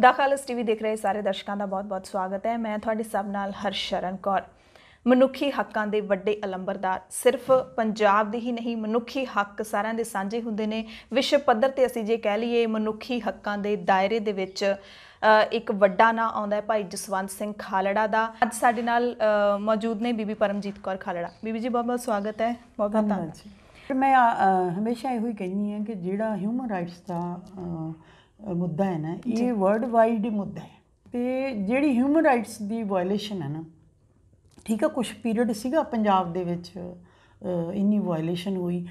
ਦਾ ਖਾਲਸ TV ਦੇਖ ਰਹੇ ਸਾਰੇ ਦਰਸ਼ਕਾਂ ਦਾ ਬਹੁਤ-ਬਹੁਤ ਸਵਾਗਤ ਹੈ ਮੈਂ ਤੁਹਾਡੇ ਸਭ ਨਾਲ ਹਰਸ਼ਰਨ ਕੌਰ ਮਨੁੱਖੀ ਹੱਕਾਂ ਦੇ ਵੱਡੇ ਅਲੰਬਰਦਾਰ ਸਿਰਫ ਪੰਜਾਬ ਦੇ ਹੀ ਨਹੀਂ ਮਨੁੱਖੀ ਹੱਕ ਸਾਰਿਆਂ ਦੇ ਸਾਂਝੇ ਹੁੰਦੇ ਨੇ ਵਿਸ਼ਵ ਪੱਧਰ ਤੇ ਅਸੀਂ ਜੇ ਕਹਿ ਲਈਏ ਮਨੁੱਖੀ ਹੱਕਾਂ ਦੇ ਦਾਇਰੇ ਦੇ ਵਿੱਚ ਇੱਕ ਵੱਡਾ ਨਾਂ ਆਉਂਦਾ ਹੈ ਭਾਈ ਜਸਵੰਤ ਸਿੰਘ ਖਾਲੜਾ ਦਾ ਅੱਜ ਸਾਡੇ ਨਾਲ ਮੌਜੂਦ ਨੇ ਬੀਬੀ ਪਰਮਜੀਤ ਕੌਰ ਖਾਲੜਾ ਬੀਬੀ ਜੀ ਬਹੁਤ-ਬਹੁਤ ਸਵਾਗਤ ਹੈ ਬਹੁਤ ਧੰਨਵਾਦ ਜੀ ਮੈਂ ਹਮੇਸ਼ਾ ਇਹੋ ਹੀ ਕਹਿੰਦੀ ਹਾਂ ਕਿ ਜਿਹੜਾ ਹਿਊਮਨ ਰਾਈਟਸ ਦਾ ਮੁੱਦਾ ਹੈ ਨਾ ਇਹ ਵਰਲਡ ਵਾਈਡ ਮੁੱਦਾ ਹੈ ਤੇ ਜਿਹੜੀ ਹਿਊਮਨ ਰਾਈਟਸ ਦੀ ਵਾਇਲੇਸ਼ਨ ਹੈ ਨਾ ਠੀਕ ਹੈ ਕੁਝ ਪੀਰੀਅਡ ਸੀਗਾ ਪੰਜਾਬ ਦੇ ਵਿੱਚ ਇੰਨੀ ਵਾਇਲੇਸ਼ਨ ਹੋਈ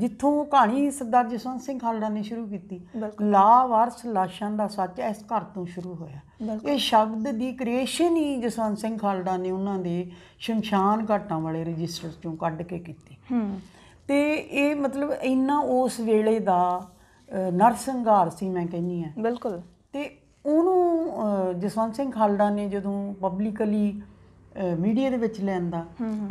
ਜਿੱਥੋਂ ਕਹਾਣੀ ਸਰਦਾਰ ਜਸਵੰਤ ਸਿੰਘ ਖਾਲੜਾ ਨੇ ਸ਼ੁਰੂ ਕੀਤੀ ਲਾ ਵਾਰਸ ਲਾਸ਼ਾਂ ਦਾ ਸੱਚ ਇਸ ਘਰ ਤੋਂ ਸ਼ੁਰੂ ਹੋਇਆ ਇਹ ਸ਼ਬਦ ਦੀ ਕ੍ਰੀਏਸ਼ਨ ਹੀ ਜਸਵੰਤ ਸਿੰਘ ਖਾਲੜਾ ਨੇ ਉਹਨਾਂ ਦੇ ਸ਼ਮਸ਼ਾਨ ਘਾਟਾਂ ਵਾਲੇ ਰਜਿਸਟਰ ਚੋਂ ਕੱਢ ਕੇ ਕੀਤੀ ਤੇ ਇਹ ਮਤਲਬ ਇੰਨਾ ਉਸ ਵੇਲੇ ਦਾ ਨਰਸੰਗਾਰ ਸੀ ਮੈਂ ਕਹਿੰਨੀ ਆ ਬਿਲਕੁਲ ਤੇ ਉਹਨੂੰ ਜਸਵੰਤ ਸਿੰਘ ਖਾਲੜਾ ਨੇ ਜਦੋਂ ਪਬਲਿਕਲੀ ਮੀਡੀਆ ਦੇ ਵਿੱਚ ਲੈਂਦਾ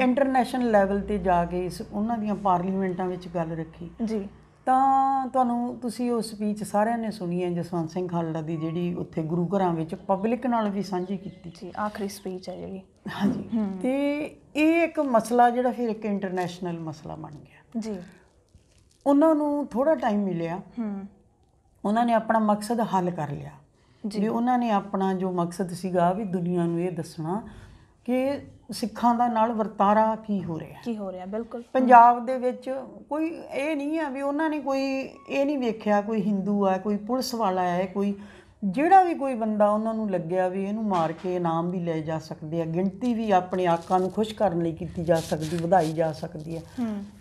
ਇੰਟਰਨੈਸ਼ਨਲ ਲੈਵਲ ਤੇ ਜਾ ਕੇ ਉਹਨਾਂ ਦੀਆਂ ਪਾਰਲੀਮੈਂਟਾਂ ਵਿੱਚ ਗੱਲ ਰੱਖੀ ਜੀ ਤਾਂ ਤੁਹਾਨੂੰ ਤੁਸੀਂ ਉਹ ਸਪੀਚ ਸਾਰਿਆਂ ਨੇ ਸੁਣੀ ਹੈ ਜਸਵੰਤ ਸਿੰਘ ਖਾਲੜਾ ਦੀ ਜਿਹੜੀ ਉੱਥੇ ਗੁਰੂ ਘਰਾਂ ਵਿੱਚ ਪਬਲਿਕ ਨਾਲ ਵੀ ਸਾਂਝੀ ਕੀਤੀ ਸੀ ਆਖਰੀ ਸਪੀਚ ਹੈ ਜਿਹੜੀ ਹਾਂਜੀ ਤੇ ਇਹ ਇੱਕ ਮਸਲਾ ਜਿਹੜਾ ਫਿਰ ਇੱਕ ਇੰਟਰਨੈਸ਼ਨਲ ਮਸਲਾ ਬਣ ਗਿਆ ਜੀ ਉਹਨਾਂ ਨੂੰ ਥੋੜਾ ਟਾਈਮ ਮਿਲਿਆ ਹੂੰ ਉਹਨਾਂ ਨੇ ਆਪਣਾ ਮਕਸਦ ਹੱਲ ਕਰ ਲਿਆ ਜੀ ਉਹਨਾਂ ਨੇ ਆਪਣਾ ਜੋ ਮਕਸਦ ਸੀਗਾ ਵੀ ਦੁਨੀਆ ਨੂੰ ਇਹ ਦੱਸਣਾ ਕਿ ਸਿੱਖਾਂ ਦਾ ਨਾਲ ਵਰਤਾਰਾ ਕੀ ਹੋ ਰਿਹਾ ਕੀ ਹੋ ਰਿਹਾ ਬਿਲਕੁਲ ਪੰਜਾਬ ਦੇ ਵਿੱਚ ਕੋਈ ਇਹ ਨਹੀਂ ਆ ਵੀ ਉਹਨਾਂ ਨੇ ਕੋਈ ਇਹ ਨਹੀਂ ਵੇਖਿਆ ਕੋਈ ਹਿੰਦੂ ਆ ਕੋਈ ਪੁਲਿਸ ਵਾਲਾ ਆ ਕੋਈ ਜਿਹੜਾ ਵੀ ਕੋਈ ਬੰਦਾ ਉਹਨਾਂ ਨੂੰ ਲੱਗਿਆ ਵੀ ਇਹਨੂੰ ਮਾਰ ਕੇ ਇਨਾਮ ਵੀ ਲੈ ਜਾ ਸਕਦੇ ਆ ਗਿਣਤੀ ਵੀ ਆਪਣੇ ਆਕਾਂ ਨੂੰ ਖੁਸ਼ ਕਰਨ ਲਈ ਕੀਤੀ ਜਾ ਸਕਦੀ ਵਧਾਈ ਜਾ ਸਕਦੀ ਹੈ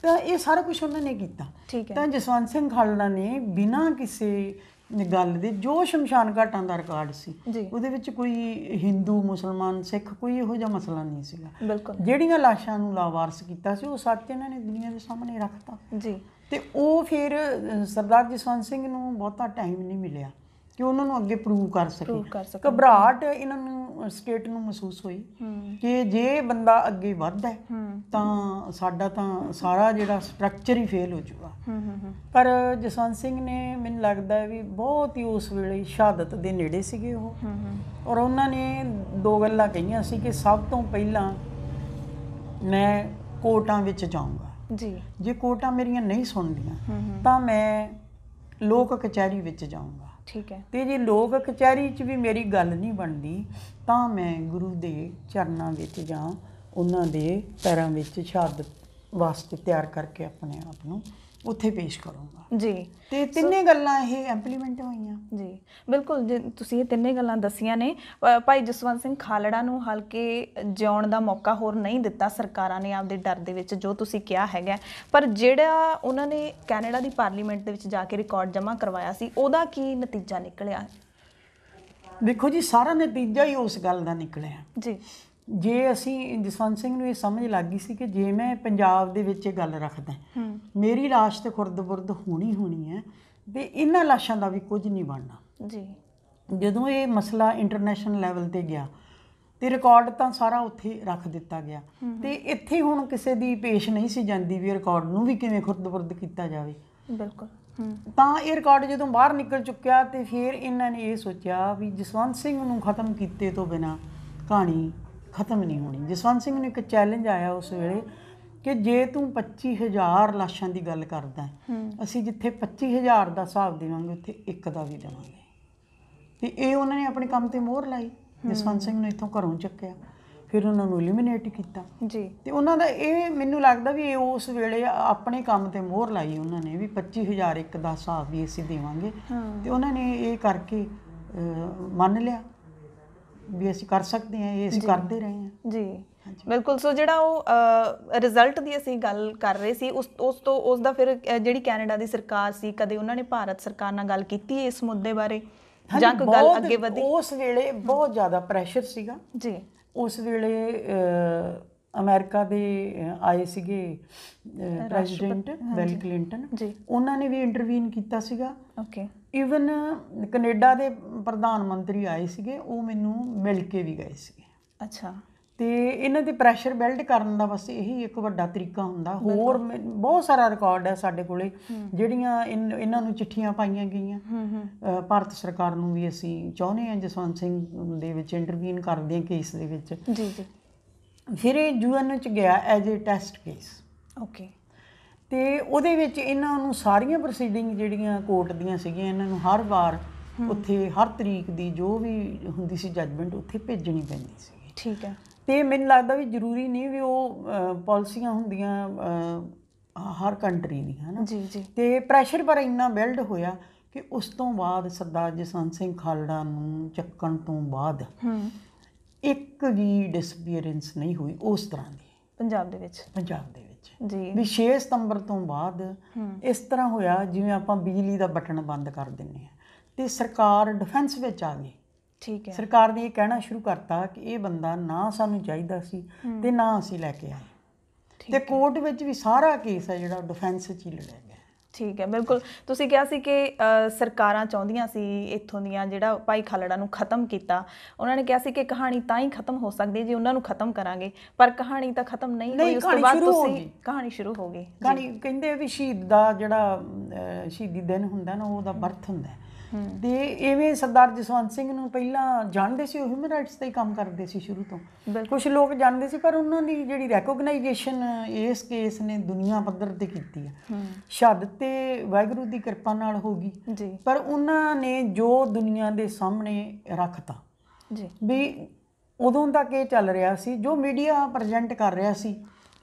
ਤਾਂ ਇਹ ਸਾਰਾ ਕੁਝ ਉਹਨਾਂ ਨੇ ਕੀਤਾ ਤਾਂ ਜਸਵੰਤ ਸਿੰਘ ਖਾਲੜਾ ਨੇ ਬਿਨਾਂ ਕਿਸੇ ਗੱਲ ਦੇ ਜੋ ਸ਼ਮਸ਼ਾਨ ਘਾਟਾਂ ਦਾ ਰਿਕਾਰਡ ਸੀ ਉਹਦੇ ਵਿੱਚ ਕੋਈ ਹਿੰਦੂ ਮੁਸਲਮਾਨ ਸਿੱਖ ਕੋਈ ਇਹੋ ਜਿਹਾ ਮਸਲਾ ਨਹੀਂ ਸੀਗਾ ਜਿਹੜੀਆਂ ਲਾਸ਼ਾਂ ਨੂੰ ਲਾਵਾਰਸ ਕੀਤਾ ਸੀ ਉਹ ਸੱਚ ਇਹਨਾਂ ਨੇ ਦੁਨੀਆ ਦੇ ਸਾਹਮਣੇ ਰੱਖਤਾ ਜੀ ਤੇ ਉਹ ਫਿਰ ਸਰਦਾਰ ਜਸਵੰਤ ਸਿੰਘ ਨੂੰ ਬਹੁਤਾ ਟਾਈਮ ਨਹੀਂ ਮਿਲਿਆ ਕਿ ਉਹਨਾਂ ਨੂੰ ਅੱਗੇ ਪ੍ਰੂਵ ਕਰ ਸਕੇ ਘਬਰਾਹਟ ਇਹਨਾਂ ਨੂੰ ਸਟੇਟ ਨੂੰ ਮਹਿਸੂਸ ਹੋਈ ਕਿ ਜੇ ਬੰਦਾ ਅੱਗੇ ਵੱਧਦਾ ਤਾਂ ਸਾਡਾ ਤਾਂ ਸਾਰਾ ਜਿਹੜਾ ਸਟਰਕਚਰ ਹੀ ਫੇਲ ਹੋ ਜਾਊਗਾ ਪਰ ਜਸਵੰਤ ਸਿੰਘ ਨੇ ਮੈਨੂੰ ਲੱਗਦਾ ਹੈ ਵੀ ਬਹੁਤ ਹੀ ਉਸ ਵੇਲੇ ਸ਼ਹਾਦਤ ਦੇ ਨੇੜੇ ਸੀਗੇ ਉਹ ਔਰ ਉਹਨਾਂ ਨੇ ਦੋ ਗੱਲਾਂ ਕਹੀਆਂ ਸੀ ਕਿ ਸਭ ਤੋਂ ਪਹਿਲਾਂ ਮੈਂ ਕੋਟਾਂ ਵਿੱਚ ਜਾਊਂਗਾ ਜੀ ਜੇ ਕੋਟਾਂ ਮੇਰੀਆਂ ਨਹੀਂ ਸੁਣਦੀਆਂ ਤਾਂ ਮੈਂ ਲੋਕ ਕਚਹਿਰੀ ਵਿੱਚ ਜਾਊਂਗਾ ਠੀਕ ਹੈ ਤੇ ਜੇ ਲੋਕ ਕਚਹਿਰੀ 'ਚ ਵੀ ਮੇਰੀ ਗੱਲ ਨਹੀਂ ਬਣਦੀ ਤਾਂ ਮੈਂ ਗੁਰੂ ਦੇ ਚਰਨਾਂ ਵਿੱਚ ਜਾਂ ਉਹਨਾਂ ਦੇ ਪੈਰਾਂ ਵਿੱਚ ਸ਼ਹਾਦਤ ਵਾਸਤੇ ਤਿਆਰ ਕਰਕੇ ਆਪਣੇ ਆਪ ਨੂੰ ਉੱਥੇ ਪੇਸ਼ ਕਰੂੰਗਾ ਜੀ ਤੇ ਤਿੰਨੇ ਗੱਲਾਂ ਇਹ ਇੰਪਲੀਮੈਂਟ ਹੋਈਆਂ ਜੀ ਬਿਲਕੁਲ ਤੁਸੀਂ ਇਹ ਤਿੰਨੇ ਗੱਲਾਂ ਦਸੀਆਂ ਨੇ ਭਾਈ ਜਸਵੰਤ ਸਿੰਘ ਖਾਲੜਾ ਨੂੰ ਹਲਕੇ ਜਿਉਣ ਦਾ ਮੌਕਾ ਹੋਰ ਨਹੀਂ ਦਿੱਤਾ ਸਰਕਾਰਾਂ ਨੇ ਆਪਦੇ ਡਰ ਦੇ ਵਿੱਚ ਜੋ ਤੁਸੀਂ ਕਿਹਾ ਹੈਗਾ ਪਰ ਜਿਹੜਾ ਉਹਨਾਂ ਨੇ ਕੈਨੇਡਾ ਦੀ ਪਾਰਲੀਮੈਂਟ ਦੇ ਵਿੱਚ ਜਾ ਕੇ ਰਿਕਾਰਡ ਜਮ੍ਹਾਂ ਕਰਵਾਇਆ ਸੀ ਉਹਦਾ ਕੀ ਨਤੀਜਾ ਨਿਕਲਿਆ ਦੇਖੋ ਜੀ ਸਾਰਾ ਨਤੀਜਾ ਹੀ ਉਸ ਗੱਲ ਦਾ ਨਿਕਲਿਆ ਜੀ ਜੇ ਅਸੀਂ ਜਸਵੰਤ ਸਿੰਘ ਨੂੰ ਇਹ ਸਮਝ ਲੱਗ ਗਈ ਸੀ ਕਿ ਜੇ ਮੈਂ ਪੰਜਾਬ ਦੇ ਵਿੱਚ ਇਹ ਗੱਲ ਰੱਖਦਾ ਮੇਰੀ ਲਾਸ਼ ਤੇ ਖੁਰਦਬੁਰਦ ਹੋਣੀ ਹੋਣੀ ਹੈ ਵੀ ਇਹਨਾਂ ਲਾਸ਼ਾਂ ਦਾ ਵੀ ਕੁਝ ਨਹੀਂ ਬਣਨਾ ਜੀ ਜਦੋਂ ਇਹ ਮਸਲਾ ਇੰਟਰਨੈਸ਼ਨਲ ਲੈਵਲ ਤੇ ਗਿਆ ਤੇ ਰਿਕਾਰਡ ਤਾਂ ਸਾਰਾ ਉੱਥੇ ਰੱਖ ਦਿੱਤਾ ਗਿਆ ਤੇ ਇੱਥੇ ਹੁਣ ਕਿਸੇ ਦੀ ਪੇਸ਼ ਨਹੀਂ ਸੀ ਜਾਂਦੀ ਵੀ ਰਿਕਾਰਡ ਨੂੰ ਵੀ ਕਿਵੇਂ ਖੁਰਦਬੁਰਦ ਕੀਤਾ ਜਾਵੇ ਬਿਲਕੁਲ ਤਾਂ ਇਹ ਰਿਕਾਰਡ ਜਦੋਂ ਬਾਹਰ ਨਿਕਲ ਚੁੱਕਿਆ ਤੇ ਫਿਰ ਇਹਨਾਂ ਨੇ ਇਹ ਸੋਚਿਆ ਵੀ ਜਸਵੰਤ ਸਿੰਘ ਨੂੰ ਖਤਮ ਕੀਤੇ ਤੋਂ ਬਿਨਾ ਕਹਾਣੀ ਖਤਮ ਨਹੀਂ ਹੋਣੀ ਜਸਵੰਤ ਸਿੰਘ ਨੂੰ ਇੱਕ ਚੈਲੰਜ ਆਇਆ ਉਸ ਵੇਲੇ ਕਿ ਜੇ ਤੂੰ 25000 ਲਾਸ਼ਾਂ ਦੀ ਗੱਲ ਕਰਦਾ ਅਸੀਂ ਜਿੱਥੇ 25000 ਦਾ ਹਿਸਾਬ ਦੇਵਾਂਗੇ ਉੱਥੇ ਇੱਕ ਦਾ ਵੀ ਦੇਵਾਂਗੇ ਤੇ ਇਹ ਉਹਨਾਂ ਨੇ ਆਪਣੇ ਕੰਮ ਤੇ ਮੋਹਰ ਲਾਈ ਜਸਵੰਤ ਸਿੰਘ ਨੂੰ ਇਥੋਂ ਘਰੋਂ ਚੱਕਿਆ ਫਿਰ ਉਹਨਾਂ ਨੂੰ ਐਲੀਮੀਨੇਟ ਕੀਤਾ ਜੀ ਤੇ ਉਹਨਾਂ ਦਾ ਇਹ ਮੈਨੂੰ ਲੱਗਦਾ ਵੀ ਇਹ ਉਸ ਵੇਲੇ ਆਪਣੇ ਕੰਮ ਤੇ ਮੋਹਰ ਲਾਈ ਉਹਨਾਂ ਨੇ ਵੀ 25000 ਇੱਕ ਦਾ ਹਿਸਾਬ ਵੀ ਅਸੀਂ ਦੇਵਾਂਗੇ ਤੇ ਉਹਨਾਂ ਨੇ ਇਹ ਕਰਕੇ ਮੰਨ ਲਿਆ ਵੀ ਅਸੀਂ ਕਰ ਸਕਦੇ ਹਾਂ ਇਹ ਅਸੀਂ ਕਰਦੇ ਰਹੇ ਹਾਂ ਜੀ ਬਿਲਕੁਲ ਸੋ ਜਿਹੜਾ ਉਹ ਰਿਜ਼ਲਟ ਦੀ ਅਸੀਂ ਗੱਲ ਕਰ ਰਹੇ ਸੀ ਉਸ ਉਸ ਤੋਂ ਉਸ ਦਾ ਫਿਰ ਜਿਹੜੀ ਕੈਨੇਡਾ ਦੀ ਸਰਕਾਰ ਸੀ ਕਦੇ ਉਹਨਾਂ ਨੇ ਭਾਰਤ ਸਰਕਾਰ ਨਾਲ ਗੱਲ ਕੀਤੀ ਇਸ ਮੁੱਦੇ ਬਾਰੇ ਜਾਂ ਕੋਈ ਗੱਲ ਅੱਗੇ ਵਧੀ ਉਸ ਵੇਲੇ ਬਹੁਤ ਜ਼ਿਆਦਾ ਪ੍ਰੈਸ਼ਰ ਸੀਗਾ ਜੀ ਉਸ ਵੇਲੇ ਅਮਰੀਕਾ ਦੇ ਆਏ ਸੀਗੇ ਪ੍ਰੈਜ਼ੀਡੈਂਟ ਬਿਲ ਕਲਿੰਟਨ ਜੀ ਉਹਨਾਂ ਨੇ ਵੀ ਇੰਟਰਵੀਨ ਕੀਤਾ ਸੀਗਾ ਓਕੇ ਇਵਨ ਕੈਨੇਡਾ ਦੇ ਪ੍ਰਧਾਨ ਮੰਤਰੀ ਆਏ ਸੀਗੇ ਉਹ ਮੈਨੂੰ ਮਿਲ ਕੇ ਵੀ ਗਏ ਸੀਗੇ ਅੱਛਾ ਤੇ ਇਹਨਾਂ ਦੇ ਪ੍ਰੈਸ਼ਰ ਬਿਲਡ ਕਰਨ ਦਾ ਬਸ ਇਹੀ ਇੱਕ ਵੱਡਾ ਤਰੀਕਾ ਹੁੰਦਾ ਹੋਰ ਬਹੁਤ ਸਾਰਾ ਰਿਕਾਰਡ ਹੈ ਸਾਡੇ ਕੋਲੇ ਜਿਹੜੀਆਂ ਇਹਨਾਂ ਨੂੰ ਚਿੱਠੀਆਂ ਪਾਈਆਂ ਗਈਆਂ ਭਾਰਤ ਸਰਕਾਰ ਨੂੰ ਵੀ ਅਸੀਂ ਚਾਹੁੰਦੇ ਹਾਂ ਜਸਵੰਤ ਸਿੰਘ ਦੇ ਵਿੱਚ ਇੰਟਰਵੀਨ ਕਰਦੇ ਹਾਂ ਕੇਸ ਦੇ ਵਿੱਚ ਜੀ ਜੀ ਫਿਰ ਇਹ ਯੂਐਨ ਵਿੱਚ ਗਿਆ as a test case okay ਤੇ ਉਹਦੇ ਵਿੱਚ ਇਹਨਾਂ ਨੂੰ ਸਾਰੀਆਂ ਪ੍ਰੋਸੀਡਿੰਗ ਜਿਹੜੀਆਂ ਕੋਰਟ ਦੀਆਂ ਸੀਗੀਆਂ ਇਹਨਾਂ ਨੂੰ ਹਰ ਵਾਰ ਉੱਥੇ ਹਰ ਤਰੀਕ ਦੀ ਜੋ ਵੀ ਹੁੰਦੀ ਸੀ ਜੱਜਮੈਂਟ ਉੱਥੇ ਭੇਜਣੀ ਪੈਂਦੀ ਸੀ ਠੀਕ ਹੈ ਤੇ ਮੈਨੂੰ ਲੱਗਦਾ ਵੀ ਜ਼ਰੂਰੀ ਨਹੀਂ ਵੀ ਉਹ ਪਾਲਿਸੀਆਂ ਹੁੰਦੀਆਂ ਹਰ ਕੰਟਰੀ ਦੀਆਂ ਹਨਾ ਜੀ ਜੀ ਤੇ ਪ੍ਰੈਸ਼ਰ ਪਰ ਇੰਨਾ ਬਿਲਡ ਹੋਇਆ ਕਿ ਉਸ ਤੋਂ ਬਾਅਦ ਸਰਦਾਰ ਜਸਨ ਸਿੰਘ ਖਾਲੜਾ ਨੂੰ ਚੱਕਣ ਤੋਂ ਬਾਅਦ ਹੂੰ ਇੱਕ ਵੀ ਡਿਸਪੀਅਰੈਂਸ ਨਹੀਂ ਹੋਈ ਉਸ ਤਰ੍ਹਾਂ ਦੀ ਪੰਜਾਬ ਦੇ ਵਿੱਚ ਪੰਜਾਬ ਦੇ ਵਿੱਚ ਜੀ ਵੀ 6 ਸਤੰਬਰ ਤੋਂ ਬਾਅਦ ਇਸ ਤਰ੍ਹਾਂ ਹੋਇਆ ਜਿਵੇਂ ਆਪਾਂ ਬਿਜਲੀ ਦਾ ਬਟਨ ਬੰਦ ਕਰ ਦਿੰਨੇ ਆ ਤੇ ਸਰਕਾਰ ਡਿਫੈਂਸ ਵਿੱਚ ਆ ਗਈ ਠੀਕ ਹੈ ਸਰਕਾਰ ਨੇ ਇਹ ਕਹਿਣਾ ਸ਼ੁਰੂ ਕਰਤਾ ਕਿ ਇਹ ਬੰਦਾ ਨਾ ਸਾਨੂੰ ਚਾਹੀਦਾ ਸੀ ਤੇ ਨਾ ਅਸੀਂ ਲੈ ਕੇ ਆਏ ਤੇ ਕੋਰਟ ਵਿੱਚ ਵੀ ਸਾਰਾ ਕੇਸ ਹੈ ਜਿਹੜਾ ਡਿਫੈਂਸ 'ਚ ਹੀ ਲੜਿਆ ਗਿਆ ਠੀਕ ਹੈ ਬਿਲਕੁਲ ਤੁਸੀਂ ਕਿਹਾ ਸੀ ਕਿ ਸਰਕਾਰਾਂ ਚਾਹੁੰਦੀਆਂ ਸੀ ਇੱਥੋਂ ਦੀਆਂ ਜਿਹੜਾ ਭਾਈ ਖਾਲੜਾ ਨੂੰ ਖਤਮ ਕੀਤਾ ਉਹਨਾਂ ਨੇ ਕਿਹਾ ਸੀ ਕਿ ਕਹਾਣੀ ਤਾਂ ਹੀ ਖਤਮ ਹੋ ਸਕਦੀ ਹੈ ਜੇ ਉਹਨਾਂ ਨੂੰ ਖਤਮ ਕਰਾਂਗੇ ਪਰ ਕਹਾਣੀ ਤਾਂ ਖਤਮ ਨਹੀਂ ਹੋਈ ਉਸ ਤੋਂ ਬਾਅਦ ਤੁਸੀਂ ਕਹਾਣੀ ਸ਼ੁਰੂ ਹੋ ਗਈ ਕਹਾਣੀ ਕਹਿੰਦੇ ਵੀ ਸ਼ਹੀਦ ਦਾ ਜਿਹੜਾ ਸ਼ਹੀਦੀ ਦਿਨ ਹੁੰਦਾ ਨਾ ਉਹਦਾ ਬਰਥ ਹੁੰਦਾ ਤੇ ਇਵੇਂ ਸਰਦਾਰ ਜਸਵੰਤ ਸਿੰਘ ਨੂੰ ਪਹਿਲਾਂ ਜਾਣਦੇ ਸੀ ਉਹ ਹਿਊਮਨ ਰਾਈਟਸ ਤੇ ਹੀ ਕੰਮ ਕਰਦੇ ਸੀ ਸ਼ੁਰੂ ਤੋਂ ਕੁਝ ਲੋਕ ਜਾਣਦੇ ਸੀ ਪਰ ਉਹਨਾਂ ਦੀ ਜਿਹੜੀ ਰੈਕੋਗਨਾਈਜੇਸ਼ਨ ਇਸ ਕੇਸ ਨੇ ਦੁਨੀਆ ਪੱਧਰ ਤੇ ਕੀਤੀ ਹੈ ਸ਼ਹਾਦਤ ਤੇ ਵਾਹਿਗੁਰੂ ਦੀ ਕਿਰਪਾ ਨਾਲ ਹੋ ਗਈ ਪਰ ਉਹਨਾਂ ਨੇ ਜੋ ਦੁਨੀਆ ਦੇ ਸਾਹਮਣੇ ਰੱਖਤਾ ਜੀ ਵੀ ਉਦੋਂ ਤੱਕ ਇਹ ਚੱਲ ਰਿਹਾ ਸੀ ਜੋ ਮੀਡੀਆ ਪ੍ਰੈਜ਼ੈਂਟ ਕਰ ਰਿਹਾ ਸੀ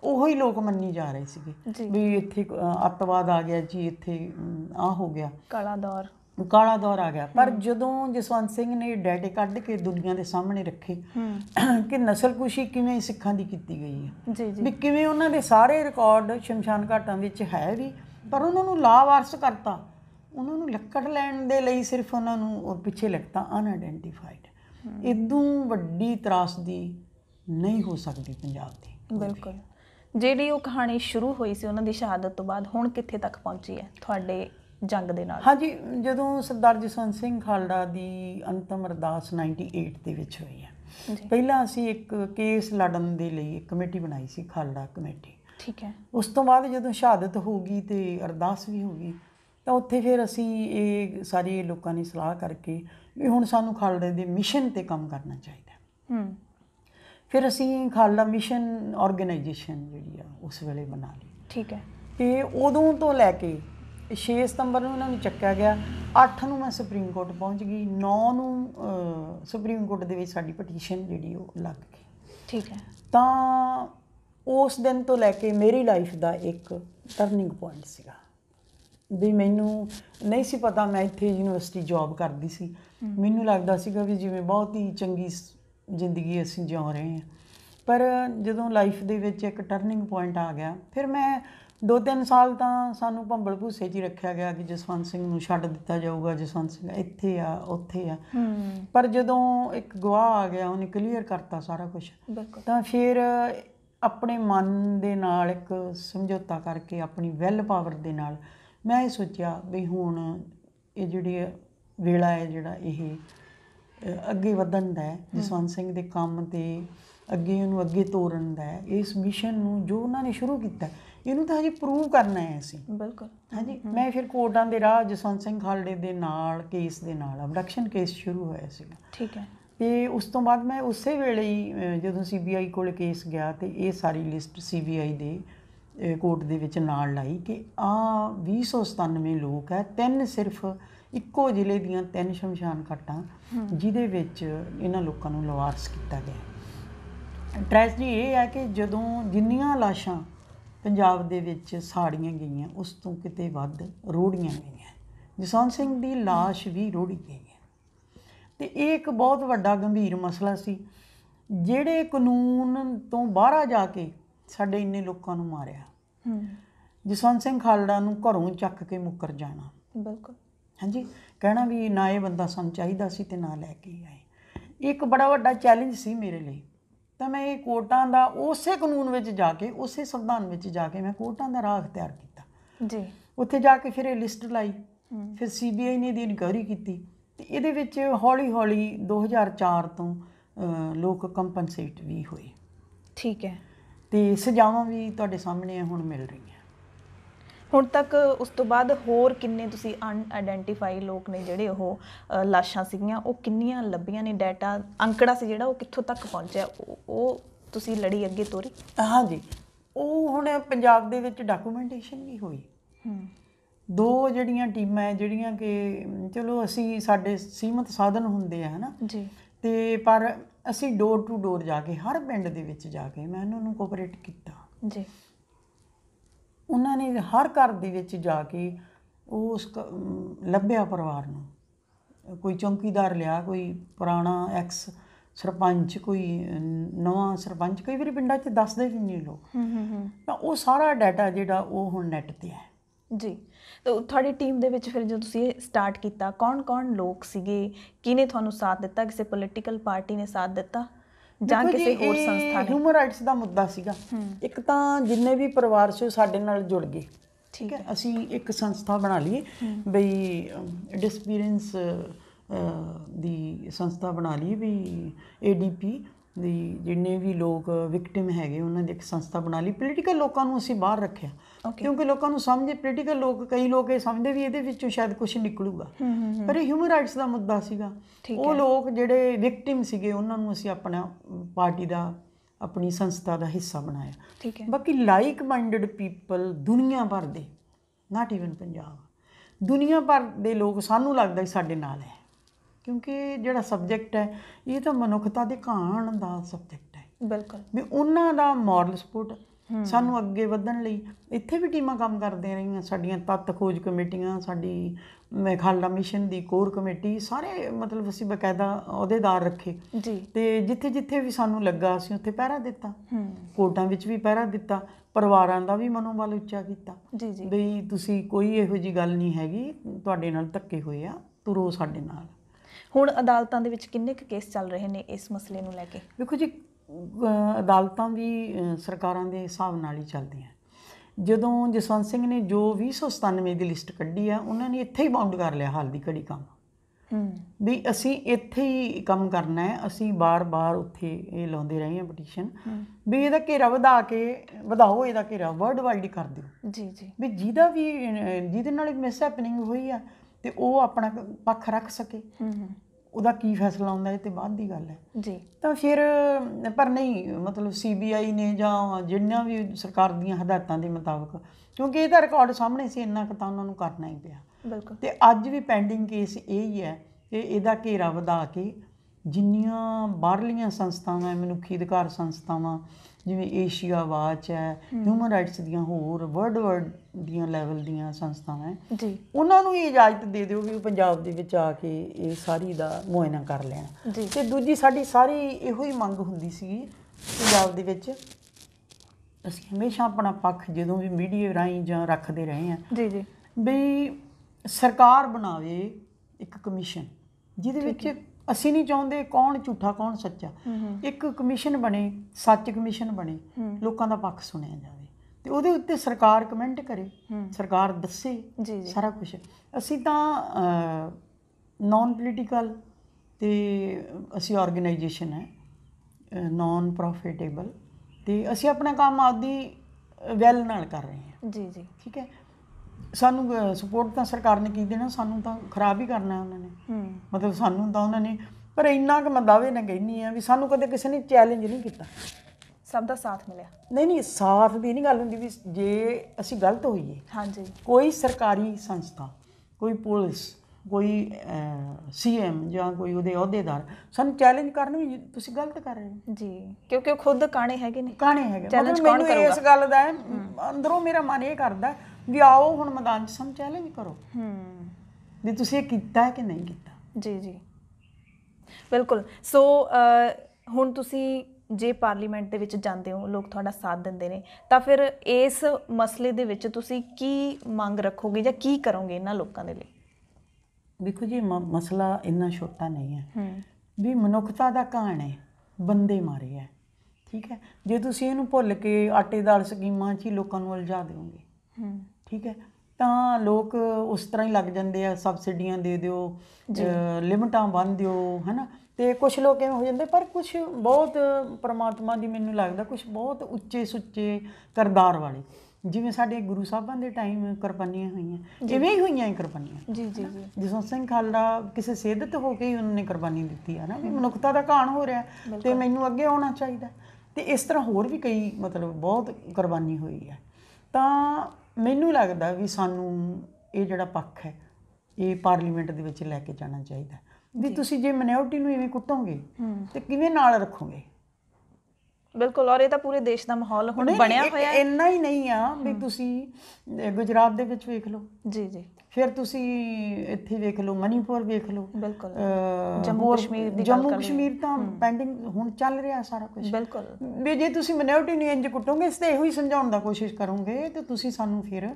ਉਹੋ ਹੀ ਲੋਕ ਮੰਨੀ ਜਾ ਰਹੇ ਸੀਗੇ ਵੀ ਇੱਥੇ ਅੱਤਵਾਦ ਆ ਗਿਆ ਜੀ ਇੱਥੇ ਆ ਹੋ ਗਿਆ ਕਾਲਾ ਦੌਰ ਕਾਲਾ ਦੌਰ ਆ ਗਿਆ ਪਰ ਜਦੋਂ ਜਸਵੰਤ ਸਿੰਘ ਨੇ ਡੈਟੇ ਕੱਢ ਕੇ ਦੁਨੀਆ ਦੇ ਸਾਹਮਣੇ ਰੱਖੇ ਕਿ ਨਸਲਕੁਸ਼ੀ ਕਿਵੇਂ ਸਿੱਖਾਂ ਦੀ ਕੀਤੀ ਗਈ ਹੈ ਜੀ ਜੀ ਵੀ ਕਿਵੇਂ ਉਹਨਾਂ ਦੇ ਸਾਰੇ ਰਿਕਾਰਡ ਸ਼ਮਸ਼ਾਨ ਘਾਟਾਂ ਵਿੱਚ ਹੈ ਵੀ ਪਰ ਉਹਨਾਂ ਨੂੰ ਲਾਵਾਰਸ ਕਰਤਾ ਉਹਨਾਂ ਨੂੰ ਲੱਕੜ ਲੈਣ ਦੇ ਲਈ ਸਿਰਫ ਉਹਨਾਂ ਨੂੰ ਪਿੱਛੇ ਲੱਗਤਾ ਅਨਆਇਡੈਂਟੀਫਾਈਡ ਇਦੋਂ ਵੱਡੀ ਤਰਾਸਦੀ ਨਹੀਂ ਹੋ ਸਕਦੀ ਪੰਜਾਬ ਦੀ ਬਿਲਕੁਲ ਜਿਹੜੀ ਉਹ ਕਹਾਣੀ ਸ਼ੁਰੂ ਹੋਈ ਸੀ ਉਹਨਾਂ ਦੀ ਸ਼ਹਾਦਤ ਤੋਂ ਬਾਅਦ ਹੁਣ ਕਿੱਥੇ ਤੱਕ ਪਹੁੰਚੀ ਹੈ ਤੁਹਾਡੇ ਜੰਗ ਦੇ ਨਾਲ ਹਾਂਜੀ ਜਦੋਂ ਸਰਦਾਰ ਜਸਵੰਤ ਸਿੰਘ ਖਾਲੜਾ ਦੀ ਅੰਤਮ ਅਰਦਾਸ 98 ਦੇ ਵਿੱਚ ਹੋਈ ਹੈ ਪਹਿਲਾਂ ਅਸੀਂ ਇੱਕ ਕੇਸ ਲੜਨ ਦੇ ਲਈ ਇੱਕ ਕਮੇਟੀ ਬਣਾਈ ਸੀ ਖਾਲੜਾ ਕਮੇਟੀ ਠੀਕ ਹੈ ਉਸ ਤੋਂ ਬਾਅਦ ਜਦੋਂ ਸ਼ਹਾਦਤ ਹੋ ਗਈ ਤੇ ਅਰਦਾਸ ਵੀ ਹੋ ਗਈ ਤਾਂ ਉੱਥੇ ਫਿਰ ਅਸੀਂ ਇਹ ਸਾਰੇ ਲੋਕਾਂ ਨੇ ਸਲਾਹ ਕਰਕੇ ਵੀ ਹੁਣ ਸਾਨੂੰ ਖਾਲੜੇ ਦੇ ਮਿਸ਼ਨ ਤੇ ਕੰਮ ਕਰਨਾ ਚਾਹੀਦਾ ਹੂੰ ਫਿਰ ਅਸੀਂ ਖਾਲੜਾ ਮਿਸ਼ਨ ਆਰਗੇਨਾਈਜੇਸ਼ਨ ਜਿਹੜੀ ਆ ਉਸ ਵੇਲੇ ਬਣਾ ਲਈ ਠੀਕ ਹੈ ਤੇ ਉਦੋਂ ਤੋਂ ਲੈ ਕੇ 6 ਸਤੰਬਰ ਨੂੰ ਇਹਨਾਂ ਨੂੰ ਚੱਕਿਆ ਗਿਆ 8 ਨੂੰ ਮੈਂ ਸੁਪਰੀਮ ਕੋਰਟ ਪਹੁੰਚ ਗਈ 9 ਨੂੰ ਸੁਪਰੀਮ ਕੋਰਟ ਦੇ ਵਿੱਚ ਸਾਡੀ ਪਟੀਸ਼ਨ ਜਿਹੜੀ ਉਹ ਲੱਗ ਗਈ ਠੀਕ ਹੈ ਤਾਂ ਉਸ ਦਿਨ ਤੋਂ ਲੈ ਕੇ ਮੇਰੀ ਲਾਈਫ ਦਾ ਇੱਕ ਟਰਨਿੰਗ ਪੁਆਇੰਟ ਸੀਗਾ ਵੀ ਮੈਨੂੰ ਨਹੀਂ ਸੀ ਪਤਾ ਮੈਂ ਇੱਥੇ ਯੂਨੀਵਰਸਿਟੀ ਜੌਬ ਕਰਦੀ ਸੀ ਮੈਨੂੰ ਲੱਗਦਾ ਸੀਗਾ ਵੀ ਜਿਵੇਂ ਬਹੁਤ ਹੀ ਚੰਗੀ ਜ਼ਿੰਦਗੀ ਅਸੀਂ ਜਿਉ ਰਹੇ ਹਾਂ ਪਰ ਜਦੋਂ ਲਾਈਫ ਦੇ ਵਿੱਚ ਇੱਕ ਟਰਨਿੰਗ ਪੁਆਇੰਟ ਆ ਗਿਆ ਫਿਰ ਮੈਂ ਦੋ ਤਿੰਨ ਸਾਲ ਤਾਂ ਸਾਨੂੰ ਭੰਬਲ ਭੂਸੇ 'ਚ ਹੀ ਰੱਖਿਆ ਗਿਆ ਕਿ ਜਸਵੰਤ ਸਿੰਘ ਨੂੰ ਛੱਡ ਦਿੱਤਾ ਜਾਊਗਾ ਜਸਵੰਤ ਸਿੰਘ ਇੱਥੇ ਆ ਉੱਥੇ ਆ ਪਰ ਜਦੋਂ ਇੱਕ ਗਵਾਹ ਆ ਗਿਆ ਉਹਨੇ ਕਲੀਅਰ ਕਰਤਾ ਸਾਰਾ ਕੁਝ ਤਾਂ ਫਿਰ ਆਪਣੇ ਮਨ ਦੇ ਨਾਲ ਇੱਕ ਸਮਝੌਤਾ ਕਰਕੇ ਆਪਣੀ ਵੈਲ ਪਾਵਰ ਦੇ ਨਾਲ ਮੈਂ ਇਹ ਸੋਚਿਆ ਵੀ ਹੁਣ ਇਹ ਜਿਹੜੀ ਵੇਲਾ ਹੈ ਜਿਹੜਾ ਇਹ ਅੱਗੇ ਵਧਣ ਦਾ ਹੈ ਜਸਵੰਤ ਸਿੰਘ ਦੇ ਕੰਮ ਤੇ ਅੱਗੇ ਉਹਨੂੰ ਅੱਗੇ ਤੋਰਨ ਦਾ ਹੈ ਇਸ ਮਿਸ਼ਨ ਨੂੰ ਜੋ ਉਹਨਾਂ ਨੇ ਸ਼ੁਰੂ ਕੀਤਾ ਇਹਨੂੰ ਤਾਂ ਹਜੇ ਪ੍ਰੂਵ ਕਰਨਾ ਹੈ ਅਸੀਂ ਬਿਲਕੁਲ ਹਾਂਜੀ ਮੈਂ ਫਿਰ ਕੋਰਟਾਂ ਦੇ ਰਾਹ ਜਸਵੰਤ ਸਿੰਘ ਖਾਲੜੇ ਦੇ ਨਾਲ ਕੇਸ ਦੇ ਨਾਲ ਅਬਡਕਸ਼ਨ ਕੇਸ ਸ਼ੁਰੂ ਹੋਇਆ ਸੀਗਾ ਠੀਕ ਹੈ ਤੇ ਉਸ ਤੋਂ ਬਾਅਦ ਮੈਂ ਉਸੇ ਵੇਲੇ ਹੀ ਜਦੋਂ ਸੀਬੀਆਈ ਕੋਲ ਕੇਸ ਗਿਆ ਤੇ ਇਹ ਸਾਰੀ ਲਿਸਟ ਸੀਬੀਆਈ ਦੇ ਕੋਰਟ ਦੇ ਵਿੱਚ ਨਾਲ ਲਾਈ ਕਿ ਆ 297 ਲੋਕ ਹੈ ਤਿੰਨ ਸਿਰਫ ਇੱਕੋ ਜ਼ਿਲ੍ਹੇ ਦੀਆਂ ਤਿੰਨ ਸ਼ਮਸ਼ਾਨ ਘਾਟਾਂ ਜਿਦੇ ਵਿੱਚ ਇਹਨਾਂ ਲੋਕਾਂ ਨੂੰ ਲਵਾਰਸ ਕੀਤਾ ਗਿਆ ਟ੍ਰੈਜਡੀ ਇਹ ਹੈ ਕਿ ਜਦੋਂ ਜਿੰਨੀਆਂ ਲਾਸ਼ਾਂ ਪੰਜਾਬ ਦੇ ਵਿੱਚ ਸਾੜੀਆਂ ਗਈਆਂ ਉਸ ਤੋਂ ਕਿਤੇ ਵੱਧ ਰੋੜੀਆਂ ਗਈਆਂ ਜਸਵੰਤ ਸਿੰਘ ਦੀ লাশ ਵੀ ਰੋੜੀ ਗਈ ਹੈ ਤੇ ਇਹ ਇੱਕ ਬਹੁਤ ਵੱਡਾ ਗੰਭੀਰ ਮਸਲਾ ਸੀ ਜਿਹੜੇ ਕਾਨੂੰਨ ਤੋਂ ਬਾਹਰ ਜਾ ਕੇ ਸਾਡੇ ਇੰਨੇ ਲੋਕਾਂ ਨੂੰ ਮਾਰਿਆ ਹੂੰ ਜਸਵੰਤ ਸਿੰਘ ਖਾਲੜਾ ਨੂੰ ਘਰੋਂ ਚੱਕ ਕੇ ਮੁੱਕਰ ਜਾਣਾ ਬਿਲਕੁਲ ਹਾਂਜੀ ਕਹਿਣਾ ਵੀ ਨਾ ਇਹ ਬੰਦਾ ਸਾਨੂੰ ਚਾਹੀਦਾ ਸੀ ਤੇ ਨਾ ਲੈ ਕੇ ਆਏ ਇੱਕ ਬੜਾ ਵੱਡਾ ਚੈਲੰਜ ਸੀ ਮੇਰੇ ਲਈ ਤਾਂ ਮੈਂ ਇਹ ਕੋਰਟਾਂ ਦਾ ਉਸੇ ਕਾਨੂੰਨ ਵਿੱਚ ਜਾ ਕੇ ਉਸੇ ਸੰਵਿਧਾਨ ਵਿੱਚ ਜਾ ਕੇ ਮੈਂ ਕੋਰਟਾਂ ਦਾ ਰਾਹ ਤਿਆਰ ਕੀਤਾ ਜੀ ਉੱਥੇ ਜਾ ਕੇ ਫਿਰ ਇਹ ਲਿਸਟ ਲਾਈ ਫਿਰ ਸੀਬੀਆਈ ਨੇ ਦੀ ਇਨਕੁਆਰੀ ਕੀਤੀ ਤੇ ਇਹਦੇ ਵਿੱਚ ਹੌਲੀ ਹੌਲੀ 2004 ਤੋਂ ਲੋਕ ਕੰਪਨਸੇਟ ਵੀ ਹੋਏ ਠੀਕ ਹੈ ਤੇ ਸਜ਼ਾਵਾਂ ਵੀ ਤੁਹਾਡੇ ਸਾਹਮਣੇ ਹੁਣ ਮਿਲ ਰਹੀਆਂ ਹੁਣ ਤੱਕ ਉਸ ਤੋਂ ਬਾਅਦ ਹੋਰ ਕਿੰਨੇ ਤੁਸੀਂ ਅਨਆਇਡੈਂਟੀਫਾਈ ਲੋਕ ਨੇ ਜਿਹੜੇ ਉਹ ਲਾਸ਼ਾਂ ਸੀਗੀਆਂ ਉਹ ਕਿੰਨੀਆਂ ਲੱਭੀਆਂ ਨੇ ਡਾਟਾ ਅੰਕੜਾ ਸੀ ਜਿਹੜਾ ਉਹ ਕਿੱਥੋਂ ਤੱਕ ਪਹੁੰਚਿਆ ਉਹ ਤੁਸੀਂ ਲੜੀ ਅੱਗੇ ਤੋਰੀ ਹਾਂਜੀ ਉਹ ਹੁਣ ਪੰਜਾਬ ਦੇ ਵਿੱਚ ਡਾਕੂਮੈਂਟੇਸ਼ਨ ਵੀ ਹੋਈ ਹੂੰ ਦੋ ਜਿਹੜੀਆਂ ਟੀਮਾਂ ਹੈ ਜਿਹੜੀਆਂ ਕਿ ਚਲੋ ਅਸੀਂ ਸਾਡੇ ਸੀਮਤ ਸਾਧਨ ਹੁੰਦੇ ਆ ਹਨਾ ਜੀ ਤੇ ਪਰ ਅਸੀਂ ਡੋਰ ਟੂ ਡੋਰ ਜਾ ਕੇ ਹਰ ਪਿੰਡ ਦੇ ਵਿੱਚ ਜਾ ਕੇ ਮੈਂ ਉਹਨਾਂ ਨੂੰ ਕੋਆਪਰੇਟ ਕੀਤਾ ਜੀ ਉਹਨਾਂ ਨੇ ਹਰ ਘਰ ਦੇ ਵਿੱਚ ਜਾ ਕੇ ਉਸ ਲੱਭਿਆ ਪਰਿਵਾਰ ਨੂੰ ਕੋਈ ਚੌਂਕੀਦਾਰ ਲਿਆ ਕੋਈ ਪੁਰਾਣਾ ਐਕਸ ਸਰਪੰਚ ਕੋਈ ਨਵਾਂ ਸਰਪੰਚ ਕਈ ਵਾਰੀ ਪਿੰਡਾਂ 'ਚ ਦੱਸਦੇ ਵੀ ਨਹੀਂ ਲੋਕ ਹੂੰ ਹੂੰ ਉਹ ਸਾਰਾ ਡਾਟਾ ਜਿਹੜਾ ਉਹ ਹੁਣ ਨੈਟ ਤੇ ਹੈ ਜੀ ਤਾਂ ਤੁਹਾਡੀ ਟੀਮ ਦੇ ਵਿੱਚ ਫਿਰ ਜਦੋਂ ਤੁਸੀਂ ਇਹ ਸਟਾਰਟ ਕੀਤਾ ਕੌਣ-ਕੌਣ ਲੋਕ ਸੀਗੇ ਕਿਨੇ ਤੁਹਾਨੂੰ ਸਾਥ ਦਿੱਤਾ ਕਿਸੇ ਪੋਲੀਟੀਕਲ ਪਾਰਟੀ ਨੇ ਸਾਥ ਦਿੱਤਾ ਜਾਂ ਕਿਸੇ ਹੋਰ ਸੰਸਥਾ ਨੇ ਹਿਊਮਨ ਰਾਈਟਸ ਦਾ ਮੁੱਦਾ ਸੀਗਾ ਇੱਕ ਤਾਂ ਜਿੰਨੇ ਵੀ ਪਰਿਵਾਰ ਸੀ ਸਾਡੇ ਨਾਲ ਜੁੜ ਗਏ ਠੀਕ ਹੈ ਅਸੀਂ ਇੱਕ ਸੰਸਥਾ ਬਣਾ ਲਈ ਬਈ ਐਕਸਪੀਰੀਅੰਸ ਦੀ ਸੰਸਥਾ ਬਣਾ ਲਈ ਵੀ ਏਡੀਪੀ ਦੀ ਜਿੰਨੇ ਵੀ ਲੋਕ ਵਿਕਟਿਮ ਹੈਗੇ ਉਹਨਾਂ ਦੀ ਇੱਕ ਸੰਸਥਾ ਬਣਾ ਲਈ ਪੋਲੀਟੀਕਲ ਲੋਕਾਂ ਨੂੰ ਅਸੀਂ ਬਾਹਰ ਰੱਖਿਆ ਕਿਉਂਕਿ ਲੋਕਾਂ ਨੂੰ ਸਮਝੇ ਪੋਲੀਟੀਕਲ ਲੋਕ ਕਈ ਲੋਕ ਇਹ ਸਮਝਦੇ ਵੀ ਇਹਦੇ ਵਿੱਚੋਂ ਸ਼ਾਇਦ ਕੁਝ ਨਿਕਲੂਗਾ ਪਰ ਇਹ ਹਿਊਮਨ ਰਾਈਟਸ ਦਾ ਮੁੱਦਾ ਸੀਗਾ ਉਹ ਲੋਕ ਜਿਹੜੇ ਵਿਕਟਿਮ ਸੀਗੇ ਉਹਨਾਂ ਨੂੰ ਅਸੀਂ ਆਪਣਾ ਪਾਰਟੀ ਦਾ ਆਪਣੀ ਸੰਸਥਾ ਦਾ ਹਿੱਸਾ ਬਣਾਇਆ ਠੀਕ ਹੈ ਬਾਕੀ ਲਾਈਕ ਮਾਈਂਡਡ ਪੀਪਲ ਦੁਨੀਆ ਭਰ ਦੇ ਨਾਟ ਇਵਨ ਪੰਜਾਬ ਦੁਨੀਆ ਭਰ ਦੇ ਲੋਕ ਸਾਨੂੰ ਲੱਗਦਾ ਹੈ ਸਾਡੇ ਨਾਲ ਹੈ ਕਿਉਂਕਿ ਜਿਹੜਾ ਸਬਜੈਕਟ ਹੈ ਇਹ ਤਾਂ ਮਨੁੱਖਤਾ ਦੇ ਕਹਾਣ ਦਾ ਸਬਜੈਕਟ ਹੈ ਬਿਲਕੁਲ ਵੀ ਉਹਨਾਂ ਦਾ ਮੋਰਲ ਸਪੋਰਟ ਸਾਨੂੰ ਅੱਗੇ ਵਧਣ ਲਈ ਇੱਥੇ ਵੀ ਟੀਮਾਂ ਕੰਮ ਕਰਦੇ ਰਹੀਆਂ ਸਾਡੀਆਂ ਤੱਤ ਖੋਜ ਕਮੇਟੀਆਂ ਸਾਡੀ ਖਾਲਾ ਮਿਸ਼ਨ ਦੀ ਕੋਰ ਕਮੇਟੀ ਸਾਰੇ ਮਤਲਬ ਅਸੀਂ ਬਕਾਇਦਾ ਅਹੁਦੇਦਾਰ ਰੱਖੇ ਜੀ ਤੇ ਜਿੱਥੇ ਜਿੱਥੇ ਵੀ ਸਾਨੂੰ ਲੱਗਾ ਅਸੀਂ ਉੱਥੇ ਪਹਿਰਾ ਦਿੱਤਾ ਕੋਟਾਂ ਵਿੱਚ ਵੀ ਪਹਿਰਾ ਦਿੱਤਾ ਪਰਿਵਾਰਾਂ ਦਾ ਵੀ ਮਨੋਬਲ ਉੱਚਾ ਕੀਤਾ ਜੀ ਜੀ ਬਈ ਤੁਸੀਂ ਕੋਈ ਇਹੋ ਜੀ ਗੱਲ ਨਹੀਂ ਹੈਗੀ ਤੁਹਾਡੇ ਨਾਲ ਧੱਕੇ ਹੋਏ ਆ ਤੁਰੋ ਸਾਡੇ ਨਾਲ ਹੁਣ ਅਦਾਲਤਾਂ ਦੇ ਵਿੱਚ ਕਿੰਨੇ ਕੇਸ ਚੱਲ ਰਹੇ ਨੇ ਇਸ ਮਸਲੇ ਨੂੰ ਲੈ ਕੇ ਵੇਖੋ ਜੀ ਅਦਾਲਤਾਂ ਵੀ ਸਰਕਾਰਾਂ ਦੇ ਹਿਸਾਬ ਨਾਲ ਹੀ ਚੱਲਦੀਆਂ ਜਦੋਂ ਜਸਵੰਤ ਸਿੰਘ ਨੇ ਜੋ 2097 ਦੀ ਲਿਸਟ ਕੱਢੀ ਆ ਉਹਨਾਂ ਨੇ ਇੱਥੇ ਹੀ ਬਾਉਂਡ ਕਰ ਲਿਆ ਹਾਲ ਦੀ ਘੜੀ ਕੰਮ ਵੀ ਅਸੀਂ ਇੱਥੇ ਹੀ ਕੰਮ ਕਰਨਾ ਹੈ ਅਸੀਂ ਬਾਰ-ਬਾਰ ਉੱਥੇ ਇਹ ਲਾਉਂਦੇ ਰਹੇ ਹਾਂ ਪਟੀਸ਼ਨ ਵੀ ਇਹਦਾ ਘੇਰਾ ਵਧਾ ਕੇ ਵਧਾਓ ਇਹਦਾ ਘੇਰਾ ਵਰਡ ਵਾਈਡ ਕਰ ਦਿਓ ਜੀ ਜੀ ਵੀ ਜਿਹਦਾ ਵੀ ਜਿਹਦੇ ਨਾਲ ਮਿਸ ਹੈਪਨਿੰਗ ਹੋਈ ਆ ਤੇ ਉਹ ਆਪਣਾ ਪੱਖ ਰੱਖ ਸਕੇ ਉਹਦਾ ਕੀ ਫੈਸਲਾ ਹੁੰਦਾ ਇਹ ਤੇ ਬਾਅਦ ਦੀ ਗੱਲ ਹੈ ਜੀ ਤਾਂ ਫਿਰ ਪਰ ਨਹੀਂ ਮਤਲਬ ਸੀਬੀਆਈ ਨੇ ਜਾਂ ਜਿੰਨਾ ਵੀ ਸਰਕਾਰ ਦੀਆਂ ਹਦਾਇਤਾਂ ਦੇ ਮੁਤਾਬਕ ਕਿਉਂਕਿ ਇਹਦਾ ਰਿਕਾਰਡ ਸਾਹਮਣੇ ਸੀ ਇੰਨਾ ਕਿ ਤਾਂ ਉਹਨਾਂ ਨੂੰ ਕਰਨਾ ਹੀ ਪਿਆ ਬਿਲਕੁਲ ਤੇ ਅੱਜ ਵੀ ਪੈਂਡਿੰਗ ਕੇਸ ਇਹ ਹੀ ਹੈ ਕਿ ਇਹਦਾ ਘੇਰਾ ਵਧਾ ਕੇ ਜਿੰਨੀਆਂ ਬਾਹਰਲੀਆਂ ਸੰਸਥਾਵਾਂ ਮਨੁੱਖੀ ਅਧਿਕਾਰ ਸੰਸਥਾਵਾਂ ਜਿਵੇਂ ਏਸ਼ੀਆ ਵਾਚ ਹੈ ਹਿਊਮਨ ਰਾਈਟਸ ਦੀਆਂ ਹੋਰ ਵਰਡ ਵਰਡ ਦੀਆਂ ਲੈਵਲ ਦੀਆਂ ਸੰਸਥਾਵਾਂ ਹੈ ਜੀ ਉਹਨਾਂ ਨੂੰ ਇਹ ਇਜਾਜ਼ਤ ਦੇ ਦਿਓ ਵੀ ਪੰਜਾਬ ਦੇ ਵਿੱਚ ਆ ਕੇ ਇਹ ਸਾਰੀ ਦਾ ਮੁਆਇਨਾ ਕਰ ਲੈਣ ਤੇ ਦੂਜੀ ਸਾਡੀ ਸਾਰੀ ਇਹੋ ਹੀ ਮੰਗ ਹੁੰਦੀ ਸੀ ਪੰਜਾਬ ਦੇ ਵਿੱਚ ਅਸੀਂ ਹਮੇਸ਼ਾ ਆਪਣਾ ਪੱਖ ਜਦੋਂ ਵੀ ਮੀਡੀਆ ਰਾਈ ਜਾਂ ਰੱਖਦੇ ਰਹੇ ਆ ਜੀ ਜੀ ਵੀ ਸਰਕਾਰ ਬਣਾਵੇ ਇੱਕ ਕਮਿਸ਼ਨ ਜਿਹਦੇ ਵਿੱਚ ਅਸੀਂ ਨਹੀਂ ਚਾਹੁੰਦੇ ਕੌਣ ਝੂਠਾ ਕੌਣ ਸੱਚਾ ਇੱਕ ਕਮਿਸ਼ਨ ਬਣੇ ਸੱਚ ਕਮਿਸ਼ਨ ਬਣੇ ਲੋਕਾਂ ਦਾ ਪੱਖ ਸੁਣਿਆ ਜਾਵੇ ਤੇ ਉਹਦੇ ਉੱਤੇ ਸਰਕਾਰ ਕਮੈਂਟ ਕਰੇ ਸਰਕਾਰ ਦੱਸੇ ਸਾਰਾ ਕੁਝ ਅਸੀਂ ਤਾਂ ਨਾਨ ਪੋਲੀਟੀਕਲ ਤੇ ਅਸੀਂ ਆਰਗੇਨਾਈਜੇਸ਼ਨ ਹੈ ਨਾਨ ਪ੍ਰੋਫਿਟੇਬਲ ਤੇ ਅਸੀਂ ਆਪਣਾ ਕੰਮ ਆਦੀ ਵੈਲ ਨਾਲ ਕਰ ਰਹੇ ਹਾਂ ਜੀ ਜੀ ਠੀਕ ਹੈ ਸਾਨੂੰ ਸਪੋਰਟ ਤਾਂ ਸਰਕਾਰ ਨੇ ਕੀ ਦੇਣਾ ਸਾਨੂੰ ਤਾਂ ਖਰਾਬ ਹੀ ਕਰਨਾ ਉਹਨਾਂ ਨੇ ਮਤਲਬ ਸਾਨੂੰ ਤਾਂ ਉਹਨਾਂ ਨੇ ਪਰ ਇੰਨਾ ਕੁ ਮੈਂ ਦਾਅਵੇ ਨਾਲ ਕਹਿਨੀ ਆ ਵੀ ਸਾਨੂੰ ਕਦੇ ਕਿਸੇ ਨੇ ਚੈਲੰਜ ਨਹੀਂ ਕੀਤਾ ਸਭ ਦਾ ਸਾਥ ਮਿਲਿਆ ਨਹੀਂ ਨਹੀਂ ਸਾਥ ਦੀ ਨਹੀਂ ਗੱਲ ਹੁੰਦੀ ਵੀ ਜੇ ਅਸੀਂ ਗਲਤ ਹੋਈਏ ਹਾਂਜੀ ਕੋਈ ਸਰਕਾਰੀ ਸੰਸਥਾ ਕੋਈ ਪੁਲਿਸ ਕੋਈ ਸੀਐਮ ਜਾਂ ਕੋਈ ਉਹਦੇ ਅਹੁਦੇਦਾਰ ਸਾਨੂੰ ਚੈਲੰਜ ਕਰਨ ਵੀ ਤੁਸੀਂ ਗਲਤ ਕਰ ਰਹੇ ਹੋ ਜੀ ਕਿਉਂਕਿ ਉਹ ਖੁਦ ਕਾਣੇ ਹੈਗੇ ਨੇ ਕਾਣੇ ਹੈਗੇ ਚੈਲੰਜ ਕੌਣ ਮੈਨੂੰ ਇਸ ਗੱਲ ਦਾ ਅੰਦਰੋਂ ਮੇਰਾ ਮਨ ਇਹ ਕਰਦਾ ਵੀ ਆਓ ਹੁਣ ਮੈਦਾਨ 'ਚ ਲੈ ਚੈਲੰਜ ਕਰੋ ਹੂੰ ਵੀ ਤੁਸੀਂ ਇਹ ਕੀਤਾ ਹੈ ਕਿ ਨਹੀਂ ਕੀਤਾ ਜੀ ਜੀ ਬਿਲਕੁਲ ਸੋ ਹੁਣ ਤੁਸੀਂ ਜੇ ਪਾਰਲੀਮੈਂਟ ਦੇ ਵਿੱਚ ਜਾਂਦੇ ਹੋ ਲੋਕ ਤੁਹਾਡਾ ਸਾਥ ਦਿੰਦੇ ਨੇ ਤਾਂ ਫਿਰ ਇਸ ਮਸਲੇ ਦੇ ਵਿੱਚ ਤੁਸੀਂ ਕੀ ਮੰਗ ਰੱਖੋਗੇ ਜਾਂ ਕੀ ਕਰੋਗੇ ਇਹਨਾਂ ਲੋਕਾਂ ਦੇ ਲਈ ਵੇਖੋ ਜੀ ਮਸਲਾ ਇੰਨਾ ਛੋਟਾ ਨਹੀਂ ਹੈ ਵੀ ਮਨੁੱਖਤਾ ਦਾ ਕਹਾਣ ਹੈ ਬੰਦੇ ਮਾਰੇ ਹੈ ਠੀਕ ਹੈ ਜੇ ਤੁਸੀਂ ਇਹਨੂੰ ਭੁੱਲ ਕੇ ਆਟੇ ਦਾਲ ਸਕੀਮਾਂ 'ਚ ਹੀ ਲੋਕਾਂ ਨੂੰ ਉਲਝਾ ਦਿਓਗੇ ਠੀਕ ਹੈ ਤਾਂ ਲੋਕ ਉਸ ਤਰ੍ਹਾਂ ਹੀ ਲੱਗ ਜਾਂਦੇ ਆ ਸਬਸਿਡੀਆਂ ਦੇ ਦਿਓ ਲਿਮਟਾਂ ਬੰਨ ਦਿਓ ਹਨਾ ਤੇ ਕੁਝ ਲੋਕ ਐਵੇਂ ਹੋ ਜਾਂਦੇ ਪਰ ਕੁਝ ਬਹੁਤ ਪ੍ਰਮਾਤਮਾ ਦੀ ਮੈਨੂੰ ਲੱਗਦਾ ਕੁਝ ਬਹੁਤ ਉੱਚੇ ਸੁੱਚੇ ਕਰਦਾਰ ਵਾਲੇ ਜਿਵੇਂ ਸਾਡੇ ਗੁਰੂ ਸਾਹਿਬਾਂ ਦੇ ਟਾਈਮ ਕੁਰਬਾਨੀਆਂ ਹੋਈਆਂ ਜਿਵੇਂ ਹੀ ਹੋਈਆਂ ਕੁਰਬਾਨੀਆਂ ਜੀ ਜੀ ਜੀ ਜਿਸੋਂ ਸਿੰਘ ਖਾਲੜਾ ਕਿਸੇ ਸੇਧਤ ਹੋ ਕੇ ਹੀ ਉਹਨਾਂ ਨੇ ਕੁਰਬਾਨੀ ਦਿੱਤੀ ਹੈ ਨਾ ਵੀ ਮਨੁੱਖਤਾ ਦਾ ਕਾਣ ਹੋ ਰਿਹਾ ਤੇ ਮੈਨੂੰ ਅੱਗੇ ਆਉਣਾ ਚਾਹੀਦਾ ਤੇ ਇਸ ਤਰ੍ਹਾਂ ਹੋਰ ਵੀ ਕਈ ਮਤਲਬ ਬਹੁਤ ਕੁਰਬਾਨੀ ਹੋਈ ਹੈ ਤਾਂ ਮੈਨੂੰ ਲੱਗਦਾ ਵੀ ਸਾਨੂੰ ਇਹ ਜਿਹੜਾ ਪੱਖ ਹੈ ਇਹ ਪਾਰਲੀਮੈਂਟ ਦੇ ਵਿੱਚ ਲੈ ਕੇ ਜਾਣਾ ਚਾਹੀਦਾ ਵੀ ਤੁਸੀਂ ਜੇ ਮਿਨੋਰਟੀ ਨੂੰ ਇਵੇਂ ਕੁੱਟੋਗੇ ਤੇ ਕਿਵੇਂ ਨਾਲ ਰੱਖੋਗੇ ਬਿਲਕੁਲ ਔਰ ਇਹ ਤਾਂ ਪੂਰੇ ਦੇਸ਼ ਦਾ ਮਾਹੌਲ ਹੁਣ ਬਣਿਆ ਹੋਇਆ ਹੈ ਇੰਨਾ ਹੀ ਨਹੀਂ ਆ ਵੀ ਤੁਸੀਂ ਗੁਜਰਾਤ ਦੇ ਵਿੱਚ ਵੇਖ ਲਓ ਜੀ ਜੀ ਫਿਰ ਤੁਸੀਂ ਇੱਥੇ ਵੇਖ ਲਓ ਮਨੀਪੁਰ ਵੇਖ ਲਓ ਬਿਲਕੁਲ ਜੰਮੂ ਕਸ਼ਮੀਰ ਦੀ ਜੰਮੂ ਕਸ਼ਮੀਰ ਤਾਂ ਪੈਂਡਿੰਗ ਹੁਣ ਚੱਲ ਰਿਹਾ ਸਾਰਾ ਕੁਝ ਬਿਲਕੁਲ ਵੀ ਜੇ ਤੁਸੀਂ ਮਿਨੋਰਟੀ ਨੂੰ ਇੰਜ ਕੁੱਟੋਗੇ ਇਸ ਤੇ ਇਹੋ ਹੀ ਸਮਝਾਉਣ ਦਾ ਕੋਸ਼ਿਸ਼ ਕਰੋਗੇ ਤੇ ਤੁਸੀਂ ਸਾਨੂੰ ਫਿਰ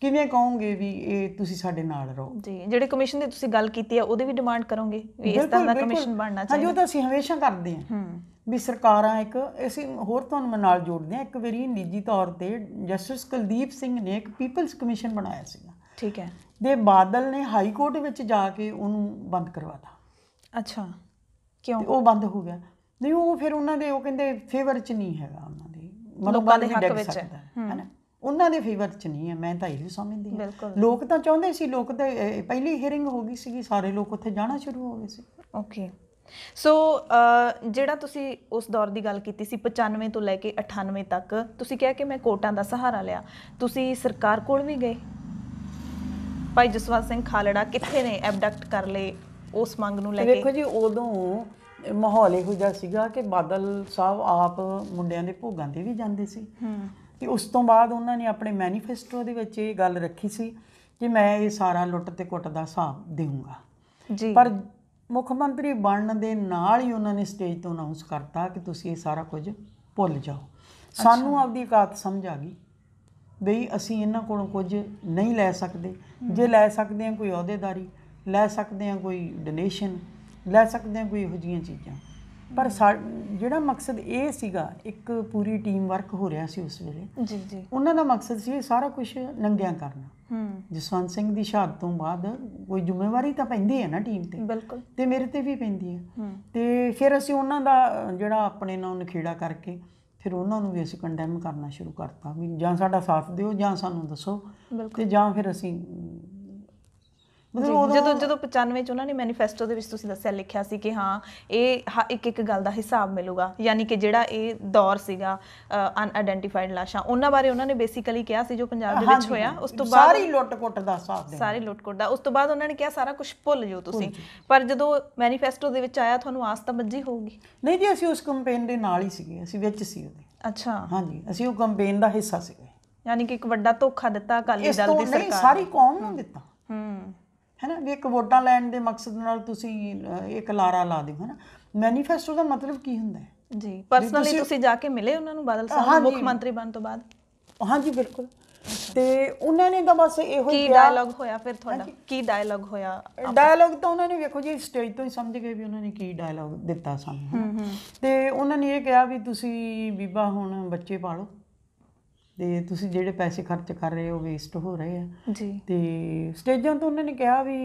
ਕਿਵੇਂ ਕਹੋਗੇ ਵੀ ਇਹ ਤੁਸੀਂ ਸਾਡੇ ਨਾਲ ਰਹੋ ਜੀ ਜਿਹੜੇ ਕਮਿਸ਼ਨ ਦੀ ਤੁਸੀਂ ਗੱਲ ਕੀਤੀ ਹੈ ਉਹਦੇ ਵੀ ਡਿਮਾਂਡ ਕਰੋਗੇ ਵੀ ਇਸ ਤਰ੍ਹਾਂ ਦਾ ਕਮਿਸ਼ਨ ਬਣਨਾ ਚਾਹੀਦਾ ਹਾਂ ਜੋ ਤਾਂ ਅਸੀਂ ਹਮੇਸ਼ਾ ਕਰਦੇ ਹਾਂ ਵੀ ਸਰਕਾਰਾਂ ਇੱਕ ਅਸੀਂ ਹੋਰ ਤੁਹਾਨੂੰ ਨਾਲ ਜੋੜਦੇ ਆ ਇੱਕ ਵਾਰੀ ਨਿੱਜੀ ਤੌਰ ਤੇ ਜਸਟਿਸ ਕੁਲਦੀਪ ਸਿੰਘ ਨੇ ਇੱਕ ਪੀਪਲਸ ਕਮਿਸ਼ਨ ਬਣਾਇਆ ਸੀਗਾ ਠੀਕ ਹੈ ਦੇ ਬਾਦਲ ਨੇ ਹਾਈ ਕੋਰਟ ਵਿੱਚ ਜਾ ਕੇ ਉਹਨੂੰ ਬੰਦ ਕਰਵਾਤਾ ਅੱਛਾ ਕਿਉਂ ਉਹ ਬੰਦ ਹੋ ਗਿਆ ਨਹੀਂ ਉਹ ਫਿਰ ਉਹਨਾਂ ਦੇ ਉਹ ਕਹਿੰਦੇ ਫੇਵਰ ਚ ਨਹੀਂ ਹੈਗਾ ਉਹਨਾਂ ਦੇ ਲੋਕਾਂ ਦੇ ਹੱਕ ਵਿੱਚ ਹੈ ਹਨਾ ਉਹਨਾਂ ਦੇ ਫੇਵਰ ਚ ਨਹੀਂ ਹੈ ਮੈਂ ਤਾਂ ਇਹ ਸਮਝਦੀ ਹਾਂ ਲੋਕ ਤਾਂ ਚਾਹੁੰਦੇ ਸੀ ਲੋਕ ਤਾਂ ਪਹਿਲੀ ਹੀਅਰਿੰਗ ਹੋ ਗਈ ਸੀਗੀ ਸਾਰੇ ਲੋਕ ਉੱਥੇ ਜਾਣਾ ਸ਼ੁਰੂ ਹੋ ਗਏ ਸੀ ਓਕੇ ਸੋ ਜਿਹੜਾ ਤੁਸੀਂ ਉਸ ਦੌਰ ਦੀ ਗੱਲ ਕੀਤੀ ਸੀ 95 ਤੋਂ ਲੈ ਕੇ 98 ਤੱਕ ਤੁਸੀਂ ਕਿਹਾ ਕਿ ਮੈਂ ਕੋਟਾਂ ਦਾ ਸਹਾਰਾ ਲਿਆ ਤੁਸੀਂ ਸਰਕਾਰ ਕੋਲ ਵੀ ਗਏ ਭਾਈ ਜਸਵੰਤ ਸਿੰਘ ਖਾਲੜਾ ਕਿੱਥੇ ਨੇ ਐਬਡਕਟ ਕਰ ਲਏ ਉਸ ਮੰਗ ਨੂੰ ਲੈ ਕੇ ਦੇਖੋ ਜੀ ਉਦੋਂ ਮਾਹੌਲ ਇਹੋ ਜਿਹਾ ਸੀਗਾ ਕਿ ਬਾਦਲ ਸਾਹਿਬ ਆਪ ਮੁੰਡਿਆਂ ਦੇ ਭੋਗਾਂ ਤੇ ਵੀ ਜਾਂਦੇ ਸੀ ਤੇ ਉਸ ਤੋਂ ਬਾਅਦ ਉਹਨਾਂ ਨੇ ਆਪਣੇ ਮੈਨੀਫੈਸਟੋ ਦੇ ਵਿੱਚ ਇਹ ਗੱਲ ਰੱਖੀ ਸੀ ਕਿ ਮੈਂ ਇਹ ਸਾਰਾ ਲੁੱਟ ਤੇ ਕੁੱਟ ਦਾ ਹਿਸਾਬ ਦੇਵਾਂਗਾ ਜੀ ਪਰ ਮੁੱਖ ਮੰਤਰੀ ਬਣਨ ਦੇ ਨਾਲ ਹੀ ਉਹਨਾਂ ਨੇ ਸਟੇਜ ਤੋਂ ਅਨਾਉਂਸ ਕਰਤਾ ਕਿ ਤੁਸੀਂ ਇਹ ਸਾਰਾ ਕੁਝ ਭੁੱਲ ਜਾਓ ਸਾਨੂੰ ਆਪਦੀ ਕਾਤ ਸਮਝ ਆ ਗਈ ਬਈ ਅਸੀਂ ਇਹਨਾਂ ਕੋਲੋਂ ਕੁਝ ਨਹੀਂ ਲੈ ਸਕਦੇ ਜੇ ਲੈ ਸਕਦੇ ਆ ਕੋਈ ਅਹੁਦੇਦਾਰੀ ਲੈ ਸਕਦੇ ਆ ਕੋਈ ਡੋਨੇਸ਼ਨ ਲੈ ਸਕਦੇ ਆ ਕੋਈ ਇਹੋ ਜੀਆਂ ਚੀਜ਼ਾਂ ਪਰ ਜਿਹੜਾ ਮਕਸਦ ਇਹ ਸੀਗਾ ਇੱਕ ਪੂਰੀ ਟੀਮ ਵਰਕ ਹੋ ਰਿਹਾ ਸੀ ਉਸ ਵੇਲੇ ਜੀ ਜੀ ਉਹਨਾਂ ਦਾ ਮਕਸਦ ਸੀ ਇਹ ਸਾਰਾ ਕੁਝ ਨੰਗਿਆਂ ਕਰਨਾ ਹੂੰ ਜਸਵੰਤ ਸਿੰਘ ਦੀ ਸ਼ਹਾਦਤ ਤੋਂ ਬਾਅਦ ਕੋਈ ਜ਼ਿੰਮੇਵਾਰੀ ਤਾਂ ਪੈਂਦੀ ਹੈ ਨਾ ਟੀਮ ਤੇ ਬਿਲਕੁਲ ਤੇ ਮੇਰੇ ਤੇ ਵੀ ਪੈਂਦੀ ਹੈ ਤੇ ਫਿਰ ਅਸੀਂ ਉਹਨਾਂ ਦਾ ਜਿਹੜਾ ਆਪਣੇ ਨਾਲ ਨਖੇੜਾ ਕਰਕੇ ਫਿਰ ਉਹਨਾਂ ਨੂੰ ਵੀ ਅਸੀਂ ਕੰਡੈਮ ਕਰਨਾ ਸ਼ੁਰੂ ਕਰਤਾ ਵੀ ਜਾਂ ਸਾਡਾ ਸਾਥ ਦਿਓ ਜਾਂ ਸਾਨੂੰ ਦੱਸੋ ਤੇ ਜਾਂ ਫਿਰ ਅਸੀਂ ਜਦੋਂ ਜਦੋਂ 95 ਚ ਉਹਨਾਂ ਨੇ ਮੈਨੀਫੈਸਟੋ ਦੇ ਵਿੱਚ ਤੁਸੀਂ ਦੱਸਿਆ ਲਿਖਿਆ ਸੀ ਕਿ ਹਾਂ ਇਹ ਇੱਕ ਇੱਕ ਗੱਲ ਦਾ ਹਿਸਾਬ ਮਿਲੂਗਾ ਯਾਨੀ ਕਿ ਜਿਹੜਾ ਇਹ ਦੌਰ ਸੀਗਾ ਅਨਆਇਡੈਂਟੀਫਾਈਡ ਲਾਸ਼ਾਂ ਉਹਨਾਂ ਬਾਰੇ ਉਹਨਾਂ ਨੇ ਬੇਸਿਕਲੀ ਕਿਹਾ ਸੀ ਜੋ ਪੰਜਾਬ ਦੇ ਵਿੱਚ ਹੋਇਆ ਉਸ ਤੋਂ ਬਾਅਦ ਸਾਰੀ ਲੁੱਟ-ਕੁੱਟ ਦਾ ਹਿਸਾਬ ਦੇ ਸਾਰੀ ਲੁੱਟ-ਕੁੱਟ ਦਾ ਉਸ ਤੋਂ ਬਾਅਦ ਉਹਨਾਂ ਨੇ ਕਿਹਾ ਸਾਰਾ ਕੁਝ ਭੁੱਲ ਜਾਓ ਤੁਸੀਂ ਪਰ ਜਦੋਂ ਮੈਨੀਫੈਸਟੋ ਦੇ ਵਿੱਚ ਆਇਆ ਤੁਹਾਨੂੰ ਆਸ ਤਾਂ ਬੱਝੀ ਹੋਊਗੀ ਨਹੀਂ ਜੀ ਅਸੀਂ ਉਸ ਕੰਪੇਨ ਦੇ ਨਾਲ ਹੀ ਸੀਗੇ ਅਸੀਂ ਵਿੱਚ ਸੀ ਉਹਦੇ ਅੱਛਾ ਹਾਂਜੀ ਅਸੀਂ ਉਹ ਕੰਪੇਨ ਦਾ ਹਿੱਸਾ ਸੀਗੇ ਯਾਨੀ ਕਿ ਇੱਕ ਵੱਡਾ ਧੋਖਾ ਦਿੱਤਾ ਅਕਾਲੀ ਦਲ ਦੀ ਸਰਕਾਰ ਨੇ ਸਾਰੀ ਕੌਮ ਨੂੰ ਦਿੱਤਾ ਹੂੰ ਹੈਨਾ ਵੀ ਇੱਕ ਵੋਟਾਂ ਲੈਣ ਦੇ ਮਕਸਦ ਨਾਲ ਤੁਸੀਂ ਇੱਕ ਲਾਰਾ ਲਾ ਦਿਓ ਹੈਨਾ ਮੈਨੀਫੈਸਟੋ ਦਾ ਮਤਲਬ ਕੀ ਹੁੰਦਾ ਹੈ ਜੀ ਪਰਸਨਲੀ ਤੁਸੀਂ ਜਾ ਕੇ ਮਿਲੇ ਉਹਨਾਂ ਨੂੰ ਬਾਦਲ ਸਾਹਿਬ ਮੁੱਖ ਮੰਤਰੀ ਬਣ ਤੋਂ ਬਾਅਦ ਹਾਂਜੀ ਬਿਲਕੁਲ ਤੇ ਉਹਨਾਂ ਨੇ ਤਾਂ ਬਸ ਇਹੋ ਹੀ ਕੀ ਡਾਇਲੌਗ ਹੋਇਆ ਫਿਰ ਤੁਹਾਡਾ ਕੀ ਡਾਇਲੌਗ ਹੋਇਆ ਡਾਇਲੌਗ ਤਾਂ ਉਹਨਾਂ ਨੇ ਵੇਖੋ ਜੀ ਸਟੇਜ ਤੋਂ ਹੀ ਸਮਝ ਗਏ ਵੀ ਉਹਨਾਂ ਨੇ ਕੀ ਡਾਇਲੌਗ ਦਿੱਤਾ ਸਾਨੂੰ ਤੇ ਉਹਨਾਂ ਨੇ ਇਹ ਕਿਹਾ ਵੀ ਤੁਸੀਂ ਬੀਬਾ ਹੁਣ ਬੱਚੇ ਪਾਲੋ ਤੇ ਤੁਸੀਂ ਜਿਹੜੇ ਪੈਸੇ ਖਰਚ ਕਰ ਰਹੇ ਹੋ ਵੇਸਟ ਹੋ ਰਹੇ ਆ ਜੀ ਤੇ ਸਟੇਜਾਂ ਤੋਂ ਉਹਨਾਂ ਨੇ ਕਿਹਾ ਵੀ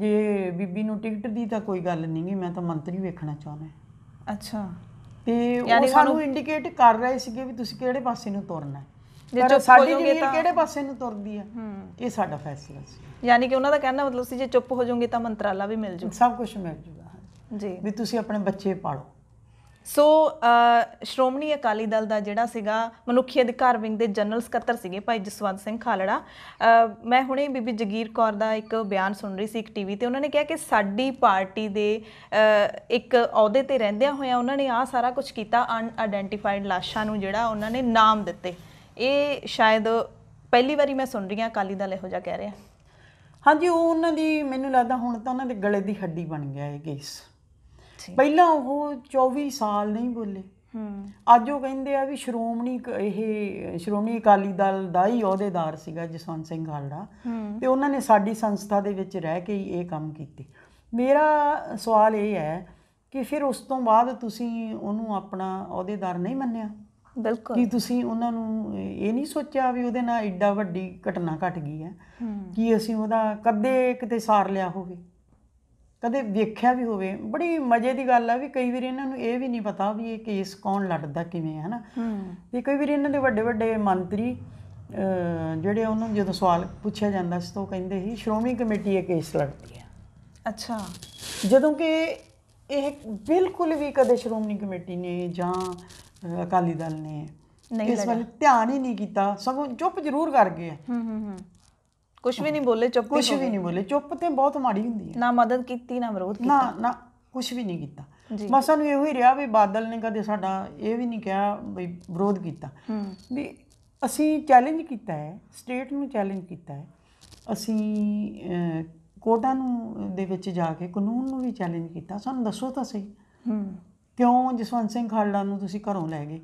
ਜੇ ਬੀਬੀ ਨੂੰ ਟਿਕਟ ਦੀ ਤਾਂ ਕੋਈ ਗੱਲ ਨਹੀਂ ਗੀ ਮੈਂ ਤਾਂ ਮੰਤਰੀ ਵੇਖਣਾ ਚਾਹੁੰਦਾ ਅੱਛਾ ਤੇ ਉਹ ਸਾਨੂੰ ਇੰਡੀਕੇਟ ਕਰ ਰਹੇ ਸੀਗੇ ਵੀ ਤੁਸੀਂ ਕਿਹੜੇ ਪਾਸੇ ਨੂੰ ਤੁਰਨਾ ਹੈ ਹੋ ਸਾਡੀ ਤਾਂ ਕਿਹੜੇ ਪਾਸੇ ਨੂੰ ਤੁਰਦੀ ਆ ਇਹ ਸਾਡਾ ਫੈਸਲਾ ਸੀ ਯਾਨੀ ਕਿ ਉਹਨਾਂ ਦਾ ਕਹਿਣਾ ਮਤਲਬ ਸੀ ਜੇ ਚੁੱਪ ਹੋ ਜਾਓਗੇ ਤਾਂ ਮੰਤਰਾਲਾ ਵੀ ਮਿਲ ਜੂ ਸਭ ਕੁਝ ਮਿਲ ਜੂਗਾ ਜੀ ਵੀ ਤੁਸੀਂ ਆਪਣੇ ਬੱਚੇ ਪਾਲੋ ਸੋ ਸ਼੍ਰੋਮਣੀ ਅਕਾਲੀ ਦਲ ਦਾ ਜਿਹੜਾ ਸੀਗਾ ਮਨੁੱਖੀ ਅਧਿਕਾਰ ਵਿੰਗ ਦੇ ਜਨਰਲ ਸਕੱਤਰ ਸੀਗੇ ਭਾਈ ਜਸਵੰਤ ਸਿੰਘ ਖਾਲੜਾ ਮੈਂ ਹੁਣੇ ਬੀਬੀ ਜਗੀਰ ਕੌਰ ਦਾ ਇੱਕ ਬਿਆਨ ਸੁਣ ਰਹੀ ਸੀ ਇੱਕ ਟੀਵੀ ਤੇ ਉਹਨਾਂ ਨੇ ਕਿਹਾ ਕਿ ਸਾਡੀ ਪਾਰਟੀ ਦੇ ਇੱਕ ਅਹੁਦੇ ਤੇ ਰਹਿੰਦਿਆਂ ਹੋਇਆਂ ਉਹਨਾਂ ਨੇ ਆ ਸਾਰਾ ਕੁਝ ਕੀਤਾ ਅਨ ਆਈਡੈਂਟੀਫਾਈਡ ਲਾਸ਼ਾਂ ਨੂੰ ਜਿਹੜਾ ਉਹਨਾਂ ਨੇ ਨਾਮ ਦਿੱਤੇ ਇਹ ਸ਼ਾਇਦ ਪਹਿਲੀ ਵਾਰੀ ਮੈਂ ਸੁਣ ਰਹੀ ਹਾਂ ਅਕਾਲੀ ਦਲ ਇਹੋ ਜਿਹਾ ਕਹਿ ਰਿਹਾ ਹਾਂਜੀ ਉਹ ਉਹਨਾਂ ਦੀ ਮੈਨੂੰ ਲੱਗਦਾ ਹੁਣ ਤਾਂ ਉਹਨਾਂ ਦੇ ਗਲੇ ਦੀ ਹੱਡੀ ਬਣ ਗਿਆ ਇਹ ਕੇਸ ਪਹਿਲਾਂ ਉਹ 24 ਸਾਲ ਨਹੀਂ ਬੋਲੇ ਅੱਜ ਉਹ ਕਹਿੰਦੇ ਆ ਵੀ ਸ਼੍ਰੋਮਣੀ ਇਹ ਸ਼੍ਰੋਮਣੀ ਅਕਾਲੀ ਦਲ ਦਾ ਹੀ ਅਹੁਦੇਦਾਰ ਸੀਗਾ ਜਸਵੰਤ ਸਿੰਘ ਹਾਲੜਾ ਤੇ ਉਹਨਾਂ ਨੇ ਸਾਡੀ ਸੰਸਥਾ ਦੇ ਵਿੱਚ ਰਹਿ ਕੇ ਹੀ ਇਹ ਕੰਮ ਕੀਤੇ ਮੇਰਾ ਸਵਾਲ ਇਹ ਹੈ ਕਿ ਫਿਰ ਉਸ ਤੋਂ ਬਾਅਦ ਤੁਸੀਂ ਉਹਨੂੰ ਆਪਣਾ ਅਹੁਦੇਦਾਰ ਨਹੀਂ ਮੰਨਿਆ ਬਿਲਕੁਲ ਕੀ ਤੁਸੀਂ ਉਹਨਾਂ ਨੂੰ ਇਹ ਨਹੀਂ ਸੋਚਿਆ ਵੀ ਉਹਦੇ ਨਾਲ ਐਡਾ ਵੱਡੀ ਘਟਨਾ ਘਟ ਗਈ ਹੈ ਕੀ ਅਸੀਂ ਉਹਦਾ ਕਦੇ ਕਿਤੇ ਸਾਰ ਲਿਆ ਹੋਵੇ ਕਦੇ ਵੇਖਿਆ ਵੀ ਹੋਵੇ ਬੜੀ ਮਜ਼ੇ ਦੀ ਗੱਲ ਆ ਵੀ ਕਈ ਵਾਰੀ ਇਹਨਾਂ ਨੂੰ ਇਹ ਵੀ ਨਹੀਂ ਪਤਾ ਵੀ ਇਹ ਕੇਸ ਕੌਣ ਲੜਦਾ ਕਿਵੇਂ ਹੈ ਨਾ ਤੇ ਕਈ ਵਾਰੀ ਇਹਨਾਂ ਦੇ ਵੱਡੇ ਵੱਡੇ ਮੰਤਰੀ ਜਿਹੜੇ ਉਹਨਾਂ ਨੂੰ ਜਦੋਂ ਸਵਾਲ ਪੁੱਛਿਆ ਜਾਂਦਾ ਸੀ ਤਾਂ ਉਹ ਕਹਿੰਦੇ ਸੀ ਸ਼੍ਰੋਮਣੀ ਕਮੇਟੀ ਇਹ ਕੇਸ ਲੜਦੀ ਹੈ ਅੱਛਾ ਜਦੋਂ ਕਿ ਇਹ ਬਿਲਕੁਲ ਵੀ ਕਦੇ ਸ਼੍ਰੋਮਣੀ ਕਮੇਟੀ ਨੇ ਜਾਂ ਅਕਾਲੀ ਦਲ ਨੇ ਇਸ ਵੱਲ ਧਿਆਨ ਹੀ ਨਹੀਂ ਕੀਤਾ ਸਗੋਂ ਚੁੱਪ ਜ਼ਰੂਰ ਕਰ ਗਏ ਹੂੰ ਹੂੰ ਹੂੰ ਕੁਝ ਵੀ ਨਹੀਂ ਬੋਲੇ ਚੁੱਪ ਕੁਝ ਵੀ ਨਹੀਂ ਬੋਲੇ ਚੁੱਪ ਤੇ ਬਹੁਤ ਮਾੜੀ ਹੁੰਦੀ ਹੈ ਨਾ ਮਦਦ ਕੀਤੀ ਨਾ ਵਿਰੋਧ ਕੀਤਾ ਨਾ ਨਾ ਕੁਝ ਵੀ ਨਹੀਂ ਕੀਤਾ ਮਸਾਂ ਨੂੰ ਇਹ ਇਹੋ ਹੀ ਰਿਹਾ ਵੀ ਬਾਦਲ ਨੇ ਕਦੇ ਸਾਡਾ ਇਹ ਵੀ ਨਹੀਂ ਕਿਹਾ ਵੀ ਵਿਰੋਧ ਕੀਤਾ ਵੀ ਅਸੀਂ ਚੈਲੰਜ ਕੀਤਾ ਹੈ ਸਟੇਟ ਨੂੰ ਚੈਲੰਜ ਕੀਤਾ ਹੈ ਅਸੀਂ ਕੋਟਾ ਕੋਰਟਾਂ ਨੂੰ ਦੇ ਵਿੱਚ ਜਾ ਕੇ ਕਾਨੂੰਨ ਨੂੰ ਵੀ ਚੈਲੰਜ ਕੀਤਾ ਸਾਨੂੰ ਦੱਸੋ ਤਾਂ ਸਹੀ ਕਿਉਂ ਜਸਵੰਤ ਸਿੰਘ ਖਾਲੜਾ ਨੂੰ ਤੁਸੀਂ ਘਰੋਂ ਲੈ ਗਏ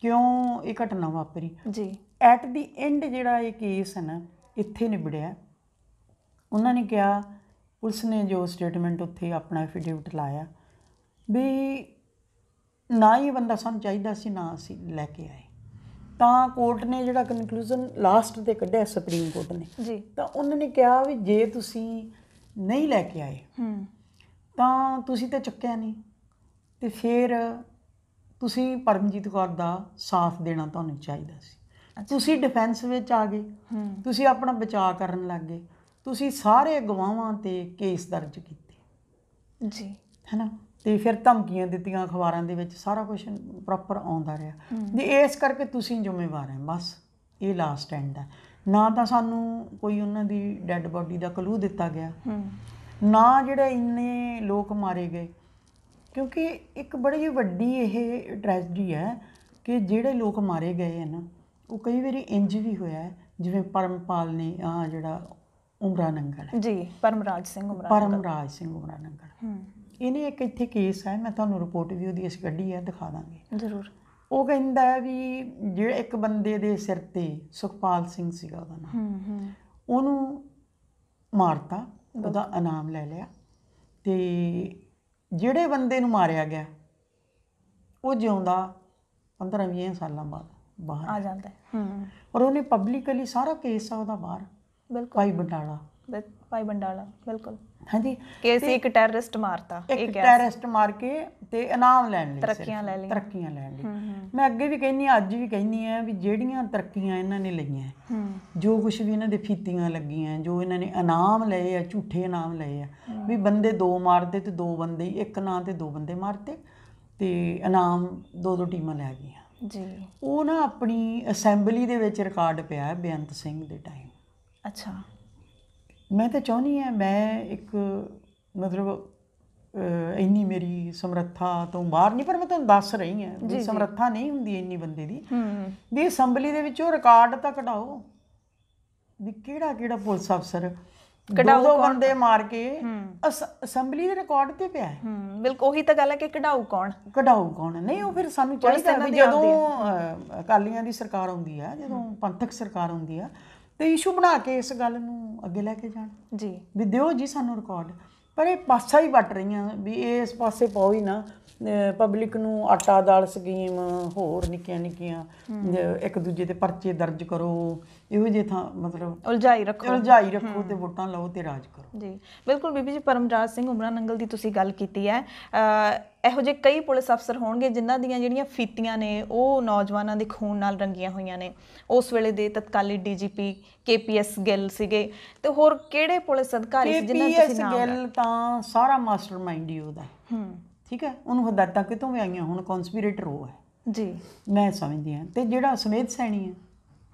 ਕਿਉਂ ਇਹ ਘਟਨਾ ਵਾਪਰੀ ਜੀ ਐਟ ਦੀ ਐਂਡ ਜਿਹੜਾ ਇਹ ਕੇਸ ਹੈ ਨਾ ਇੱਥੇ ਨਿਬੜਿਆ ਉਹਨਾਂ ਨੇ ਕਿਹਾ ਪੁਲਿਸ ਨੇ ਜੋ ਸਟੇਟਮੈਂਟ ਉੱਥੇ ਆਪਣਾ ਐਫੀਡੇਵਿਟ ਲਾਇਆ ਵੀ ਨਾ ਹੀ ਬੰਦਾ ਸਾਨੂੰ ਚਾਹੀਦਾ ਸੀ ਨਾ ਅਸੀਂ ਲੈ ਕੇ ਆਏ ਤਾਂ ਕੋਰਟ ਨੇ ਜਿਹੜਾ ਕਨਕਲੂਜਨ ਲਾਸਟ ਤੇ ਕੱਢਿਆ ਸੁਪਰੀਮ ਕੋਰਟ ਨੇ ਜੀ ਤਾਂ ਉਹਨਾਂ ਨੇ ਕਿਹਾ ਵੀ ਜੇ ਤੁਸੀਂ ਨਹੀਂ ਲੈ ਕੇ ਆਏ ਹੂੰ ਤਾਂ ਤੁਸੀਂ ਤਾਂ ਚੱਕਿਆ ਨਹੀਂ ਤੇ ਫਿਰ ਤੁਸੀਂ ਪਰਮਜੀਤ ਕੌਰ ਦਾ ਸਾਥ ਦੇਣਾ ਤੁਹਾਨੂੰ ਚਾਹੀਦਾ ਸੀ ਤੁਸੀਂ ਡਿਫੈਂਸ ਵਿੱਚ ਆ ਗਏ ਤੁਸੀਂ ਆਪਣਾ ਬਚਾਅ ਕਰਨ ਲੱਗ ਗਏ ਤੁਸੀਂ ਸਾਰੇ ਗਵਾਹਾਂ ਤੇ ਕੇਸ ਦਰਜ ਕੀਤੇ ਜੀ ਹੈਨਾ ਤੇ ਫਿਰ ਧਮਕੀਆਂ ਦਿੱਤੀਆਂ ਅਖਬਾਰਾਂ ਦੇ ਵਿੱਚ ਸਾਰਾ ਕੁਝ ਪ੍ਰੋਪਰ ਆਉਂਦਾ ਰਿਹਾ ਵੀ ਇਸ ਕਰਕੇ ਤੁਸੀਂ ਜ਼ਿੰਮੇਵਾਰ ਹੈ ਬਸ ਇਹ ਲਾਸਟ ਐਂਡ ਹੈ ਨਾ ਤਾਂ ਸਾਨੂੰ ਕੋਈ ਉਹਨਾਂ ਦੀ ਡੈੱਡ ਬਾਡੀ ਦਾ ਕਲੂ ਦਿੱਤਾ ਗਿਆ ਨਾ ਜਿਹੜੇ ਇੰਨੇ ਲੋਕ ਮਾਰੇ ਗਏ ਕਿਉਂਕਿ ਇੱਕ ਬੜੀ ਵੱਡੀ ਇਹ ਟ੍ਰੈਜਡੀ ਹੈ ਕਿ ਜਿਹੜੇ ਲੋਕ ਮਾਰੇ ਗਏ ਹਨ ਉਹ ਕਈ ਵਾਰੀ ਇੰਜ ਵੀ ਹੋਇਆ ਜਿਵੇਂ ਪਰਮਪਾਲ ਨੇ ਆ ਜਿਹੜਾ ਉਮਰਾ ਨੰਗਲ ਹੈ ਜੀ ਪਰਮਰਾਜ ਸਿੰਘ ਉਮਰਾ ਪਰਮਰਾਜ ਸਿੰਘ ਉਮਰਾ ਨੰਗਲ ਹੂੰ ਇਹਨੇ ਇੱਕ ਇੱਥੇ ਕੇਸ ਹੈ ਮੈਂ ਤੁਹਾਨੂੰ ਰਿਪੋਰਟ ਵੀ ਉਹਦੀ ਇਸ ਗੱਡੀ ਹੈ ਦਿਖਾ ਦਾਂਗੇ ਜ਼ਰੂਰ ਉਹ ਕਹਿੰਦਾ ਹੈ ਵੀ ਜਿਹੜਾ ਇੱਕ ਬੰਦੇ ਦੇ ਸਿਰ ਤੇ ਸੁਖਪਾਲ ਸਿੰਘ ਸੀਗਾ ਉਹਦਾ ਨਾਮ ਹੂੰ ਹੂੰ ਉਹਨੂੰ ਮਾਰਤਾ ਉਹਦਾ ਇਨਾਮ ਲੈ ਲਿਆ ਤੇ ਜਿਹੜੇ ਬੰਦੇ ਨੂੰ ਮਾਰਿਆ ਗਿਆ ਉਹ ਜਿਉਂਦਾ 15-20 ਸਾਲਾਂ ਬਾਅਦ ਬਾਹਰ ਆ ਜਾਂਦਾ ਹੈ ਹੂੰ ਔਰ ਉਹਨੇ ਪਬਲਿਕਲੀ ਸਾਰਾ ਕੇਸ ਆ ਉਹਦਾ ਬਾਹਰ ਬਿਲਕੁਲ ਭਾਈ ਬੰਡਾਲਾ ਭਾਈ ਬੰਡਾਲਾ ਬਿਲਕੁਲ ਹਾਂਜੀ ਕੇਸ ਇੱਕ ਟੈਰਰਿਸਟ ਮਾਰਤਾ ਇੱਕ ਟੈਰਰਿਸਟ ਮਾਰ ਕੇ ਤੇ ਇਨਾਮ ਲੈਣ ਲਈ ਤਰੱਕੀਆਂ ਲੈ ਲਈ ਤਰੱਕੀਆਂ ਲੈਣ ਲਈ ਮੈਂ ਅੱਗੇ ਵੀ ਕਹਿੰਨੀ ਆ ਅੱਜ ਵੀ ਕਹਿੰਨੀ ਆ ਵੀ ਜਿਹੜੀਆਂ ਤਰੱਕੀਆਂ ਇਹਨਾਂ ਨੇ ਲਈਆਂ ਹੂੰ ਜੋ ਕੁਝ ਵੀ ਇਹਨਾਂ ਦੇ ਫੀਤੀਆਂ ਲੱਗੀਆਂ ਜੋ ਇਹਨਾਂ ਨੇ ਇਨਾਮ ਲਏ ਆ ਝੂਠੇ ਇਨਾਮ ਲਏ ਆ ਵੀ ਬੰਦੇ ਦੋ ਮਾਰਦੇ ਤੇ ਦੋ ਬੰਦੇ ਇੱਕ ਨਾਂ ਤੇ ਦੋ ਬੰਦੇ ਮਾਰਤੇ ਤੇ ਇਨਾਮ ਦੋ ਦੋ ਟੀਮਾਂ ਲੈ ਗਈਆਂ ਜੀ ਉਹ ਨਾ ਆਪਣੀ ਅਸੈਂਬਲੀ ਦੇ ਵਿੱਚ ਰਿਕਾਰਡ ਪਿਆ ਹੈ ਬੇਅੰਤ ਸਿੰਘ ਦੇ ਟਾਈਮ ਅੱਛਾ ਮੈਂ ਤਾਂ ਚਾਹੁੰਦੀ ਹੈ ਮੈਂ ਇੱਕ ਮਤਲਬ ਇੰਨੀ ਮੇਰੀ ਸਮਰੱਥਾ ਤੋਂ ਬਾਹਰ ਨਹੀਂ ਪਰ ਮੈਂ ਤੁਹਾਨੂੰ ਦੱਸ ਰਹੀ ਹਾਂ ਕਿ ਸਮਰੱਥਾ ਨਹੀਂ ਹੁੰਦੀ ਇੰਨੀ ਬੰਦੇ ਦੀ ਹੂੰ ਵੀ ਅਸੈਂਬਲੀ ਦੇ ਵਿੱਚ ਉਹ ਰਿਕਾਰਡ ਤਾਂ ਕਢਾਓ ਵੀ ਕਿਹੜਾ ਕਿਹੜਾ ਪੁਲਿਸ ਅਫਸਰ ਕਢਾਊ ਕੌਣ ਬੰਦੇ ਮਾਰ ਕੇ ਅਸੈਂਬਲੀ ਦੇ ਰਿਕਾਰਡ ਤੇ ਪਿਆ ਹੈ ਬਿਲਕੁਲ ਉਹੀ ਤਾਂ ਗੱਲ ਹੈ ਕਿ ਕਢਾਊ ਕੌਣ ਕਢਾਊ ਕੌਣ ਨਹੀਂ ਉਹ ਫਿਰ ਸਾਨੂੰ ਚਾਹੀਦਾ ਵੀ ਜਦੋਂ ਅਕਾਲੀਆਂ ਦੀ ਸਰਕਾਰ ਆਉਂਦੀ ਹੈ ਜਦੋਂ ਪੰਥਕ ਸਰਕਾਰ ਆਉਂਦੀ ਹੈ ਤੇ ਇਸ਼ੂ ਬਣਾ ਕੇ ਇਸ ਗੱਲ ਨੂੰ ਅੱਗੇ ਲੈ ਕੇ ਜਾਣ ਜੀ ਵੀ ਦਿਓ ਜੀ ਸਾਨੂੰ ਰਿਕਾਰਡ ਪਰ ਇਹ ਪਾਸਾ ਹੀ ਵੱਟ ਰਹੀਆਂ ਵੀ ਇਹ ਇਸ ਪਾਸੇ ਪਾਓ ਹੀ ਨਾ ਪਬਲਿਕ ਨੂੰ ਆਟਾ ਦਾਲ ਸਕੀਮ ਹੋਰ ਨਿੱਕੀਆਂ ਨਿੱਕੀਆਂ ਇੱਕ ਦੂਜੇ ਦੇ ਪਰਚੇ ਦਰਜ ਕਰੋ ਇਹੋ ਜਿਹੇ ਥਾਂ ਮਤਲਬ ਉਲਝਾਈ ਰੱਖੋ ਉਲਝਾਈ ਰੱਖੋ ਤੇ ਵੋਟਾਂ ਲਾਓ ਤੇ ਰਾਜ ਕਰੋ ਜੀ ਬਿਲਕੁਲ ਬੀਬੀ ਜੀ ਪਰਮਰਾਜ ਸਿੰਘ ਉਮਰਾ ਨੰਗਲ ਦੀ ਤੁਸੀਂ ਗੱਲ ਕੀਤੀ ਹੈ ਇਹੋ ਜਿਹੇ ਕਈ ਪੁਲਿਸ ਅਫਸਰ ਹੋਣਗੇ ਜਿਨ੍ਹਾਂ ਦੀਆਂ ਜਿਹੜੀਆਂ ਫੀਤੀਆਂ ਨੇ ਉਹ ਨੌਜਵਾਨਾਂ ਦੇ ਖੂਨ ਨਾਲ ਰੰਗੀਆਂ ਹੋਈਆਂ ਨੇ ਉਸ ਵੇਲੇ ਦੇ ਤਤਕਾਲੀ ਡੀਜੀਪੀ ਕੇਪੀਐਸ ਗਿੱਲ ਸੀਗੇ ਤੇ ਹੋਰ ਕਿਹੜੇ ਪੁਲਿਸ ਅਧਿਕਾਰੀ ਸੀ ਜਿਨ੍ਹਾਂ ਤੁਸੀਂ ਨਾਮ ਕੇਪੀਐਸ ਗਿੱਲ ਤਾਂ ਸਾਰਾ ਮਾਸਟਰਮਾਈਂਡ ਹੀ ਉਹਦਾ ਹੂੰ ਠੀਕ ਹੈ ਉਹਨੂੰ ਹਦਾਇਤਾਂ ਕਿਤੋਂ ਵੀ ਆਈਆਂ ਹੁਣ ਕਨਸਪੀਰੇਟਰ ਉਹ ਹੈ ਜੀ ਮੈਂ ਸਮਝਦੀ ਹਾਂ ਤੇ ਜਿਹੜਾ ਸੁਮੇਧ ਸੈਣੀ ਹੈ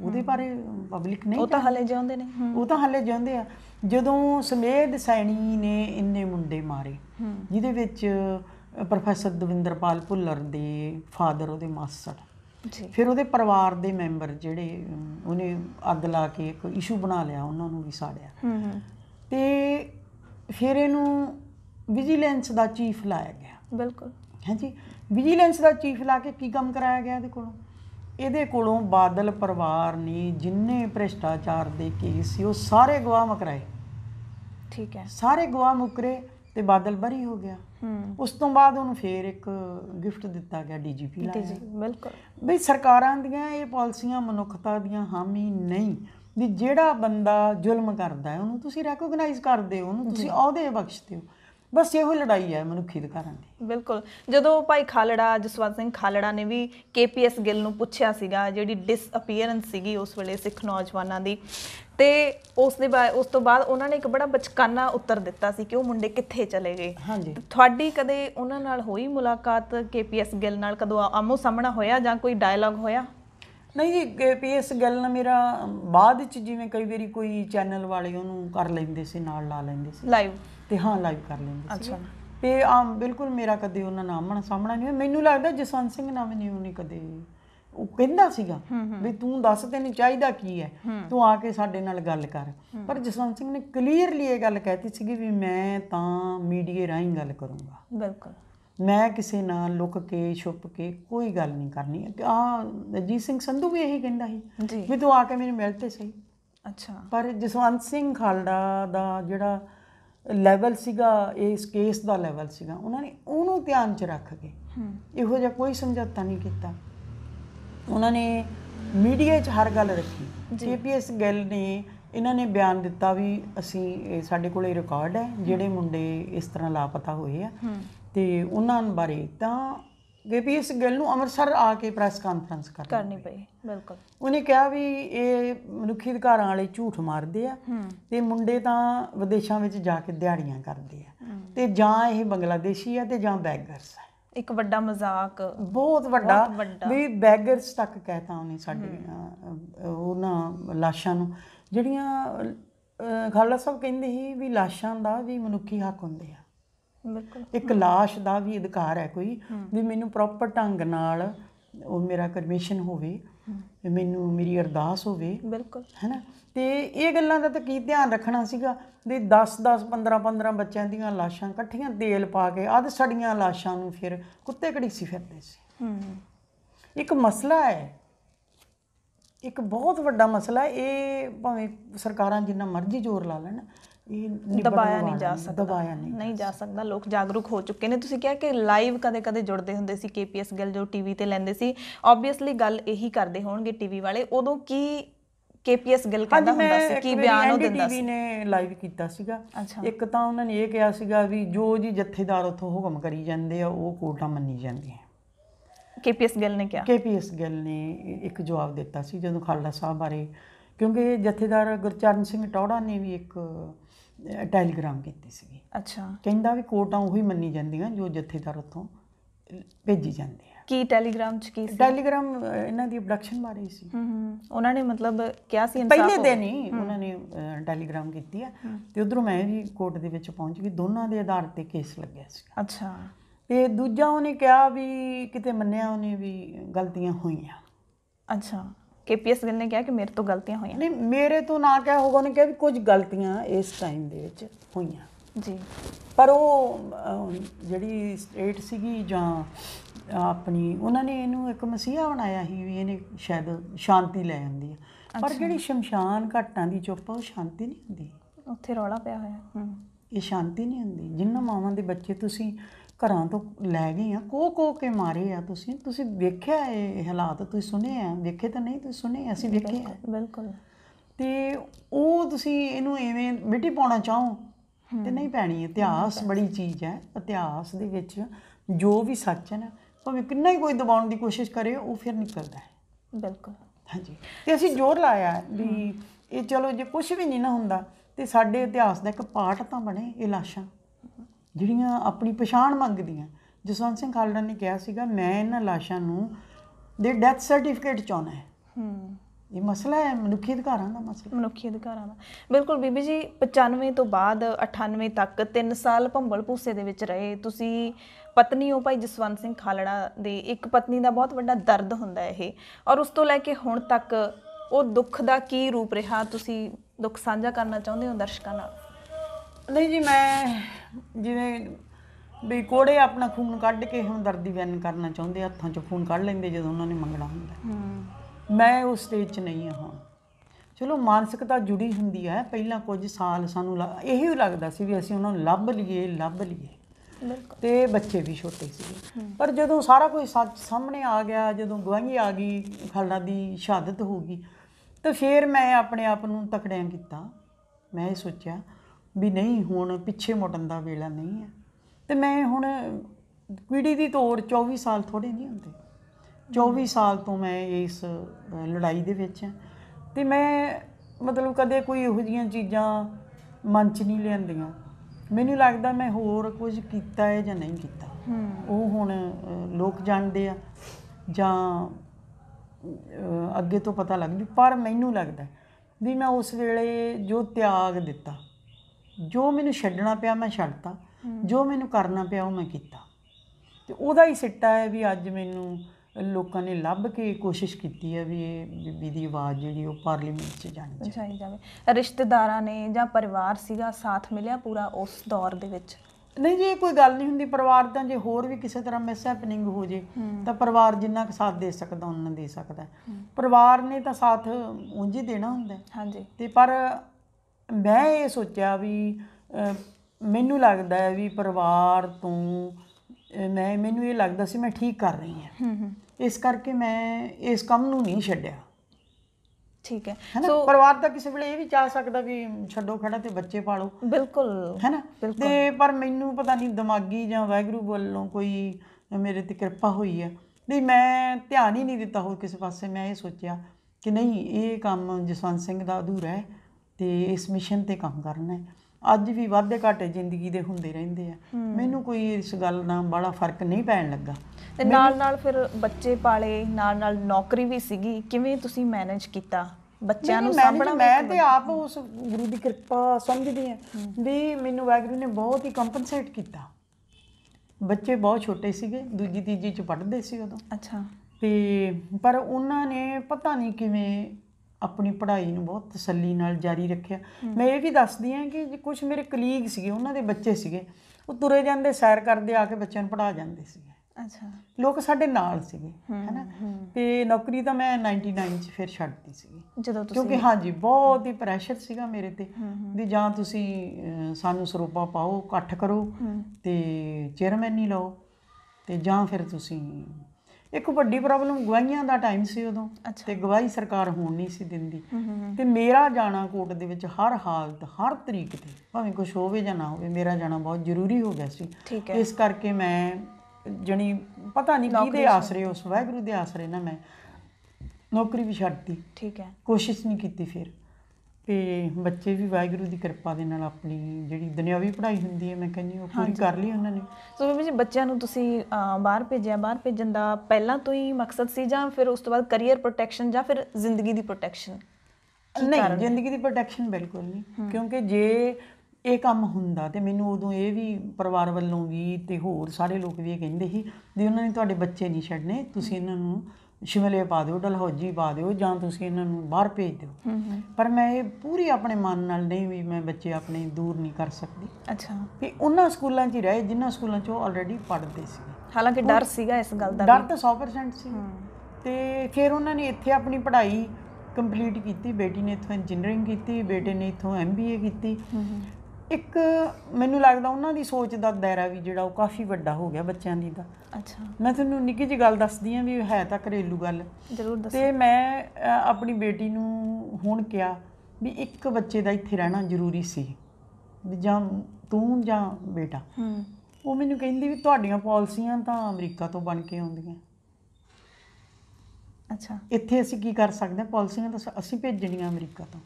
ਉਹਦੇ ਬਾਰੇ ਪਬਲਿਕ ਨਹੀਂ ਉਹ ਤਾਂ ਹਲੇ ਜਿਉਂਦੇ ਨੇ ਉਹ ਤਾਂ ਹਲੇ ਜਿਉਂਦੇ ਆ ਜਦੋਂ ਸੁਮੇਧ ਸੈਣੀ ਨੇ ਇੰਨੇ ਮੁੰਡੇ ਮਾਰੇ ਜਿਹਦੇ ਵਿੱਚ ਪ੍ਰੋਫੈਸਰ ਦਵਿੰਦਰਪਾਲ ਭੁੱਲਰ ਦੇ ਫਾਦਰ ਉਹਦੇ ਮਾਸੜ ਜੀ ਫਿਰ ਉਹਦੇ ਪਰਿਵਾਰ ਦੇ ਮੈਂਬਰ ਜਿਹੜੇ ਉਹਨੇ ਅੱਗ ਲਾ ਕੇ ਇੱਕ ਇਸ਼ੂ ਬਣਾ ਲਿਆ ਉਹਨਾਂ ਨੂੰ ਵੀ ਸਾੜਿਆ ਹੂੰ ਹੂੰ ਤੇ ਫਿਰ ਇਹਨੂੰ ਵਿਜੀਲੈਂਸ ਦਾ ਚੀਫ ਲਾਇਆ ਗਿਆ ਬਿਲਕੁਲ ਹਾਂਜੀ ਵਿਜੀਲੈਂਸ ਦਾ ਚੀਫ ਲਾ ਕੇ ਕੀ ਕੰਮ ਕਰਾਇਆ ਗਿਆ ਇਹਦੇ ਕੋਲੋਂ ਇਹਦੇ ਕੋਲੋਂ ਬਾਦਲ ਪਰਿਵਾਰ ਨੇ ਜਿੰਨੇ ਭ੍ਰਿਸ਼ਟਾਚਾਰ ਦੇ ਕੇਸ ਸੀ ਉਹ ਸਾਰੇ ਗਵਾਹ ਮਕਰਾਏ ਠੀਕ ਹੈ ਸਾਰੇ ਗਵਾਹ ਮੁਕਰੇ ਤੇ ਬਾਦਲ ਬਰੀ ਹੋ ਗਿਆ ਉਸ ਤੋਂ ਬਾਅਦ ਉਹਨੂੰ ਫੇਰ ਇੱਕ ਗਿਫਟ ਦਿੱਤਾ ਗਿਆ ਡੀਜੀਪੀ ਲਾ ਜੀ ਬਿਲਕੁਲ ਬਈ ਸਰਕਾਰਾਂ ਦੀਆਂ ਇਹ ਪਾਲਿਸੀਆਂ ਮਨੁੱਖਤਾ ਦੀਆਂ ਹਾਮੀ ਨਹੀਂ ਵੀ ਜਿਹੜਾ ਬੰਦਾ ਜ਼ੁਲਮ ਕਰਦਾ ਹੈ ਉਹਨੂੰ ਤੁਸੀਂ ਰੈਕੋਗਨਾਈਜ਼ ਕਰਦੇ ਹੋ ਉਹਨੂੰ ਤੁਸੀਂ ਅਹੁਦੇ ਬਖਸ਼ਦੇ ਹੋ ਬਸ ਇਹੋ ਹੀ ਲੜਾਈ ਹੈ ਮਨੁੱਖੀ ਅਧਿਕਾਰਾਂ ਦੀ ਬਿਲਕੁਲ ਜਦੋਂ ਭਾਈ ਖਾਲੜਾ ਜਸਵੰਤ ਸਿੰਘ ਖਾਲੜਾ ਨੇ ਵੀ ਕੇਪੀਐਸ ਗਿੱਲ ਨੂੰ ਪੁੱਛਿਆ ਸੀਗਾ ਜਿਹੜੀ ਡਿਸਅਪੀਅਰੈਂਸ ਸੀਗੀ ਉਸ ਵੇਲੇ ਸਿੱਖ ਨੌਜਵਾਨਾਂ ਦੀ ਤੇ ਉਸ ਦੇ ਬਾਅਦ ਉਸ ਤੋਂ ਬਾਅਦ ਉਹਨਾਂ ਨੇ ਇੱਕ ਬੜਾ ਬਚਕਾਨਾ ਉੱਤਰ ਦਿੱਤਾ ਸੀ ਕਿ ਉਹ ਮੁੰਡੇ ਕਿੱਥੇ ਚਲੇ ਗਏ ਹਾਂਜੀ ਤੁਹਾਡੀ ਕਦੇ ਉਹਨਾਂ ਨਾਲ ਹੋਈ ਮੁਲਾਕਾਤ ਕੇਪੀਐਸ ਗਿੱਲ ਨਾਲ ਕਦੋਂ ਆਮੋ ਸਾਹਮਣਾ ਹੋਇਆ ਜਾਂ ਕੋਈ ਡਾਇਲੌਗ ਹੋਇਆ ਨਹੀਂ ਜੀ ਕੇਪੀਐਸ ਗਿੱਲ ਨਾਲ ਮੇਰਾ ਬਾਅਦ ਵਿੱਚ ਜਿਵੇਂ ਕਈ ਵਾਰੀ ਕੋਈ ਚੈਨਲ ਵਾਲੇ ਉਹਨੂੰ ਕਰ ਲੈਂਦੇ ਸੀ ਨਾਲ ਲਾ ਲੈਂਦੇ ਸੀ ਲਾਈਵ ਤੇ ਹਾਂ ਲਾਈਵ ਕਰ ਲੈਂਦੇ ਸੀ ਅੱਛਾ ਤੇ ਆ ਬਿਲਕੁਲ ਮੇਰਾ ਕਦੇ ਉਹਨਾਂ ਨਾਲ ਸਾਹਮਣਾ ਨਹੀਂ ਹੋਇਆ ਮੈਨੂੰ ਲੱਗਦਾ ਜਸਵੰਤ ਸਿੰਘ ਨਾਮ ਨਹੀਂ ਉਹਨੇ ਕਦੇ ਉਹ ਕਹਿੰਦਾ ਸੀਗਾ ਵੀ ਤੂੰ ਦੱਸ ਤੈਨੂੰ ਚਾਹੀਦਾ ਕੀ ਹੈ ਤੂੰ ਆ ਕੇ ਸਾਡੇ ਨਾਲ ਗੱਲ ਕਰ ਪਰ ਜਸਵੰਤ ਸਿੰਘ ਨੇ ਕਲੀਅਰਲੀ ਇਹ ਗੱਲ ਕਹਿਤੀ ਸੀਗੀ ਵੀ ਮੈਂ ਤਾਂ ਮੀਡੀਆ ਰਾਹੀਂ ਗੱਲ ਕਰੂੰਗਾ ਬਿਲਕੁਲ ਮੈਂ ਕਿਸੇ ਨਾਲ ਲੁਕ ਕੇ ਛੁਪ ਕੇ ਕੋਈ ਗੱਲ ਨਹੀਂ ਕਰਨੀ ਆ ਜੀ ਸਿੰਘ ਸੰਧੂ ਵੀ ਇਹੀ ਕਹਿੰਦਾ ਸੀ ਵੀ ਤੂੰ ਆ ਕੇ ਮੈਨੂੰ ਮਿਲ ਤੇ ਸਹੀ ਅੱਛਾ ਪਰ ਜਸਵੰਤ ਸਿੰਘ ਖਾਲੜਾ ਦਾ ਜਿਹੜਾ ਲੈਵਲ ਸੀਗਾ ਇਸ ਕੇਸ ਦਾ ਲੈਵਲ ਸੀਗਾ ਉਹਨਾਂ ਨੇ ਉਹਨੂੰ ਧਿਆਨ 'ਚ ਰੱਖ ਕੇ ਇਹੋ ਜਿਹਾ ਕੋਈ ਸਮਝੌਤਾ ਨਹੀਂ ਕੀਤਾ ਉਹਨਾਂ ਨੇ ਮੀਡੀਆ 'ਚ ਹਰ ਗੱਲ ਰੱਖੀ ਜੀਪੀਐਸ ਗੱਲ ਨੇ ਇਹਨਾਂ ਨੇ ਬਿਆਨ ਦਿੱਤਾ ਵੀ ਅਸੀਂ ਸਾਡੇ ਕੋਲੇ ਰਿਕਾਰਡ ਹੈ ਜਿਹੜੇ ਮੁੰਡੇ ਇਸ ਤਰ੍ਹਾਂ ਲਾਪਤਾ ਹੋਏ ਆ ਤੇ ਉਹਨਾਂ ਬਾਰੇ ਤਾਂ ਬੀਬੀ ਇਸ ਗੱਲ ਨੂੰ ਅੰਮ੍ਰਿਤਸਰ ਆ ਕੇ ਪ੍ਰੈਸ ਕਾਨਫਰੰਸ ਕਰਨੀ ਕਰਨੀ ਪਈ ਬਿਲਕੁਲ ਉਹਨੇ ਕਿਹਾ ਵੀ ਇਹ ਮਨੁੱਖੀ ਅਧਿਕਾਰਾਂ ਵਾਲੇ ਝੂਠ ਮਾਰਦੇ ਆ ਤੇ ਮੁੰਡੇ ਤਾਂ ਵਿਦੇਸ਼ਾਂ ਵਿੱਚ ਜਾ ਕੇ ਦਿਹਾੜੀਆਂ ਕਰਦੇ ਆ ਤੇ ਜਾਂ ਇਹ ਬੰਗਲਾਦੇਸ਼ੀ ਆ ਤੇ ਜਾਂ ਬੈਗਰਸ ਆ ਇੱਕ ਵੱਡਾ ਮਜ਼ਾਕ ਬਹੁਤ ਵੱਡਾ ਵੀ ਬੈਗਰਸ ਤੱਕ ਕਹਤਾ ਉਹਨੇ ਸਾਡੇ ਉਹਨਾਂ ਲਾਸ਼ਾਂ ਨੂੰ ਜਿਹੜੀਆਂ ਖਾਲਸਾ ਸਾਹਿਬ ਕਹਿੰਦੇ ਸੀ ਵੀ ਲਾਸ਼ਾਂ ਦਾ ਵੀ ਮਨੁੱਖੀ ਹੱਕ ਹੁੰਦੇ ਆ ਬਿਲਕੁਲ ਇੱਕ ਲਾਸ਼ ਦਾ ਵੀ ਅਧਿਕਾਰ ਹੈ ਕੋਈ ਵੀ ਮੈਨੂੰ ਪ੍ਰੋਪਰ ਢੰਗ ਨਾਲ ਉਹ ਮੇਰਾ ਕਰਮੇਸ਼ਨ ਹੋਵੇ ਮੈਨੂੰ ਮੇਰੀ ਅਰਦਾਸ ਹੋਵੇ ਬਿਲਕੁਲ ਹੈਨਾ ਤੇ ਇਹ ਗੱਲਾਂ ਦਾ ਤਾਂ ਕੀ ਧਿਆਨ ਰੱਖਣਾ ਸੀਗਾ ਵੀ 10 10 15 15 ਬੱਚਿਆਂ ਦੀਆਂ ਲਾਸ਼ਾਂ ਇਕੱਠੀਆਂ ਤੇਲ ਪਾ ਕੇ ਅੱਧ ਸੜੀਆਂ ਲਾਸ਼ਾਂ ਨੂੰ ਫਿਰ ਕੁੱਤੇ ਸੀ ਫਿਰਦੇ ਸੀ ਹੂੰ ਇੱਕ ਮਸਲਾ ਹੈ ਇੱਕ ਬਹੁਤ ਵੱਡਾ ਮਸਲਾ ਇਹ ਭਾਵੇਂ ਸਰਕਾਰਾਂ ਜਿੰਨਾ ਮਰਜ਼ੀ ਜ਼ੋਰ ਲਾ ਲੈਣ ਇਹ ਦਬਾਇਆ ਨਹੀਂ ਜਾ ਸਕਦਾ ਦਬਾਇਆ ਨਹੀਂ ਨਹੀਂ ਜਾ ਸਕਦਾ ਲੋਕ ਜਾਗਰੂਕ ਹੋ ਚੁੱਕੇ ਨੇ ਤੁਸੀਂ ਕਿਹਾ ਕਿ ਲਾਈਵ ਕਦੇ-ਕਦੇ ਜੁੜਦੇ ਹੁੰਦੇ ਸੀ ਕੇਪੀਐਸ ਗੱਲ ਜੋ ਟੀਵੀ ਤੇ ਲੈਂਦੇ ਸੀ ਆਬਵੀਅਸਲੀ ਗੱਲ ਇਹੀ ਕਰਦੇ ਹੋਣਗੇ ਟੀਵੀ ਵਾਲੇ ਉਦੋਂ ਕੀ ਕੇਪੀਐਸ ਗੱਲ ਕਹਿੰਦਾ ਹੁੰਦਾ ਸੀ ਕੀ ਬਿਆਨ ਉਹ ਦਿੰਦਾ ਸੀ ਟੀਵੀ ਨੇ ਲਾਈਵ ਕੀਤਾ ਸੀਗਾ ਇੱਕ ਤਾਂ ਉਹਨਾਂ ਨੇ ਇਹ ਕਿਹਾ ਸੀਗਾ ਵੀ ਜੋ ਜੀ ਜਥੇਦਾਰ ਉਥੋਂ ਹੁਕਮ ਕਰੀ ਜਾਂਦੇ ਆ ਉਹ ਕੋਟਾ ਮੰਨੀ ਜਾਂਦੀ ਹੈ ਕੇਪੀਐਸ ਗੱਲ ਨੇ ਕਿਹਾ ਕੇਪੀਐਸ ਗੱਲ ਨੇ ਇੱਕ ਜਵਾਬ ਦਿੱਤਾ ਸੀ ਜਦੋਂ ਖਾਲਸਾ ਸਾਹਿਬ ਬਾਰੇ ਕਿਉਂਕਿ ਜਥੇਦਾਰ ਗੁਰਚਰਨ ਸਿੰਘ ਟੌੜਾ ਨੇ ਵੀ ਇੱਕ ਟੈਲੀਗ੍ਰਾਮ ਕੀਤੀ ਸੀਗੀ ਅੱਛਾ ਕਹਿੰਦਾ ਵੀ ਕੋਟਾਂ ਉਹੀ ਮੰਨੀ ਜਾਂਦੀਆਂ ਜੋ ਜਥੇਦਾਰ ਉਥੋਂ ਭੇਜੀ ਜਾਂਦੇ ਆ ਕੀ ਟੈਲੀਗ੍ਰਾਮ ਚ ਕੀ ਸੀ ਟੈਲੀਗ੍ਰਾਮ ਇਹਨਾਂ ਦੀ ਪ੍ਰੋਡਕਸ਼ਨ ਬਾਰੇ ਸੀ ਹੂੰ ਹੂੰ ਉਹਨਾਂ ਨੇ ਮਤਲਬ ਕਿਹਾ ਸੀ ਇਨਸਾਫ ਪਹਿਲੇ ਦਿਨ ਹੀ ਉਹਨਾਂ ਨੇ ਟੈਲੀਗ੍ਰਾਮ ਕੀਤੀ ਆ ਤੇ ਉਧਰੋਂ ਮੈਂ ਵੀ ਕੋਰਟ ਦੇ ਵਿੱਚ ਪਹੁੰਚ ਗਈ ਦੋਨਾਂ ਦੇ ਆਧਾਰ ਤੇ ਕੇਸ ਲੱਗਿਆ ਸੀ ਅੱਛਾ ਤੇ ਦੂਜਾ ਉਹਨੇ ਕਿਹਾ ਵੀ ਕਿਤੇ ਮੰਨਿਆ ਉਹਨੇ ਵੀ ਗਲਤੀਆਂ ਹੋਈਆਂ ਅੱਛਾ ਕੇਪੀਐਸ ਗਿੱਲ ਨੇ ਕਿਹਾ ਕਿ ਮੇਰੇ ਤੋਂ ਗਲਤੀਆਂ ਹੋਈਆਂ ਨਹੀਂ ਮੇਰੇ ਤੋਂ ਨਾ ਕਿਹਾ ਹੋਗਾ ਉਹਨੇ ਕਿਹਾ ਵੀ ਕੁਝ ਗਲਤੀਆਂ ਇਸ ਟਾਈਮ ਦੇ ਵਿੱਚ ਹੋਈਆਂ ਜੀ ਪਰ ਉਹ ਜਿਹੜੀ ਸਟੇਟ ਸੀਗੀ ਜਾਂ ਆਪਣੀ ਉਹਨਾਂ ਨੇ ਇਹਨੂੰ ਇੱਕ ਮਸੀਹਾ ਬਣਾਇਆ ਸੀ ਵੀ ਇਹਨੇ ਸ਼ਾਇਦ ਸ਼ਾਂਤੀ ਲੈ ਆਉਂਦੀ ਆ ਪਰ ਜਿਹੜੀ ਸ਼ਮਸ਼ਾਨ ਘਾਟਾਂ ਦੀ ਚੁੱਪ ਉਹ ਸ਼ਾਂਤੀ ਨਹੀਂ ਹੁੰਦੀ ਉੱਥੇ ਰੌਲਾ ਪਿਆ ਹੋਇਆ ਹੂੰ ਇਹ ਸ਼ਾਂਤੀ ਨਹੀਂ ਹੁੰਦੀ ਜਿੰਨਾ ਮਾਵਾਂ ਦੇ ਬੱਚੇ ਤੁਸੀਂ ਘਰਾਂ ਤੋਂ ਲੈ ਗਏ ਆ ਕੋ ਕੋ ਕੇ ਮਾਰੇ ਆ ਤੁਸੀਂ ਤੁਸੀਂ ਵੇਖਿਆ ਇਹ ਹਾਲਾਤ ਤੁਸੀਂ ਸੁਣੇ ਆ ਵੇਖੇ ਤਾਂ ਨਹੀਂ ਤੁਸੀਂ ਸੁਣੇ ਅਸੀਂ ਵੇਖੇ ਆ ਬਿਲਕੁਲ ਤੇ ਉਹ ਤੁਸੀਂ ਇਹਨੂੰ ਐਵੇਂ ਮਿੱਟੀ ਪਾਉਣਾ ਚਾਹੋ ਤੇ ਨਹੀਂ ਪੈਣੀ ਇਤਿਹਾਸ ਬੜੀ ਚੀਜ਼ ਹੈ ਇਤਿਹਾਸ ਦੇ ਵਿੱਚ ਜੋ ਵੀ ਸੱਚ ਹੈ ਨਾ ਭਾਵੇਂ ਕਿੰਨਾ ਹੀ ਕੋਈ ਦਬਾਉਣ ਦੀ ਕੋਸ਼ਿਸ਼ ਕਰੇ ਉਹ ਫਿਰ ਨਿਕਲਦਾ ਹੈ ਬਿਲਕੁਲ ਹਾਂਜੀ ਤੇ ਅਸੀਂ ਜ਼ੋਰ ਲਾਇਆ ਵੀ ਇਹ ਚਲੋ ਜੇ ਕੁਝ ਵੀ ਨਹੀਂ ਨਾ ਹੁੰਦਾ ਤੇ ਸਾਡੇ ਇਤਿਹਾਸ ਦਾ ਇੱਕ ਪਾਠ ਤਾਂ ਬਣੇ ਇਹ ਲਾਸ਼ਾਂ ਜਿਹੜੀਆਂ ਆਪਣੀ ਪਛਾਣ ਮੰਗਦੀਆਂ ਜਸਵੰਤ ਸਿੰਘ ਖਾਲੜਾ ਨੇ ਕਿਹਾ ਸੀਗਾ ਮੈਂ ਇਹਨਾਂ ਲਾਸ਼ਾਂ ਨੂੰ ਦੇ ਡੈਥ ਸਰਟੀਫਿਕੇਟ ਚਾਹਣਾ ਹੈ ਹੂੰ ਇਹ ਮਸਲਾ ਹੈ ਮਨੁੱਖੀ ਅਧਿਕਾਰਾਂ ਦਾ ਮਸਲਾ ਮਨੁੱਖੀ ਅਧਿਕਾਰਾਂ ਦਾ ਬਿਲਕੁਲ ਬੀਬੀ ਜੀ 95 ਤੋਂ ਬਾਅਦ 98 ਤੱਕ 3 ਸਾਲ ਭੰਬਲ ਪੂਸੇ ਦੇ ਵਿੱਚ ਰਹੇ ਤੁਸੀਂ ਪਤਨੀ ਉਹ ਭਾਈ ਜਸਵੰਤ ਸਿੰਘ ਖਾਲੜਾ ਦੇ ਇੱਕ ਪਤਨੀ ਦਾ ਬਹੁਤ ਵੱਡਾ ਦਰਦ ਹੁੰਦਾ ਹੈ ਇਹ ਔਰ ਉਸ ਤੋਂ ਲੈ ਕੇ ਹੁਣ ਤੱਕ ਉਹ ਦੁੱਖ ਦਾ ਕੀ ਰੂਪ ਰਿਹਾ ਤੁਸੀਂ ਦੁੱਖ ਸਾਂਝਾ ਕਰਨਾ ਚਾਹੁੰਦੇ ਹੋ ਦਰਸ਼ਕਾਂ ਨਾਲ ਨਹੀਂ ਜੀ ਮੈਂ ਜਿਵੇਂ ਵੀ ਕੋੜੇ ਆਪਣਾ ਖੂਨ ਕੱਢ ਕੇ ਹਮਦਰਦੀ ਬਿਆਨ ਕਰਨਾ ਚਾਹੁੰਦੇ ਆ, ਹੱਥਾਂ 'ਚੋਂ ਖੂਨ ਕੱਢ ਲੈਂਦੇ ਜਦੋਂ ਉਹਨਾਂ ਨੇ ਮੰਗਣਾ ਹੁੰਦਾ ਹੂੰ ਮੈਂ ਉਸ ਸਟੇਜ 'ਚ ਨਹੀਂ ਹਾਂ ਚਲੋ ਮਾਨਸਿਕਤਾ ਜੁੜੀ ਹੁੰਦੀ ਹੈ ਪਹਿਲਾਂ ਕੁਝ ਸਾਲ ਸਾਨੂੰ ਇਹੀ ਲੱਗਦਾ ਸੀ ਵੀ ਅਸੀਂ ਉਹਨਾਂ ਨੂੰ ਲੱਭ ਲਈਏ ਲੱਭ ਲਈਏ ਬਿਲਕੁਲ ਤੇ ਬੱਚੇ ਵੀ ਛੋਟੇ ਸੀ ਪਰ ਜਦੋਂ ਸਾਰਾ ਕੁਝ ਸੱਚ ਸਾਹਮਣੇ ਆ ਗਿਆ ਜਦੋਂ ਗਵਾਹੀ ਆ ਗਈ ਖਾਲੜਾ ਦੀ ਸ਼ਹਾਦਤ ਹੋ ਗਈ ਤਾਂ ਫੇਰ ਮੈਂ ਆਪਣੇ ਆਪ ਨੂੰ ਤਕੜਿਆਂ ਕੀਤਾ ਮੈਂ ਇਹ ਸੋਚਿਆ ਵੀ ਨਹੀਂ ਹੁਣ ਪਿੱਛੇ ਮੁੜਨ ਦਾ ਵੇਲਾ ਨਹੀਂ ਹੈ ਤੇ ਮੈਂ ਹੁਣ ਪੀੜੀ ਦੀ ਤੌਰ 24 ਸਾਲ ਥੋੜੇ ਨਹੀਂ ਹੁੰਦੇ 24 ਸਾਲ ਤੋਂ ਮੈਂ ਇਸ ਲੜਾਈ ਦੇ ਵਿੱਚ ਹਾਂ ਤੇ ਮੈਂ ਮਤਲਬ ਕਦੇ ਕੋਈ ਇਹੋ ਜੀਆਂ ਚੀਜ਼ਾਂ ਮਨ 'ਚ ਨਹੀਂ ਲੈਂਦੀਆਂ ਮੈਨੂੰ ਲੱਗਦਾ ਮੈਂ ਹੋਰ ਕੁਝ ਕੀਤਾ ਹੈ ਜਾਂ ਨਹੀਂ ਕੀਤਾ ਉਹ ਹੁਣ ਲੋਕ ਜਾਣਦੇ ਆ ਜਾਂ ਅੱਗੇ ਤੋਂ ਪਤਾ ਲੱਗ ਜੂ ਪਰ ਮੈਨੂੰ ਲੱਗਦਾ ਵੀ ਮੈਂ ਉਸ ਵੇਲੇ ਜੋ ਤਿਆਗ ਦਿੱਤਾ ਜੋ ਮੈਨੂੰ ਛੱਡਣਾ ਪਿਆ ਮੈਂ ਛੱਡਤਾ ਜੋ ਮੈਨੂੰ ਕਰਨਾ ਪਿਆ ਉਹ ਮੈਂ ਕੀਤਾ ਤੇ ਉਹਦਾ ਹੀ ਸਿੱਟਾ ਹੈ ਵੀ ਅੱਜ ਮੈਨੂੰ ਲੋਕਾਂ ਨੇ ਲੱਭ ਕੇ ਕੋਸ਼ਿਸ਼ ਕੀਤੀ ਹੈ ਵੀ ਇਹ ਬੀਬੀ ਦੀ ਆਵਾਜ਼ ਜਿਹੜੀ ਉਹ ਪਾਰਲੀਮੈਂਟ 'ਚ ਜਾਣੀ ਚਾਹੀਦੀ ਜਾਵੇ ਰਿਸ਼ਤੇਦਾਰਾਂ ਨੇ ਜਾਂ ਪਰਿਵਾਰ ਸੀਗਾ ਸਾਥ ਮਿਲਿਆ ਪੂਰਾ ਉਸ ਦੌਰ ਦੇ ਵਿੱਚ ਨਹੀਂ ਜੀ ਕੋਈ ਗੱਲ ਨਹੀਂ ਹੁੰਦੀ ਪਰਿਵਾਰ ਤਾਂ ਜੇ ਹੋਰ ਵੀ ਕਿਸੇ ਤਰ੍ਹਾਂ ਮਿਸ ਹੈਪਨਿੰਗ ਹੋ ਜੇ ਤਾਂ ਪਰਿਵਾਰ ਜਿੰਨਾ ਕੁ ਸਾਥ ਦੇ ਸਕਦਾ ਉਹਨਾਂ ਦੇ ਸਕਦਾ ਪਰਿਵਾਰ ਨੇ ਤਾਂ ਸਾਥ ਉਂਝ ਹੀ ਦੇਣਾ ਹੁੰਦਾ ਹਾਂਜੀ ਤੇ ਪਰ ਮੈਂ ਇਹ ਸੋਚਿਆ ਵੀ ਮੈਨੂੰ ਲੱਗਦਾ ਹੈ ਵੀ ਪਰਿਵਾਰ ਤੋਂ ਮੈਂ ਮੈਨੂੰ ਇਹ ਲੱਗਦਾ ਸੀ ਮੈਂ ਠੀਕ ਕਰ ਰਹੀ ਹਾਂ ਇਸ ਕਰਕੇ ਮੈਂ ਇਸ ਕੰਮ ਨੂੰ ਨਹੀਂ ਛੱਡਿਆ ਠੀਕ ਹੈ ਸੋ ਪਰਿਵਾਰ ਦਾ ਕਿਸੇ ਵੇਲੇ ਇਹ ਵੀ ਚਾਹ ਸਕਦਾ ਵੀ ਛੱਡੋ ਖੜਾ ਤੇ ਬੱਚੇ ਪਾਲੋ ਬਿਲਕੁਲ ਹੈਨਾ ਤੇ ਪਰ ਮੈਨੂੰ ਪਤਾ ਨਹੀਂ ਦਿਮਾਗੀ ਜਾਂ ਵੈਗਰੂ ਵੱਲੋਂ ਕੋਈ ਮੇਰੇ ਤੇ ਕਿਰਪਾ ਹੋਈ ਹੈ ਨਹੀਂ ਮੈਂ ਧਿਆਨ ਹੀ ਨਹੀਂ ਦਿੱਤਾ ਹੋਰ ਕਿਸੇ ਪਾਸੇ ਮੈਂ ਇਹ ਸੋਚਿਆ ਕਿ ਨਹੀਂ ਇਹ ਕੰਮ ਜਸਵੰਤ ਸਿੰਘ ਦਾ ਅਧੂਰਾ ਹੈ ਤੇ ਇਸ ਮਿਸ਼ਨ ਤੇ ਕੰਮ ਕਰਨਾ ਹੈ ਅੱਜ ਵੀ ਵਾਧੇ ਘਾਟੇ ਜ਼ਿੰਦਗੀ ਦੇ ਹੁੰਦੇ ਰਹਿੰਦੇ ਆ ਮੈਨੂੰ ਕੋਈ ਇਸ ਗੱਲ ਨਾਲ ਬੜਾ ਫਰਕ ਨਹੀਂ ਪੈਣ ਲੱਗਾ ਤੇ ਨਾਲ ਨਾਲ ਫਿਰ ਬੱਚੇ ਪਾਲੇ ਨਾਲ ਨਾਲ ਨੌਕਰੀ ਵੀ ਸੀਗੀ ਕਿਵੇਂ ਤੁਸੀਂ ਮੈਨੇਜ ਕੀਤਾ ਬੱਚਿਆਂ ਨੂੰ ਸਾਂਭਣਾ ਮੈਂ ਤੇ ਆਪ ਉਸ ਗੁਰੂ ਦੀ ਕਿਰਪਾ ਸਮਝਦੀ ਆ ਵੀ ਮੈਨੂੰ ਵੈਗਰੂ ਨੇ ਬਹੁਤ ਹੀ ਕੰਪਨਸੇਟ ਕੀਤਾ ਬੱਚੇ ਬਹੁਤ ਛੋਟੇ ਸੀਗੇ ਦੂਜੀ ਤੀਜੀ ਚ ਪੜ੍ਹਦੇ ਸੀ ਉਦੋਂ ਅੱਛਾ ਤੇ ਪਰ ਉਹਨਾਂ ਨੇ ਪਤਾ ਨਹੀਂ ਕਿਵੇਂ ਆਪਣੀ ਪੜ੍ਹਾਈ ਨੂੰ ਬਹੁਤ ਤਸੱਲੀ ਨਾਲ ਜਾਰੀ ਰੱਖਿਆ ਮੈਂ ਇਹ ਵੀ ਦੱਸਦੀ ਹਾਂ ਕਿ ਕੁਝ ਮੇਰੇ ਕਲੀਗ ਸੀਗੇ ਉਹਨਾਂ ਦੇ ਬੱਚੇ ਸੀਗੇ ਉਹ ਤੁਰੇ ਜਾਂਦੇ ਸੈਰ ਕਰਦੇ ਆ ਕੇ ਬੱਚਿਆਂ ਨੂੰ ਪੜ੍ਹਾ ਜਾਂਦੇ ਸੀ ਅੱਛਾ ਲੋਕ ਸਾਡੇ ਨਾਲ ਸੀਗੇ ਹੈਨਾ ਤੇ ਨੌਕਰੀ ਤਾਂ ਮੈਂ 99 ਚ ਫਿਰ ਛੱਡਤੀ ਸੀਗੀ ਜਦੋਂ ਤੁਸੀਂ ਕਿਉਂਕਿ ਹਾਂਜੀ ਬਹੁਤ ਹੀ ਪ੍ਰੈਸ਼ਰ ਸੀਗਾ ਮੇਰੇ ਤੇ ਵੀ ਜਾਂ ਤੁਸੀਂ ਸਾਨੂੰ ਸਰੂਪਾ ਪਾਓ ਇਕੱਠ ਕਰੋ ਤੇ ਚੇਅਰਮੈਨ ਨਹੀਂ ਲਓ ਤੇ ਜਾਂ ਫਿਰ ਤੁਸੀਂ ਇੱਕ ਵੱਡੀ ਪ੍ਰੋਬਲਮ ਗਵਾਹੀਆਂ ਦਾ ਟਾਈਮ ਸੀ ਉਦੋਂ ਤੇ ਗਵਾਹੀ ਸਰਕਾਰ ਹੋਣ ਨਹੀਂ ਸੀ ਦਿੰਦੀ ਤੇ ਮੇਰਾ ਜਾਣਾ ਕੋਰਟ ਦੇ ਵਿੱਚ ਹਰ ਹਾਲਤ ਹਰ ਤਰੀਕ ਤੇ ਭਾਵੇਂ ਕੁਝ ਹੋਵੇ ਜਾਂ ਨਾ ਹੋਵੇ ਮੇਰਾ ਜਾਣਾ ਬਹੁਤ ਜ਼ਰੂਰੀ ਹੋ ਗਿਆ ਸੀ ਇਸ ਕਰਕੇ ਮੈਂ ਜਣੀ ਪਤਾ ਨਹੀਂ ਕਿਹਦੇ ਆਸਰੇ ਉਸ ਵਾਹਿਗੁਰੂ ਦੇ ਆਸਰੇ ਨਾ ਮੈਂ ਨੌਕਰੀ ਵੀ ਛੱਡਤੀ ਠੀਕ ਹੈ ਕੋਸ਼ਿਸ਼ ਨਹੀਂ ਕੀਤੀ ਫਿਰ ਤੇ ਬੱਚੇ ਵੀ ਵਾਹਿਗੁਰੂ ਦੀ ਕਿਰਪਾ ਦੇ ਨਾਲ ਆਪਣੀ ਜਿਹੜੀ ਦੁਨਿਆਵੀ ਪੜ੍ਹਾਈ ਹੁੰਦੀ ਹੈ ਮੈਂ ਕਹਿੰਦੀ ਉਹ ਪੂਰੀ ਕਰ ਲਈ ਉਹਨਾਂ ਨੇ ਸੋ ਬੀਬੀ ਜੀ ਬੱਚਿਆਂ ਨੂੰ ਤੁਸੀਂ ਬਾਹਰ ਭੇਜਿਆ ਬਾਹਰ ਭੇਜਣ ਦਾ ਪਹਿਲਾਂ ਤੋਂ ਹੀ ਮਕਸਦ ਸੀ ਜਾਂ ਫਿਰ ਉਸ ਤੋਂ ਬਾਅਦ ਕੈਰੀਅਰ ਪ੍ਰੋਟੈਕਸ਼ਨ ਜਾਂ ਫਿਰ ਜ਼ਿੰਦਗੀ ਦੀ ਪ੍ਰੋਟੈਕਸ਼ਨ ਨਹੀਂ ਜ਼ਿੰਦਗੀ ਦੀ ਪ੍ਰੋਟੈਕਸ਼ਨ ਬਿਲਕੁਲ ਨਹੀਂ ਕਿਉਂਕਿ ਜੇ ਇਹ ਕੰਮ ਹੁੰਦਾ ਤੇ ਮੈਨੂੰ ਉਦੋਂ ਇਹ ਵੀ ਪਰਿਵਾਰ ਵੱਲੋਂ ਵੀ ਤੇ ਹੋਰ ਸਾਰੇ ਲੋਕ ਵੀ ਇਹ ਕਹਿੰਦੇ ਸੀ ਵੀ ਉਹਨਾਂ ਨੇ ਤੁਹਾਡੇ ਬੱਚੇ ਨਹੀਂ ਛੱਡਨੇ ਤੁਸੀਂ ਇਹਨਾਂ ਨੂੰ ਸ਼ਿਮਲੇ ਪਾ ਦਿਓ ਡਲਹੌਜੀ ਪਾ ਦਿਓ ਜਾਂ ਤੁਸੀਂ ਇਹਨਾਂ ਨੂੰ ਬਾਹਰ ਭੇਜ ਦਿਓ ਪਰ ਮੈਂ ਇਹ ਪੂਰੀ ਆਪਣੇ ਮਨ ਨਾਲ ਨਹੀਂ ਵੀ ਮੈਂ ਬੱਚੇ ਆਪਣੇ ਦੂਰ ਨਹੀਂ ਕਰ ਸਕਦੀ ਅੱਛਾ ਵੀ ਉਹਨਾਂ ਸਕੂਲਾਂ 'ਚ ਹੀ ਰਹੇ ਜਿਨ੍ਹਾਂ ਸਕੂਲਾਂ 'ਚ ਉਹ ਆਲਰੇਡੀ ਪੜ੍ਹਦੇ ਸੀ ਹਾਲਾਂਕਿ ਡਰ ਸੀਗਾ ਇਸ ਗੱਲ ਦਾ ਡਰ ਤਾਂ 100% ਸੀ ਤੇ ਫਿਰ ਉਹਨਾਂ ਨੇ ਇੱਥੇ ਆਪਣੀ ਪੜ੍ਹਾਈ ਕੰਪਲੀਟ ਕੀਤੀ ਬੇਟੀ ਨੇ ਇਥੋਂ ਇੰਜੀਨੀਅਰਿੰਗ ਕੀਤੀ ਬੇਟੇ ਨੇ ਇਥੋਂ ਐਮਬੀਏ ਕੀਤੀ ਇੱਕ ਮੈਨੂੰ ਲੱਗਦਾ ਉਹਨਾਂ ਦੀ ਸੋਚ ਦਾ ਦਾਇਰਾ ਵੀ ਜਿਹੜਾ ਉਹ ਕਾਫੀ ਵੱਡਾ ਹੋ ਗਿਆ ਬੱਚਿਆਂ ਦੀ ਦਾ ਅੱਛਾ ਮੈਂ ਤੁਹਾਨੂੰ ਨਿੱਕੀ ਜਿਹੀ ਗੱਲ ਦੱਸਦੀ ਆ ਵੀ ਹੈ ਤਾਂ ਘਰੇਲੂ ਗੱਲ ਜ਼ਰੂਰ ਦੱਸੋ ਤੇ ਮੈਂ ਆਪਣੀ ਬੇਟੀ ਨੂੰ ਹੁਣ ਕਿਹਾ ਵੀ ਇੱਕ ਬੱਚੇ ਦਾ ਇੱਥੇ ਰਹਿਣਾ ਜ਼ਰੂਰੀ ਸੀ ਵੀ ਜਾਂ ਤੂੰ ਜਾਂ ਬੇਟਾ ਹੂੰ ਉਹ ਮੈਨੂੰ ਕਹਿੰਦੀ ਵੀ ਤੁਹਾਡੀਆਂ ਪਾਲਿਸੀਆਂ ਤਾਂ ਅਮਰੀਕਾ ਤੋਂ ਬਣ ਕੇ ਆਉਂਦੀਆਂ ਅੱਛਾ ਇੱਥੇ ਅਸੀਂ ਕੀ ਕਰ ਸਕਦੇ ਹਾਂ ਪਾਲਿਸੀਆਂ ਤਾਂ ਅਸੀਂ ਭੇਜਣੀਆਂ ਅਮਰੀਕਾ ਤੋਂ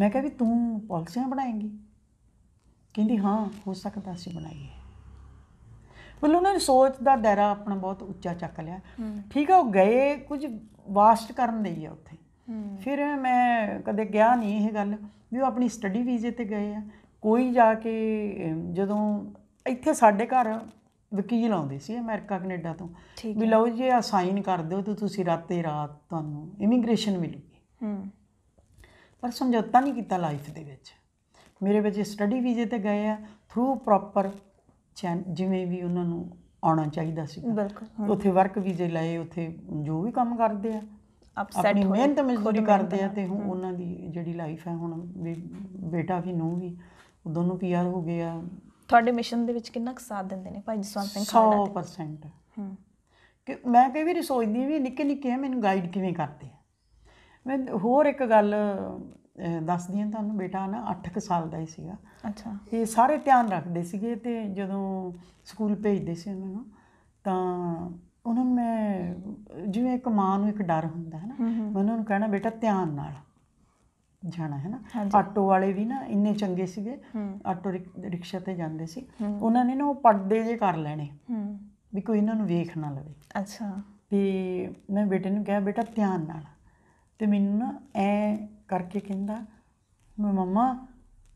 ਮੈਂ ਕਿਹਾ ਵੀ ਤੂੰ ਪਾਲਿਸੀਆਂ ਬਣਾਏਂਗੀ ਕਹਿੰਦੀ ਹਾਂ ਹੋ ਸਕਦਾ ਸੀ ਬਣਾਈਏ ਮਤਲਬ ਉਹਨਾਂ ਨੇ ਸੋਚ ਦਾ ਦਾਇਰਾ ਆਪਣਾ ਬਹੁਤ ਉੱਚਾ ਚੱਕ ਲਿਆ ਠੀਕ ਹੈ ਉਹ ਗਏ ਕੁਝ ਵਾਸਟ ਕਰਨ ਲਈ ਆ ਉੱਥੇ ਫਿਰ ਮੈਂ ਕਦੇ ਗਿਆ ਨਹੀਂ ਇਹ ਗੱਲ ਵੀ ਉਹ ਆਪਣੀ ਸਟੱਡੀ ਵੀਜ਼ੇ ਤੇ ਗਏ ਆ ਕੋਈ ਜਾ ਕੇ ਜਦੋਂ ਇੱਥੇ ਸਾਡੇ ਘਰ ਵਕੀਲ ਆਉਂਦੇ ਸੀ ਅਮਰੀਕਾ ਕੈਨੇਡਾ ਤੋਂ ਵੀ ਲਓ ਜੀ ਆ ਸਾਈਨ ਕਰ ਦਿਓ ਤੇ ਤੁਸੀਂ ਰਾਤੇ ਰਾਤ ਤੁਹਾਨੂੰ ਇਮੀਗ੍ਰੇਸ਼ਨ ਮਿਲੂਗੀ ਹੂੰ ਪਰ ਸਮਝੌਤਾ ਨਹੀਂ ਕੀਤਾ ਲਾਈਫ ਦੇ ਵਿੱਚ ਮੇਰੇ ਬੱਚੇ ਸਟੱਡੀ ਵੀਜ਼ੇ ਤੇ ਗਏ ਆ ਥਰੂ ਪ੍ਰੋਪਰ ਜਿਵੇਂ ਵੀ ਉਹਨਾਂ ਨੂੰ ਆਉਣਾ ਚਾਹੀਦਾ ਸੀ ਬਿਲਕੁਲ ਉੱਥੇ ਵਰਕ ਵੀਜ਼ੇ ਲਏ ਉੱਥੇ ਜੋ ਵੀ ਕੰਮ ਕਰਦੇ ਆ ਆਪਣੀ ਮਿਹਨਤ ਮਜ਼ਦੂਰੀ ਕਰਦੇ ਆ ਤੇ ਹੁਣ ਉਹਨਾਂ ਦੀ ਜਿਹੜੀ ਲਾਈਫ ਹੈ ਹੁਣ ਬੇਟਾ ਵੀ ਨੂੰ ਵੀ ਉਹ ਦੋਨੋਂ ਪੀਆਰ ਹੋ ਗਏ ਆ ਤੁਹਾਡੇ ਮਿਸ਼ਨ ਦੇ ਵਿੱਚ ਕਿੰਨਾ ਕੁ ਸਾਥ ਦਿੰਦੇ ਨੇ ਭਾਈ ਜਸਵੰਤ ਸਿੰਘ ਖਾੜਾ 100% ਹੂੰ ਕਿ ਮੈਂ ਕਈ ਵੀ ਸੋਚਦੀ ਵੀ ਨਿੱਕੇ ਨਿੱਕੇ ਮੈਨੂੰ ਗਾਈਡ ਕਿਵੇਂ ਕਰਦੇ ਆ ਮੈਂ ਹੋਰ ਇੱਕ ਗੱਲ ਦੱਸ ਹਾਂ ਤੁਹਾਨੂੰ ਬੇਟਾ ਨਾ 8 ਸਾਲ ਦਾ ਹੀ ਸੀਗਾ ਅੱਛਾ ਇਹ ਸਾਰੇ ਧਿਆਨ ਰੱਖਦੇ ਸੀਗੇ ਤੇ ਜਦੋਂ ਸਕੂਲ ਭੇਜਦੇ ਸੀ ਉਹਨਾਂ ਨੂੰ ਤਾਂ ਉਹਨਾਂ ਨੂੰ ਮੈਂ ਜਿਵੇਂ ਇੱਕ ਮਾਂ ਨੂੰ ਇੱਕ ਡਰ ਹੁੰਦਾ ਹੈ ਨਾ ਮੈਂ ਉਹਨਾਂ ਨੂੰ ਕਹਿਣਾ ਬੇਟਾ ਧਿਆਨ ਨਾਲ ਜਾਣਾ ਹੈ ਨਾ ਆਟੋ ਵਾਲੇ ਵੀ ਨਾ ਇੰਨੇ ਚੰਗੇ ਸੀਗੇ ਆਟੋ ਰਿਕਸ਼ਾ ਤੇ ਜਾਂਦੇ ਸੀ ਉਹਨਾਂ ਨੇ ਨਾ ਉਹ ਪਰਦੇ ਜੇ ਕਰ ਲੈਣੇ ਵੀ ਕੋਈ ਇਹਨਾਂ ਨੂੰ ਵੇਖ ਨਾ ਲਵੇ ਅੱਛਾ ਤੇ ਮੈਂ ਬੇਟੇ ਨੂੰ ਕਿਹਾ ਬੇਟਾ ਧਿਆਨ ਨਾਲ ਤੇ ਮੈਨੂੰ ਨਾ ਐ ਕਰਕੇ ਕਹਿੰਦਾ ਮੈਂ ਮਮਾ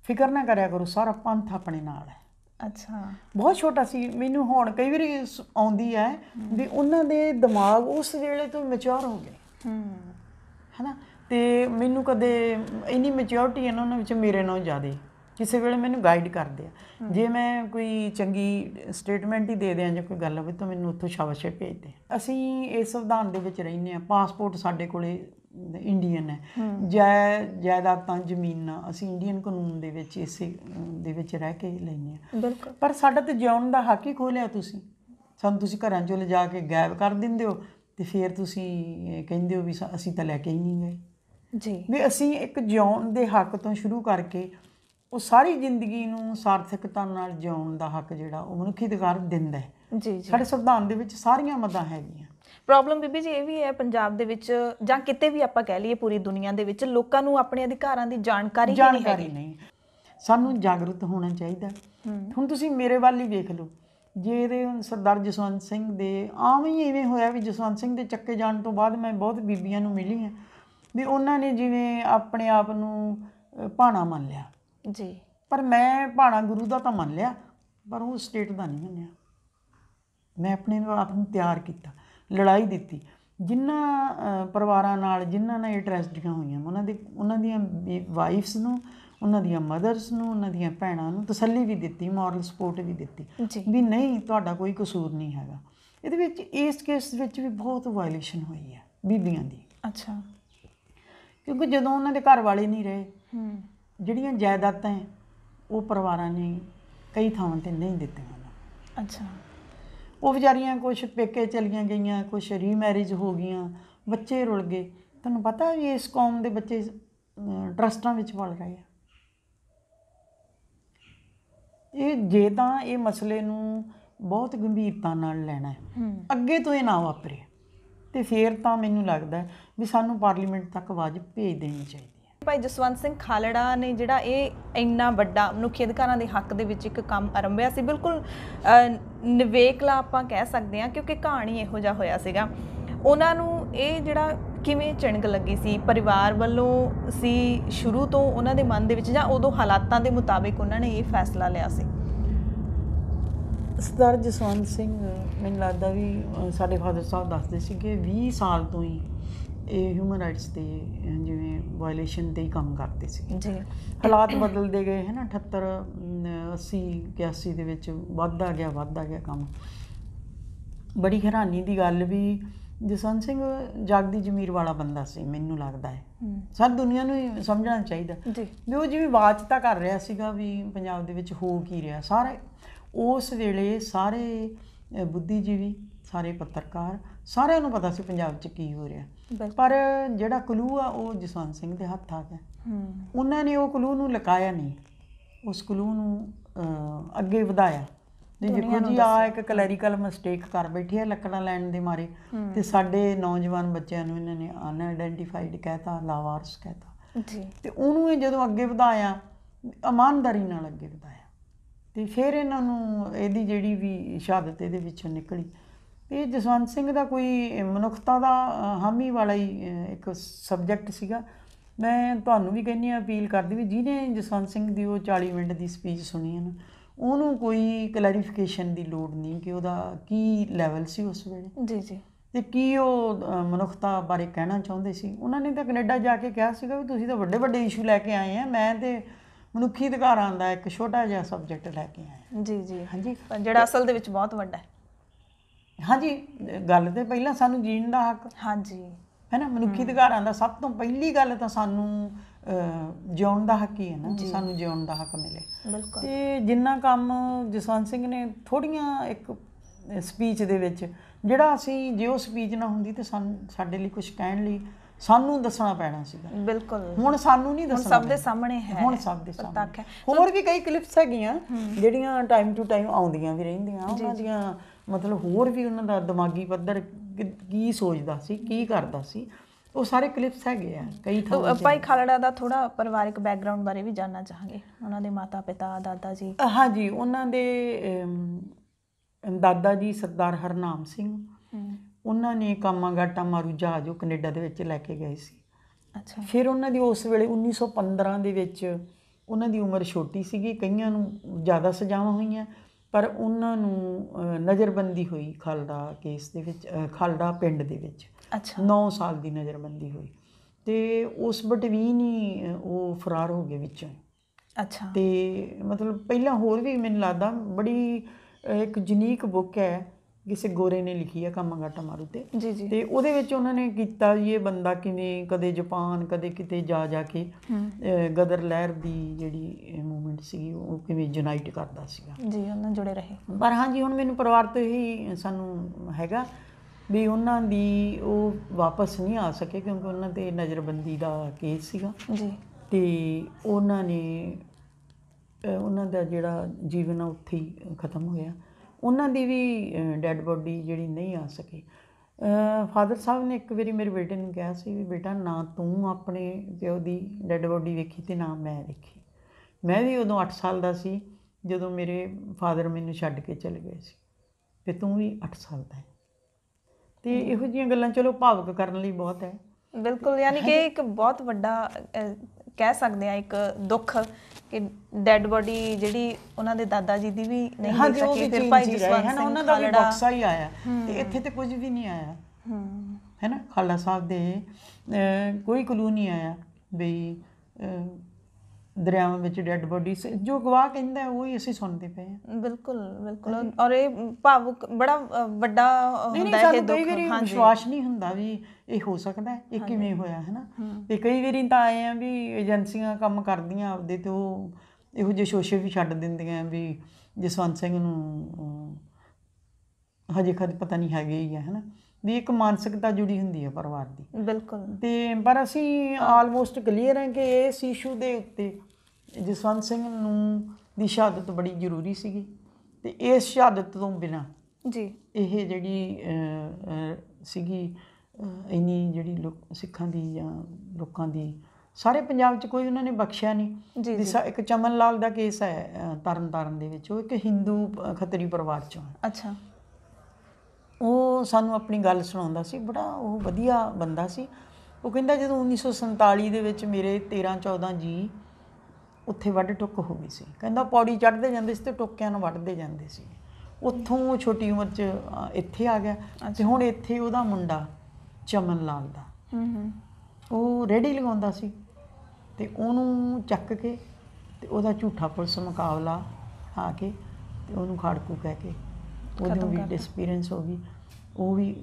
ਫਿਕਰ ਨਾ ਕਰਿਆ ਕਰੋ ਸਾਰਾ ਪੰਥ ਆਪਣੇ ਨਾਲ ਹੈ ਅੱਛਾ ਬਹੁਤ ਛੋਟਾ ਸੀ ਮੈਨੂੰ ਹੁਣ ਕਈ ਵਾਰੀ ਆਉਂਦੀ ਹੈ ਵੀ ਉਹਨਾਂ ਦੇ ਦਿਮਾਗ ਉਸ ਵੇਲੇ ਤੋਂ ਮੈਚੁਰ ਹੋ ਗਏ ਹੂੰ ਹੈਨਾ ਤੇ ਮੈਨੂੰ ਕਦੇ ਇਨੀ ਮੈਚਿਓਰਟੀ ਇਹਨਾਂ ਉਹਨਾਂ ਵਿੱਚ ਮੇਰੇ ਨਾਲੋਂ ਜ਼ਿਆਦਾ ਕਿਸੇ ਵੇਲੇ ਮੈਨੂੰ ਗਾਈਡ ਕਰਦੇ ਆ ਜੇ ਮੈਂ ਕੋਈ ਚੰਗੀ ਸਟੇਟਮੈਂਟ ਹੀ ਦੇ ਦਿਆਂ ਜਾਂ ਕੋਈ ਗੱਲ ਹੋਵੇ ਤਾਂ ਮੈਨੂੰ ਉੱਥੋਂ ਸ਼ਾਬਾਸ਼ੇ ਭੇਜਦੇ ਅਸੀਂ ਇਸ ਵਿਧਾਨ ਦੇ ਵਿੱਚ ਰਹਿੰਦੇ ਆ ਪਾਸਪੋਰਟ ਸਾਡੇ ਕੋਲੇ ਇੰਡੀਅਨ ਹੈ ਜੈ ਤਾਂ ਜ਼ਮੀਨਾਂ ਅਸੀਂ ਇੰਡੀਅਨ ਕਾਨੂੰਨ ਦੇ ਵਿੱਚ ਇਸੇ ਦੇ ਵਿੱਚ ਰਹਿ ਕੇ ਲੈਨੇ ਆ ਬਿਲਕੁਲ ਪਰ ਸਾਡਾ ਤੇ ਜਿਉਣ ਦਾ ਹੱਕ ਹੀ ਖੋਲਿਆ ਤੁਸੀਂ ਸਾਨੂੰ ਤੁਸੀਂ ਘਰਾਂ ਚੋਂ ਲਿਜਾ ਕੇ ਗਾਇਬ ਕਰ ਦਿੰਦੇ ਹੋ ਤੇ ਫਿਰ ਤੁਸੀਂ ਕਹਿੰਦੇ ਹੋ ਵੀ ਅਸੀਂ ਤਾਂ ਲੈ ਕੇ ਹੀ ਨਹੀਂ ਗਏ ਜੀ ਵੀ ਅਸੀਂ ਇੱਕ ਜਿਉਣ ਦੇ ਹੱਕ ਤੋਂ ਸ਼ੁਰੂ ਕਰਕੇ ਉਹ ਸਾਰੀ ਜ਼ਿੰਦਗੀ ਨੂੰ ਸਾਰਥਕਤਾ ਨਾਲ ਜਿਉਣ ਦਾ ਹੱਕ ਜਿਹੜਾ ਉਹ ਮਨੁੱਖੀ ਅਧਿਕਾਰ ਦਿੰਦਾ ਹੈ ਜੀ ਜੀ ਸਾਡੇ ਸੰਵਿਧਾਨ ਦੇ ਵਿੱਚ ਸਾਰੀਆਂ ਮਦਾਂ ਹੈਗੀਆਂ ਪ੍ਰੋਬਲਮ ਬੀਬੀ ਜੀ ਇਹ ਵੀ ਹੈ ਪੰਜਾਬ ਦੇ ਵਿੱਚ ਜਾਂ ਕਿਤੇ ਵੀ ਆਪਾਂ ਕਹਿ ਲਈਏ ਪੂਰੀ ਦੁਨੀਆ ਦੇ ਵਿੱਚ ਲੋਕਾਂ ਨੂੰ ਆਪਣੇ ਅਧਿਕਾਰਾਂ ਦੀ ਜਾਣਕਾਰੀ ਨਹੀਂ ਹੈਗੀ ਸਾਨੂੰ ਜਾਗਰੂਕ ਹੋਣਾ ਚਾਹੀਦਾ ਹੁਣ ਤੁਸੀਂ ਮੇਰੇ ਵੱਲ ਹੀ ਵੇਖ ਲਓ ਜਿਹੜੇ ਸਰਦਾਰ ਜਸਵੰਤ ਸਿੰਘ ਦੇ ਆਮ ਹੀ ਇਵੇਂ ਹੋਇਆ ਵੀ ਜਸਵੰਤ ਸਿੰਘ ਦੇ ਚੱਕੇ ਜਾਣ ਤੋਂ ਬਾਅਦ ਮੈਂ ਬਹੁਤ ਬੀਬੀਆਂ ਨੂੰ ਮਿਲੀ ਹਾਂ ਵੀ ਉਹਨਾਂ ਨੇ ਜਿਵੇਂ ਆਪਣੇ ਆਪ ਨੂੰ ਪਾਣਾ ਮੰਨ ਲਿਆ ਜੀ ਪਰ ਮੈਂ ਪਾਣਾ ਗੁਰੂ ਦਾ ਤਾਂ ਮੰਨ ਲਿਆ ਪਰ ਉਹ ਸਟੇਟ ਦਾ ਨਹੀਂ ਮੰਨਿਆ ਮੈਂ ਆਪਣੇ ਆਪ ਨੂੰ ਤਿਆਰ ਕੀਤਾ ਲੜਾਈ ਦਿੱਤੀ ਜਿਨ੍ਹਾਂ ਪਰਿਵਾਰਾਂ ਨਾਲ ਜਿਨ੍ਹਾਂ ਨਾਲ ਇਹ ਹੋਈਆਂ ਉਹਨਾਂ ਦੇ ਉਹਨਾਂ ਦੀਆਂ ਵਾਈਫਸ ਨੂੰ ਉਹਨਾਂ ਦੀਆਂ ਮਦਰਸ ਨੂੰ ਉਹਨਾਂ ਦੀਆਂ ਭੈਣਾਂ ਨੂੰ ਤਸੱਲੀ ਵੀ ਦਿੱਤੀ ਮੋਰਲ ਸਪੋਰਟ ਵੀ ਦਿੱਤੀ ਵੀ ਨਹੀਂ ਤੁਹਾਡਾ ਕੋਈ ਕਸੂਰ ਨਹੀਂ ਹੈਗਾ ਇਹਦੇ ਵਿੱਚ ਇਸ ਕੇਸ ਵਿੱਚ ਵੀ ਬਹੁਤ ਵਾਇਲੇਸ਼ਨ ਹੋਈ ਹੈ ਬੀਬੀਆਂ ਦੀ ਅੱਛਾ ਕਿਉਂਕਿ ਜਦੋਂ ਉਹਨਾਂ ਦੇ ਘਰ ਵਾਲੇ ਨਹੀਂ ਰਹੇ ਹੂੰ ਜਿਹੜੀਆਂ ਜਾਇਦਾਦਾਂ ਉਹ ਪਰਿਵਾਰਾਂ ਨੇ ਕਈ ਥਾਵਾਂ ਤੇ ਨਹੀਂ ਦਿੱਤੀਆਂ ਅੱਛਾ ਉਹ ਵਿਚਾਰੀਆਂ ਕੁਝ ਪੇਕੇ ਚਲੀਆਂ ਗਈਆਂ ਕੁਝ ਰੀਮੈਰਿਜ ਹੋ ਗਈਆਂ ਬੱਚੇ ਰੁਲ ਗਏ ਤੁਹਾਨੂੰ ਪਤਾ ਵੀ ਇਸ ਕੌਮ ਦੇ ਬੱਚੇ ਟਰਸਟਾਂ ਵਿੱਚ ਵੱਲ ਰਹੇ ਆ ਇਹ ਜੇ ਤਾਂ ਇਹ ਮਸਲੇ ਨੂੰ ਬਹੁਤ ਗੰਭੀਰਤਾ ਨਾਲ ਲੈਣਾ ਹੈ ਅੱਗੇ ਤੋਂ ਇਹ ਨਾ ਵਾਪਰੇ ਤੇ ਫੇਰ ਤਾਂ ਮੈਨੂੰ ਲੱਗਦਾ ਵੀ ਸਾਨੂੰ ਪਾਰਲੀਮੈਂਟ ਤੱਕ ਆਵਾਜ਼ ਭੇਜ ਦੇਣੀ ਚਾਹੀਦੀ ਭਾਈ ਜਸਵੰਤ ਸਿੰਘ ਖਾਲੜਾ ਨੇ ਜਿਹੜਾ ਇਹ ਇੰਨਾ ਵੱਡਾ ਮਨੁੱਖੀ ਅਧਿਕਾਰਾਂ ਦੇ ਹੱਕ ਦੇ ਵਿੱਚ ਇੱਕ ਕੰਮ ਆਰੰਭਿਆ ਸੀ ਬਿਲਕੁਲ ਨਿਵੇਕਲਾ ਆਪਾਂ ਕਹਿ ਸਕਦੇ ਹਾਂ ਕਿਉਂਕਿ ਕਹਾਣੀ ਇਹੋ ਜਿਹਾ ਹੋਇਆ ਸੀਗਾ ਉਹਨਾਂ ਨੂੰ ਇਹ ਜਿਹੜਾ ਕਿਵੇਂ ਚਿਣਗ ਲੱਗੀ ਸੀ ਪਰਿਵਾਰ ਵੱਲੋਂ ਸੀ ਸ਼ੁਰੂ ਤੋਂ ਉਹਨਾਂ ਦੇ ਮਨ ਦੇ ਵਿੱਚ ਜਾਂ ਉਦੋਂ ਹਾਲਾਤਾਂ ਦੇ ਮੁਤਾਬਿਕ ਉਹਨਾਂ ਨੇ ਇਹ ਫੈਸਲਾ ਲਿਆ ਸੀ ਸਰਦਾਰ ਜਸਵੰਤ ਸਿੰਘ ਮੈਨੂੰ ਲੱਗਦਾ ਵੀ ਸਾਡੇ ਫਾਦਰ ਸਾਹਿਬ ਦੱਸਦੇ ਸੀ ਕਿ 20 ਸਾਲ ਤੋਂ ਹੀ ਇਹ ਹਿਊਮਨ ਰਾਈਟਸ ਦੇ ਜਿਵੇਂ ਵਾਇਲੇਸ਼ਨ ਤੇ ਹੀ ਕੰਮ ਕਰਦੇ ਸੀ ਜੀ ਹਾਲਾਤ ਬਦਲਦੇ ਗਏ ਹੈ ਨਾ 78 80 81 ਦੇ ਵਿੱਚ ਵੱਧਦਾ ਗਿਆ ਵੱਧਦਾ ਗਿਆ ਕੰਮ ਬੜੀ ਹੈਰਾਨੀ ਦੀ ਗੱਲ ਵੀ ਜਸਵੰਤ ਸਿੰਘ ਜਾਗਦੀ ਜ਼ਮੀਰ ਵਾਲਾ ਬੰਦਾ ਸੀ ਮੈਨੂੰ ਲੱਗਦਾ ਹੈ ਸਭ ਦੁਨੀਆ ਨੂੰ ਹੀ ਸਮਝਣਾ ਚਾਹੀਦਾ ਵੀ ਉਹ ਜਿਵੇਂ ਬਾਤ ਤਾਂ ਕਰ ਰਿਹਾ ਸੀਗਾ ਵੀ ਪੰਜਾਬ ਦੇ ਵਿੱਚ ਹੋ ਕੀ ਰਿਹਾ ਸਾਰੇ ਉਸ ਵੇਲੇ ਸਾਰੇ ਬੁੱਧੀਜੀਵੀ ਸਾਰੇ ਪੱਤਰਕਾਰ ਸਾਰਿਆਂ ਨੂੰ ਪਤਾ ਸੀ ਪੰਜਾਬ 'ਚ ਕੀ ਹੋ ਰਿਹਾ ਪਰ ਜਿਹੜਾ ਕਲੂ ਆ ਉਹ ਜਸਵੰਤ ਸਿੰਘ ਦੇ ਹੱਥ ਆ ਗਿਆ ਉਹਨਾਂ ਨੇ ਉਹ ਕਲੂ ਨੂੰ ਲਕਾਇਆ ਨਹੀਂ ਉਸ ਕਲੂ ਨੂੰ ਅੱਗੇ ਵਧਾਇਆ ਦੇਖੋ ਜੀ ਆ ਇੱਕ ਕਲੈਰੀਕਲ ਮਿਸਟੇਕ ਕਰ ਬੈਠੀ ਹੈ ਲੱਕੜਾਂ ਲੈਣ ਦੇ ਮਾਰੇ ਤੇ ਸਾਡੇ ਨੌਜਵਾਨ ਬੱਚਿਆਂ ਨੂੰ ਇਹਨਾਂ ਨੇ ਅਨ ਆਈਡੈਂਟੀਫਾਈਡ ਕਹਿਤਾ ਲਾਵਾਰਸ ਕਹਿਤਾ ਜੀ ਤੇ ਉਹਨੂੰ ਇਹ ਜਦੋਂ ਅੱਗੇ ਵਧਾਇਆ ਇਮਾਨਦਾਰੀ ਨਾਲ ਅੱਗੇ ਵਧਾਇਆ ਤੇ ਫਿਰ ਇਹਨਾਂ ਨੂੰ ਇਹਦੀ ਜਿਹੜੀ ਵੀ ਸ਼ਹਾਦਤ ਇਹਦੇ ਵਿੱਚੋਂ ਨਿਕਲੀ ਇਹ ਜਸਵੰਤ ਸਿੰਘ ਦਾ ਕੋਈ ਮਨੁੱਖਤਾ ਦਾ ਹਾਮੀ ਵਾਲਾ ਹੀ ਇੱਕ ਸਬਜੈਕਟ ਸੀਗਾ ਮੈਂ ਤੁਹਾਨੂੰ ਵੀ ਕਹਿੰਨੀ ਆ ਅਪੀਲ ਕਰਦੀ ਵੀ ਜਿਹਨੇ ਜਸਵੰਤ ਸਿੰਘ ਦੀ ਉਹ 40 ਮਿੰਟ ਦੀ ਸਪੀਚ ਸੁਣੀ ਹੈ ਨਾ ਉਹਨੂੰ ਕੋਈ ਕਲੈਰੀਫਿਕੇਸ਼ਨ ਦੀ ਲੋੜ ਨਹੀਂ ਕਿ ਉਹਦਾ ਕੀ ਲੈਵਲ ਸੀ ਉਸ ਵੇਲੇ ਜੀ ਜੀ ਤੇ ਕੀ ਉਹ ਮਨੁੱਖਤਾ ਬਾਰੇ ਕਹਿਣਾ ਚਾਹੁੰਦੇ ਸੀ ਉਹਨਾਂ ਨੇ ਤਾਂ ਕੈਨੇਡਾ ਜਾ ਕੇ ਕਿਹਾ ਸੀਗਾ ਵੀ ਤੁਸੀਂ ਤਾਂ ਵੱਡੇ ਵੱਡੇ ਇਸ਼ੂ ਲੈ ਕੇ ਆਏ ਆ ਮੈਂ ਤੇ ਮਨੁੱਖੀ ਅਧਿਕਾਰਾਂ ਦਾ ਇੱਕ ਛੋਟਾ ਜਿਹਾ ਸਬਜੈਕਟ ਲੈ ਕੇ ਆਇਆ ਜੀ ਜੀ ਹਾਂਜੀ ਜਿਹੜਾ ਅਸਲ ਦੇ ਵਿੱਚ ਬਹੁਤ ਵੱਡਾ ਹੈ ਹਾਂਜੀ ਗੱਲ ਤੇ ਪਹਿਲਾਂ ਸਾਨੂੰ ਜੀਣ ਦਾ ਹੱਕ ਹਾਂਜੀ ਹੈ ਨਾ ਮਨੁੱਖੀ ਅਧਿਕਾਰਾਂ ਦਾ ਸਭ ਤੋਂ ਪਹਿਲੀ ਗੱਲ ਤਾਂ ਸਾਨੂੰ ਜਿਉਣ ਦਾ ਹੱਕ ਹੀ ਹੈ ਨਾ ਸਾਨੂੰ ਜਿਉਣ ਦਾ ਹੱਕ ਮਿਲੇ ਬਿਲਕੁਲ ਤੇ ਜਿੰਨਾ ਕੰਮ ਜਸਵੰਤ ਸਿੰਘ ਨੇ ਥੋੜੀਆਂ ਇੱਕ ਸਪੀਚ ਦੇ ਵਿੱਚ ਜਿਹੜਾ ਅਸੀਂ ਜੇ ਉਹ ਸਪੀਚ ਨਾ ਹੁੰਦੀ ਤੇ ਸਾਡੇ ਲਈ ਕੁਝ ਕਹਿਣ ਲਈ ਸਾਨੂੰ ਦੱਸਣਾ ਪੈਣਾ ਸੀਗਾ ਬਿਲਕੁਲ ਹੁਣ ਸਾਨੂੰ ਨਹੀਂ ਦੱਸਣਾ ਸਭ ਦੇ ਸਾਹਮਣੇ ਹੈ ਹੁਣ ਸਭ ਦੇ ਸਾਹਮਣੇ ਹੋਰ ਵੀ ਕਈ ਕਲਿੱਪਸ ਹੈਗੀਆਂ ਜਿਹੜੀਆਂ ਟਾਈਮ ਟੂ ਟਾਈਮ ਆਉਂਦੀਆਂ ਵੀ ਰਹਿੰਦੀਆਂ ਉਹਨਾਂ ਦੀਆਂ ਮਤਲਬ ਹੋਰ ਵੀ ਉਹਨਾਂ ਦਾ ਦਿਮਾਗੀ ਪੱਧਰ ਕੀ ਸੋਚਦਾ ਸੀ ਕੀ ਕਰਦਾ ਸੀ ਉਹ ਸਾਰੇ ਕਲਿੱਪਸ ਹੈਗੇ ਆ ਕਈ ਥਾਂ ਭਾਈ ਖਾਲੜਾ ਦਾ ਥੋੜਾ ਪਰਿਵਾਰਿਕ ਬੈਕਗ੍ਰਾਉਂਡ ਬਾਰੇ ਵੀ ਜਾਨਣਾ ਚਾਹਾਂਗੇ ਉਹਨਾਂ ਦੇ ਮਾਤਾ ਪਿਤਾ ਦਾਦਾ ਜੀ ਹਾਂਜੀ ਉਹਨਾਂ ਦੇ ਦਾਦਾ ਜੀ ਸਰਦਾਰ ਹਰਨਾਮ ਸਿੰਘ ਉਹਨਾਂ ਨੇ ਕਾਮਾਗਾਟਾ ਮਾਰੂ ਜਹਾਜ਼ ਉਹ ਕੈਨੇਡਾ ਦੇ ਵਿੱਚ ਲੈ ਕੇ ਗਏ ਸੀ ਅੱਛਾ ਫਿਰ ਉਹਨਾਂ ਦੀ ਉਸ ਵੇਲੇ 1915 ਦੇ ਵਿੱਚ ਉਹਨਾਂ ਦੀ ਉਮਰ ਛੋਟੀ ਸੀਗੀ ਕਈਆਂ ਨੂੰ ਜ਼ਿਆਦਾ ਸਜ਼ਾਵਾਂ ਹੋਈਆਂ ਪਰ ਉਹਨਾਂ ਨੂੰ ਨਜ਼ਰਬੰਦੀ ਹੋਈ ਖਾਲੜਾ ਕੇਸ ਦੇ ਵਿੱਚ ਖਾਲੜਾ ਪਿੰਡ ਦੇ ਵਿੱਚ ਅੱਛਾ 9 ਸਾਲ ਦੀ ਨਜ਼ਰਬੰਦੀ ਹੋਈ ਤੇ ਉਸ ਬਟਵੀਨ ਹੀ ਉਹ ਫਰਾਰ ਹੋ ਗਏ ਵਿੱਚੋਂ ਅੱਛਾ ਤੇ ਮਤਲਬ ਪਹਿਲਾਂ ਹੋਰ ਵੀ ਮੈਨੂੰ ਲੱਗਦਾ ਬੜੀ ਇੱਕ ਯੂਨੀਕ ਬੁੱਕ ਹੈ ਕਿਸੇ ਗੋਰੇ ਨੇ ਲਿਖੀ ਆ ਕਾਮਾਗਾਟਾ ਮਾਰੂ ਤੇ ਜੀ ਜੀ ਤੇ ਉਹਦੇ ਵਿੱਚ ਉਹਨਾਂ ਨੇ ਕੀਤਾ ਜੀ ਇਹ ਬੰਦਾ ਕਿਵੇਂ ਕਦੇ ਜਾਪਾਨ ਕਦੇ ਕਿਤੇ ਜਾ ਜਾ ਕੇ ਗਦਰ ਲਹਿਰ ਦੀ ਜਿਹੜੀ ਮੂਵਮੈਂਟ ਸੀਗੀ ਉਹ ਕਿਵੇਂ ਯੂਨਾਈਟ ਕਰਦਾ ਸੀਗਾ ਜੀ ਉਹਨਾਂ ਨਾਲ ਜੁੜੇ ਰਹੇ ਪਰ ਹਾਂ ਜੀ ਹੁਣ ਮੈਨੂੰ ਪਰਿਵਾਰ ਤੋਂ ਹੀ ਸਾਨੂੰ ਹੈਗਾ ਵੀ ਉਹਨਾਂ ਦੀ ਉਹ ਵਾਪਸ ਨਹੀਂ ਆ ਸਕੇ ਕਿਉਂਕਿ ਉਹਨਾਂ ਤੇ ਨਜ਼ਰਬੰਦੀ ਦਾ ਕੇਸ ਸੀਗਾ ਜੀ ਤੇ ਉਹਨਾਂ ਨੇ ਉਹਨਾਂ ਦਾ ਜਿਹੜਾ ਜੀਵਨ ਉੱਥੇ ਹੀ ਖਤਮ ਹੋਇਆ ਉਹਨਾਂ ਦੀ ਵੀ ਡੈੱਡ ਬੋਡੀ ਜਿਹੜੀ ਨਹੀਂ ਆ ਸਕੀ ਫਾਦਰ ਸਾਹਿਬ ਨੇ ਇੱਕ ਵਾਰੀ ਮੇਰੇ ਬੇਟੇ ਨੂੰ ਕਿਹਾ ਸੀ ਵੀ ਬੇਟਾ ਨਾ ਤੂੰ ਆਪਣੇ ਪਿਓ ਦੀ ਡੈੱਡ ਬੋਡੀ ਵੇਖੀ ਤੇ ਨਾ ਮੈਂ ਵੇਖੀ ਮੈਂ ਵੀ ਉਦੋਂ 8 ਸਾਲ ਦਾ ਸੀ ਜਦੋਂ ਮੇਰੇ ਫਾਦਰ ਮੈਨੂੰ ਛੱਡ ਕੇ ਚਲੇ ਗਏ ਸੀ ਤੇ ਤੂੰ ਵੀ 8 ਸਾਲ ਦਾ ਹੈ ਤੇ ਇਹੋ ਜੀਆਂ ਗੱਲਾਂ ਚਲੋ ਭਾਵਕ ਕਰਨ ਲਈ ਬਹੁਤ ਹੈ ਬਿਲਕੁਲ ਯਾਨੀ ਕਿ ਇੱਕ ਬਹੁਤ ਵੱਡਾ ਕਹਿ ਸਕਦੇ ਆ ਇੱਕ ਦੁੱਖ ਕਿ ਡੈੱਡ ਬੋਡੀ ਜਿਹੜੀ ਉਹਨਾਂ ਦੇ ਦਾਦਾ ਜੀ ਦੀ ਵੀ ਨਹੀਂ ਜੀ ਉਹ ਵੀ ਫਿਰ ਭਾਈ ਜਸਵੰਤ ਸਿੰਘ ਉਹਨਾਂ ਦਾ ਵੀ ਬਕਸਾ ਹੀ ਆਇਆ ਤੇ ਇੱਥੇ ਤੇ ਕੁਝ ਵੀ ਨਹੀਂ ਆਇਆ ਹੈ ਨਾ ਖਾਲਸਾ ਸਾਹਿਬ ਦੇ ਕੋਈ ਕਲੂ ਨਹੀਂ ਆਇਆ ਬਈ ਦਰਿਆਵਾਂ ਵਿੱਚ ਡੈੱਡ ਬੋਡੀ ਜੋ ਗਵਾਹ ਕਹਿੰਦਾ ਉਹ ਹੀ ਅਸੀਂ ਸੁਣਦੇ ਪਏ ਹਾਂ ਬਿਲਕੁਲ ਬਿਲਕੁਲ ਔਰ ਇਹ ਭਾਵੁਕ ਬੜਾ ਵੱਡਾ ਹੁੰਦਾ ਹੈ ਇਹ ਦੁੱਖ ਹਾਂ ਵਿਸ਼ਵਾਸ ਨਹੀਂ ਹੁੰਦਾ ਵੀ ਇਹ ਹੋ ਸਕਦਾ ਇਹ ਕਿਵੇਂ ਹੋਇਆ ਹੈ ਨਾ ਤੇ ਕਈ ਵਾਰੀ ਤਾਂ ਆਏ ਆ ਵੀ ਏਜੰਸੀਆਂ ਕੰਮ ਕਰਦੀਆਂ ਆਪਦੇ ਤੇ ਉਹ ਇਹੋ ਜਿਹੇ ਸ਼ੋਸ਼ੇ ਵੀ ਛੱਡ ਦਿੰਦੀਆਂ ਵੀ ਜਸਵੰਤ ਸਿੰਘ ਨੂੰ ਹਜੇ ਖਤ ਪਤਾ ਨਹੀਂ ਹੈਗੇ ਹੀ ਹੈ ਨਾ ਵੀ ਇੱਕ ਮਾਨਸਿਕਤਾ ਜੁੜੀ ਹੁੰਦੀ ਹੈ ਪਰਿਵਾਰ ਦੀ ਬਿਲਕੁਲ ਤੇ ਪਰ ਅਸੀਂ ਆਲਮੋਸਟ ਕਲੀਅਰ ਹਾਂ ਕਿ ਇਸ ਇਸ਼ੂ ਦੇ ਉੱਤੇ ਜਸਵੰਤ ਸਿੰਘ ਨੂੰ ਦੀ ਸ਼ਹਾਦਤ ਬੜੀ ਜ਼ਰੂਰੀ ਸੀਗੀ ਤੇ ਇਸ ਸ਼ਹਾਦਤ ਤੋਂ ਬਿਨਾ ਜੀ ਇਹ ਜਿਹੜੀ ਸੀਗੀ ਇਨੀ ਜਿਹੜੀ ਸਿੱਖਾਂ ਦੀ ਜਾਂ ਲੋਕਾਂ ਦੀ ਸਾਰੇ ਪੰਜਾਬ 'ਚ ਕੋਈ ਉਹਨਾਂ ਨੇ ਬਖਸ਼ਿਆ ਨਹੀਂ ਜੀ ਇੱਕ ਚਮਨ ਲਾਲ ਦਾ ਕੇਸ ਹੈ ਤਰਨਤਾਰਨ ਦੇ ਵਿੱਚ ਉਹ ਇੱਕ ਹਿੰਦੂ ਖੱਤਰੀ ਪਰਿਵਾਰ 'ਚੋਂ ਅੱਛਾ ਉਹ ਸਾਨੂੰ ਆਪਣੀ ਗੱਲ ਸੁਣਾਉਂਦਾ ਸੀ ਬੜਾ ਉਹ ਵਧੀਆ ਬੰਦਾ ਸੀ ਉਹ ਕਹਿੰਦਾ ਜਦੋਂ 1947 ਦੇ ਵਿੱਚ ਮੇਰੇ 13 14 ਜੀ ਉੱਥੇ ਵੱਡ ਟੁੱਕ ਹੋ ਗਈ ਸੀ ਕਹਿੰਦਾ ਪੌੜੀ ਚੜਦੇ ਜਾਂਦੇ ਸੀ ਤੇ ਟੁੱਕਿਆਂ ਨੂੰ ਵੱਢਦੇ ਜਾਂਦੇ ਸੀ ਉੱਥੋਂ ਛੋਟੀ ਉਮਰ 'ਚ ਇੱਥੇ ਆ ਗਿਆ ਤੇ ਹੁਣ ਇੱਥੇ ਉਹਦਾ ਮੁੰਡਾ ਚਮਨ ਲਾਲ ਦਾ ਹੂੰ ਹੂੰ ਉਹ ਰੇੜੀ ਲਗਾਉਂਦਾ ਸੀ ਤੇ ਉਹਨੂੰ ਚੱਕ ਕੇ ਤੇ ਉਹਦਾ ਝੂਠਾ ਪੁਲਿਸ ਮੁਕਾਬਲਾ ਆ ਕੇ ਤੇ ਉਹਨੂੰ ਖੜਕੂ ਕਹਿ ਕੇ ਉਹਦੀ ਵੀ ਡਿਸਪੀਰੈਂਸ ਹੋ ਗਈ ਉਹ ਵੀ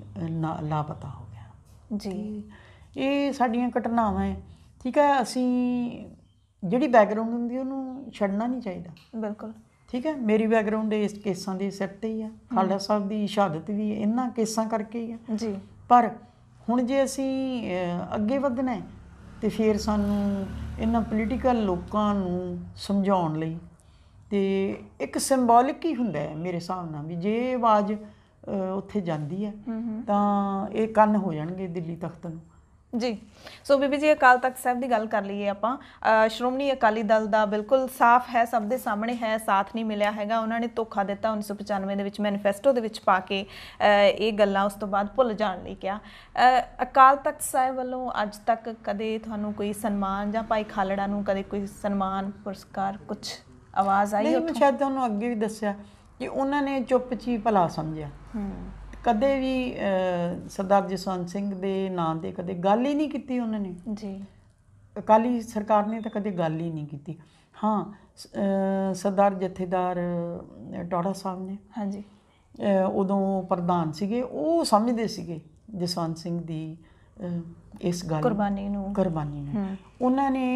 ਲਾਪਤਾ ਹੋ ਗਿਆ ਜੀ ਇਹ ਸਾਡੀਆਂ ਘਟਨਾਵਾਂ ਹੈ ਠੀਕ ਹੈ ਅਸੀਂ ਜਿਹੜੀ ਬੈਕਗ੍ਰਾਉਂਡ ਹੁੰਦੀ ਉਹਨੂੰ ਛੱਡਣਾ ਨਹੀਂ ਚਾਹੀਦਾ ਬਿਲਕੁਲ ਠੀਕ ਹੈ ਮੇਰੀ ਬੈਕਗ੍ਰਾਉਂਡ ਇਸ ਕੇਸਾਂ ਦੇ ਸਿਰ ਤੇ ਹੀ ਆ ਖਾਲਸਾ ਸਾਹਿਬ ਦੀ ਸ਼ਹਾਦਤ ਵੀ ਇਹਨਾਂ ਕੇਸਾਂ ਕਰਕੇ ਹੀ ਆ ਜੀ ਪਰ ਹੁਣ ਜੇ ਅਸੀਂ ਅੱਗੇ ਵਧਣਾ ਹੈ ਤੇ ਫਿਰ ਸਾਨੂੰ ਇਹਨਾਂ ਪੋਲੀਟੀਕਲ ਲੋਕਾਂ ਨੂੰ ਸਮਝਾਉਣ ਲਈ ਤੇ ਇੱਕ ਸਿੰਬੋਲਿਕ ਹੀ ਹੁੰਦਾ ਹੈ ਮੇਰੇ ਹਿਸਾਬ ਨਾਲ ਵੀ ਜੇ ਆਵਾਜ਼ ਉੱਥੇ ਜਾਂਦੀ ਹੈ ਤਾਂ ਇਹ ਕੰਨ ਹੋ ਜਾਣਗੇ ਦਿੱਲੀ ਤਖਤ ਨੂੰ ਜੀ ਸੋ ਬੀਬੀ ਜੀ ਅਕਾਲ ਤਖਤ ਸਾਹਿਬ ਦੀ ਗੱਲ ਕਰ ਲਈਏ ਆਪਾਂ ਸ਼੍ਰੋਮਣੀ ਅਕਾਲੀ ਦਲ ਦਾ ਬਿਲਕੁਲ ਸਾਫ਼ ਹੈ ਸਭ ਦੇ ਸਾਹਮਣੇ ਹੈ ਸਾਥ ਨਹੀਂ ਮਿਲਿਆ ਹੈਗਾ ਉਹਨਾਂ ਨੇ ਧੋਖਾ ਦਿੱਤਾ 1995 ਦੇ ਵਿੱਚ ਮੈਨੀਫੈਸਟੋ ਦੇ ਵਿੱਚ ਪਾ ਕੇ ਇਹ ਗੱਲਾਂ ਉਸ ਤੋਂ ਬਾਅਦ ਭੁੱਲ ਜਾਣ ਲਈ ਕਿਹਾ ਅਕਾਲ ਤਖਤ ਸਾਹਿਬ ਵੱਲੋਂ ਅੱਜ ਤੱਕ ਕਦੇ ਤੁਹਾਨੂੰ ਕੋਈ ਸਨਮਾਨ ਜਾਂ ਭਾਈ ਖਾਲੜਾ ਨੂੰ ਕਦੇ ਕੋਈ ਸਨਮਾਨ ਪੁਰਸਕਾਰ ਕੁਝ ਆਵਾਜ਼ ਆਈ ਨਹੀਂ ਮੈਂ ਸ਼ਾਇਦ ਉਹਨੂੰ ਅੱਗੇ ਵੀ ਦੱਸਿਆ ਕਿ ਉਹਨਾਂ ਨੇ ਚੁੱਪ ਚੀ ਭਲਾ ਸਮਝਿਆ ਹੂੰ ਕਦੇ ਵੀ ਸਰਦਾਰ ਜਸਵੰਤ ਸਿੰਘ ਦੇ ਨਾਂ ਤੇ ਕਦੇ ਗੱਲ ਹੀ ਨਹੀਂ ਕੀਤੀ ਉਹਨਾਂ ਨੇ ਜੀ ਅਕਾਲੀ ਸਰਕਾਰ ਨੇ ਤਾਂ ਕਦੇ ਗੱਲ ਹੀ ਨਹੀਂ ਕੀਤੀ ਹਾਂ ਸਰਦਾਰ ਜਥੇਦਾਰ ਟੋੜਾ ਸਾਹਿਬ ਨੇ ਹਾਂਜੀ ਉਦੋਂ ਪ੍ਰਧਾਨ ਸੀਗੇ ਉਹ ਸਮਝਦੇ ਸੀਗੇ ਜਸਵੰਤ ਸਿੰਘ ਦੀ ਇਸ ਗੱਲ ਕੁਰਬਾਨੀ ਨੂੰ ਕੁਰਬਾਨੀ ਨੂੰ ਉਹਨਾਂ ਨੇ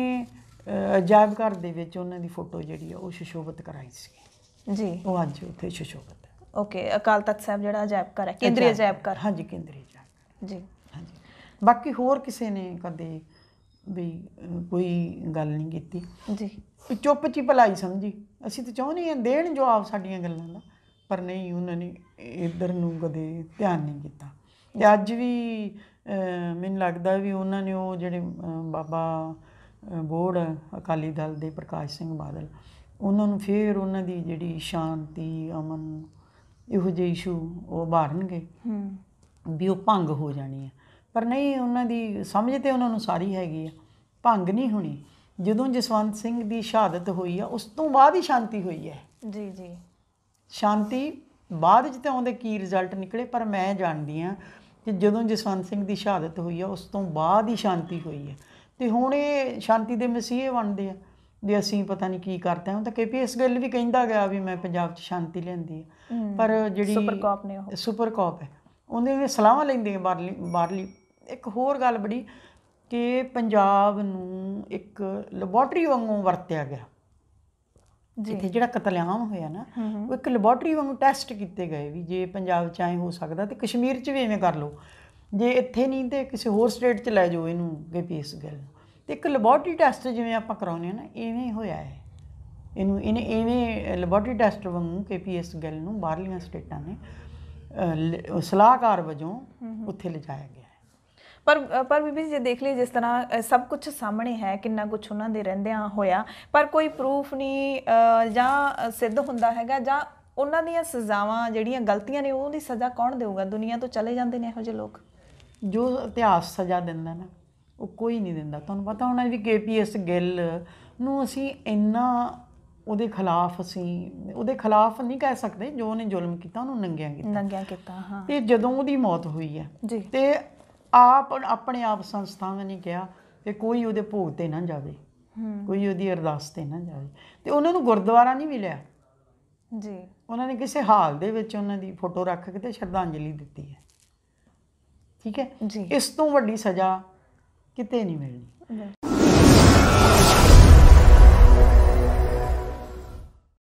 ਅਜਾਇਬ ਘਰ ਦੇ ਵਿੱਚ ਉਹਨਾਂ ਦੀ ਫੋਟੋ ਜਿਹੜੀ ਆ ਉਹ ਸ਼ਿਸ਼ੋਭਤ ਕਰਾਈ ਸੀ ਜੀ ਉਹ ਅੱਜ ਉੱਥੇ ਸ਼ਿਸ਼ੋਭਤ ਹੈ ਓਕੇ ਅਕਾਲ ਤਖਤ ਸਾਹਿਬ ਜਿਹੜਾ ਅਜਾਇਬ ਘਰ ਹੈ ਕੇਂਦਰੀ ਅਜਾਇਬ ਘਰ ਹਾਂਜੀ ਕੇਂਦਰੀ ਅਜਾਇਬ ਜੀ ਹਾਂਜੀ ਬਾਕੀ ਹੋਰ ਕਿਸੇ ਨੇ ਕਦੇ ਵੀ ਕੋਈ ਗੱਲ ਨਹੀਂ ਕੀਤੀ ਜੀ ਚੁੱਪ ਚੀ ਭਲਾਈ ਸਮਝੀ ਅਸੀਂ ਤਾਂ ਚਾਹੁੰਦੇ ਹਾਂ ਦੇਣ ਜਵਾਬ ਸਾਡੀਆਂ ਗੱਲਾਂ ਦਾ ਪਰ ਨਹੀਂ ਉਹਨਾਂ ਨੇ ਇਧਰ ਨੂੰ ਕਦੇ ਧਿਆਨ ਨਹੀਂ ਕੀਤਾ ਤੇ ਅੱਜ ਵੀ ਮੈਨੂੰ ਲੱਗਦਾ ਵੀ ਉਹਨਾਂ ਨੇ ਉਹ ਜਿਹੜੇ ਬਾਬਾ ਬੋਰਡ ਅਕਾਲੀ ਦਲ ਦੇ ਪ੍ਰਕਾਸ਼ ਸਿੰਘ ਬਾਦਲ ਉਹਨਾਂ ਨੂੰ ਫੇਰ ਉਹਨਾਂ ਦੀ ਜਿਹੜੀ ਸ਼ਾਂਤੀ ਅਮਨ ਇਹੋ ਜਿਹੇ ਇਸ਼ੂ ਉਹ ਹੂੰ ਵੀ ਉਹ ਭੰਗ ਹੋ ਜਾਣੀ ਹੈ ਪਰ ਨਹੀਂ ਉਹਨਾਂ ਦੀ ਸਮਝ ਤੇ ਉਹਨਾਂ ਨੂੰ ਸਾਰੀ ਹੈਗੀ ਆ ਭੰਗ ਨਹੀਂ ਹੋਣੀ ਜਦੋਂ ਜਸਵੰਤ ਸਿੰਘ ਦੀ ਸ਼ਹਾਦਤ ਹੋਈ ਆ ਉਸ ਤੋਂ ਬਾਅਦ ਹੀ ਸ਼ਾਂਤੀ ਹੋਈ ਹੈ ਜੀ ਜੀ ਸ਼ਾਂਤੀ ਬਾਅਦ ਜਿੱਤੇ ਆਉਂਦੇ ਕੀ ਰਿਜ਼ਲਟ ਨਿਕਲੇ ਪਰ ਮੈਂ ਜਾਣਦੀ ਆ ਕਿ ਜਦੋਂ ਜਸਵੰਤ ਸਿੰਘ ਦੀ ਸ਼ਹਾਦਤ ਹੋਈ ਆ ਉਸ ਤੋਂ ਬਾਅਦ ਹੀ ਸ਼ਾਂਤੀ ਹੋਈ ਹੈ ਤੇ ਹੁਣ ਇਹ ਸ਼ਾਂਤੀ ਦੇ ਮਸੀਹੇ ਬਣਦੇ ਆ ਵੀ ਅਸੀਂ ਪਤਾ ਨਹੀਂ ਕੀ ਕਰਦੇ ਹਾਂ ਤਾਂ ਕੇਪੀ ਇਸ ਗੱਲ ਵੀ ਕਹਿੰਦਾ ਗਿਆ ਵੀ ਮੈਂ ਪੰਜਾਬ 'ਚ ਸ਼ਾਂਤੀ ਲੈਂਦੀ ਆ ਪਰ ਜਿਹੜੀ ਸੁਪਰ ਕਾਪ ਨੇ ਉਹ ਸੁਪਰ ਕਾਪ ਹੈ ਉਹਦੇ ਵੀ ਸਲਾਹਾਂ ਲੈਂਦੀ ਹੈ ਬਾਹਰਲੀ ਬਾਰਲੀ ਇੱਕ ਹੋਰ ਗੱਲ ਬੜੀ ਕਿ ਪੰਜਾਬ ਨੂੰ ਇੱਕ ਲੈਬੋਰਟਰੀ ਵਾਂਗੂ ਵਰਤਿਆ ਗਿਆ ਜਿੱਥੇ ਜਿਹੜਾ ਕਤਲੇਆਮ ਹੋਇਆ ਨਾ ਉਹ ਇੱਕ ਲੈਬੋਰਟਰੀ ਵਾਂਗੂ ਟੈਸਟ ਕੀਤੇ ਗਏ ਵੀ ਜੇ ਪੰਜਾਬ 'ਚ ਐ ਹੋ ਸਕਦਾ ਤੇ ਕਸ਼ਮੀਰ 'ਚ ਵੀ ਐਵੇਂ ਕਰ ਲਓ ਜੇ ਇੱਥੇ ਨਹੀਂ ਤੇ ਕਿਸੇ ਹੋਰ ਸਟੇਟ 'ਚ ਲੈ ਜਾਓ ਇਹਨੂੰ ਕੇਪੀਐਸ ਗੱਲ ਤੇ ਇੱਕ ਲੈਬੋਰਟਰੀ ਟੈਸਟ ਜਿਵੇਂ ਆਪਾਂ ਕਰਾਉਨੇ ਆ ਨਾ ਇਵੇਂ ਹੋਇਆ ਹੈ ਇਹਨੂੰ ਇਹਨੇ ਇਵੇਂ ਲੈਬੋਰਟਰੀ ਟੈਸਟ ਵਾਂਗੂ ਕੇਪੀਐਸ ਗੱਲ ਨੂੰ ਬਾਹਰਲੀਆਂ ਸਟੇਟਾਂ ਨੇ ਸਲਾਹਕਾਰ ਵਜੋਂ ਉੱਥੇ ਲਿਜਾਇਆ ਗਿਆ ਪਰ ਪਰ ਬੀਬੀ ਜੇ ਦੇਖ ਲਈ ਜਿਸ ਤਰ੍ਹਾਂ ਸਭ ਕੁਝ ਸਾਹਮਣੇ ਹੈ ਕਿੰਨਾ ਕੁਝ ਉਹਨਾਂ ਦੇ ਰਹਿੰਦਿਆਂ ਹੋਇਆ ਪਰ ਕੋਈ ਪ੍ਰੂਫ ਨਹੀਂ ਜਾਂ ਸਿੱਧ ਹੁੰਦਾ ਹੈਗਾ ਜਾਂ ਉਹਨਾਂ ਦੀਆਂ ਸਜ਼ਾਵਾਂ ਜਿਹੜੀਆਂ ਗਲਤੀਆਂ ਨੇ ਉਹਦੀ ਸਜ਼ਾ ਕੌਣ ਦੇਊਗਾ ਦੁਨੀਆ ਤੋਂ ਚਲੇ ਜਾਂਦੇ ਨੇ ਇਹੋ ਜਿਹੇ ਲੋਕ ਜੋ ਇਤਿਹਾਸ ਸਜ਼ਾ ਦਿੰਦਾ ਨਾ ਉਹ ਕੋਈ ਨਹੀਂ ਦਿੰਦਾ ਤੁਹਾਨੂੰ ਪਤਾ ਹੋਣਾ ਵੀ ਕੇਪੀਐਸ ਗਿੱਲ ਨੂੰ ਅਸੀਂ ਇੰਨਾ ਉਹਦੇ ਖਿਲਾਫ ਅਸੀਂ ਉਹਦੇ ਖਿਲਾਫ ਨਹੀਂ ਕਹਿ ਸਕਦੇ ਜੋ ਉਹਨੇ ਜ਼ੁਲਮ ਕੀਤਾ ਉਹਨੂੰ ਨੰਗਿਆਂ ਕੀਤਾ ਨੰਗਿਆਂ ਕੀਤਾ ਹਾਂ ਤੇ ਜਦੋਂ ਉਹਦੀ ਮੌਤ ਹੋਈ ਹੈ ਤੇ ਆਪ ਆਪਣੇ ਆਪ ਸੰਸਥਾਵਾਂ ਨੇ ਕਿਹਾ ਕਿ ਕੋਈ ਉਹਦੇ ਭੋਗ ਤੇ ਨਾ ਜਾਵੇ ਕੋਈ ਉਹਦੀ ਅਰਦਾਸ ਤੇ ਨਾ ਜਾਵੇ ਤੇ ਉਹਨਾਂ ਨੂੰ ਗੁਰਦੁਆਰਾ ਨਹੀਂ ਮਿਲਿਆ ਜੀ ਉਹਨਾਂ ਨੇ ਕਿਸੇ ਹਾਲ ਦੇ ਵਿੱਚ ਉਹਨਾਂ ਦੀ ਫੋਟੋ ਰੱਖ ਕੇ ਤੇ ਸ਼ਰਧਾਂਜਲੀ ਦਿੱਤੀ ਹੈ ਠੀਕ ਹੈ ਇਸ ਤੋਂ ਵੱਡੀ ਸਜ਼ਾ ਕਿਤੇ ਨਹੀਂ ਮਿਲਣੀ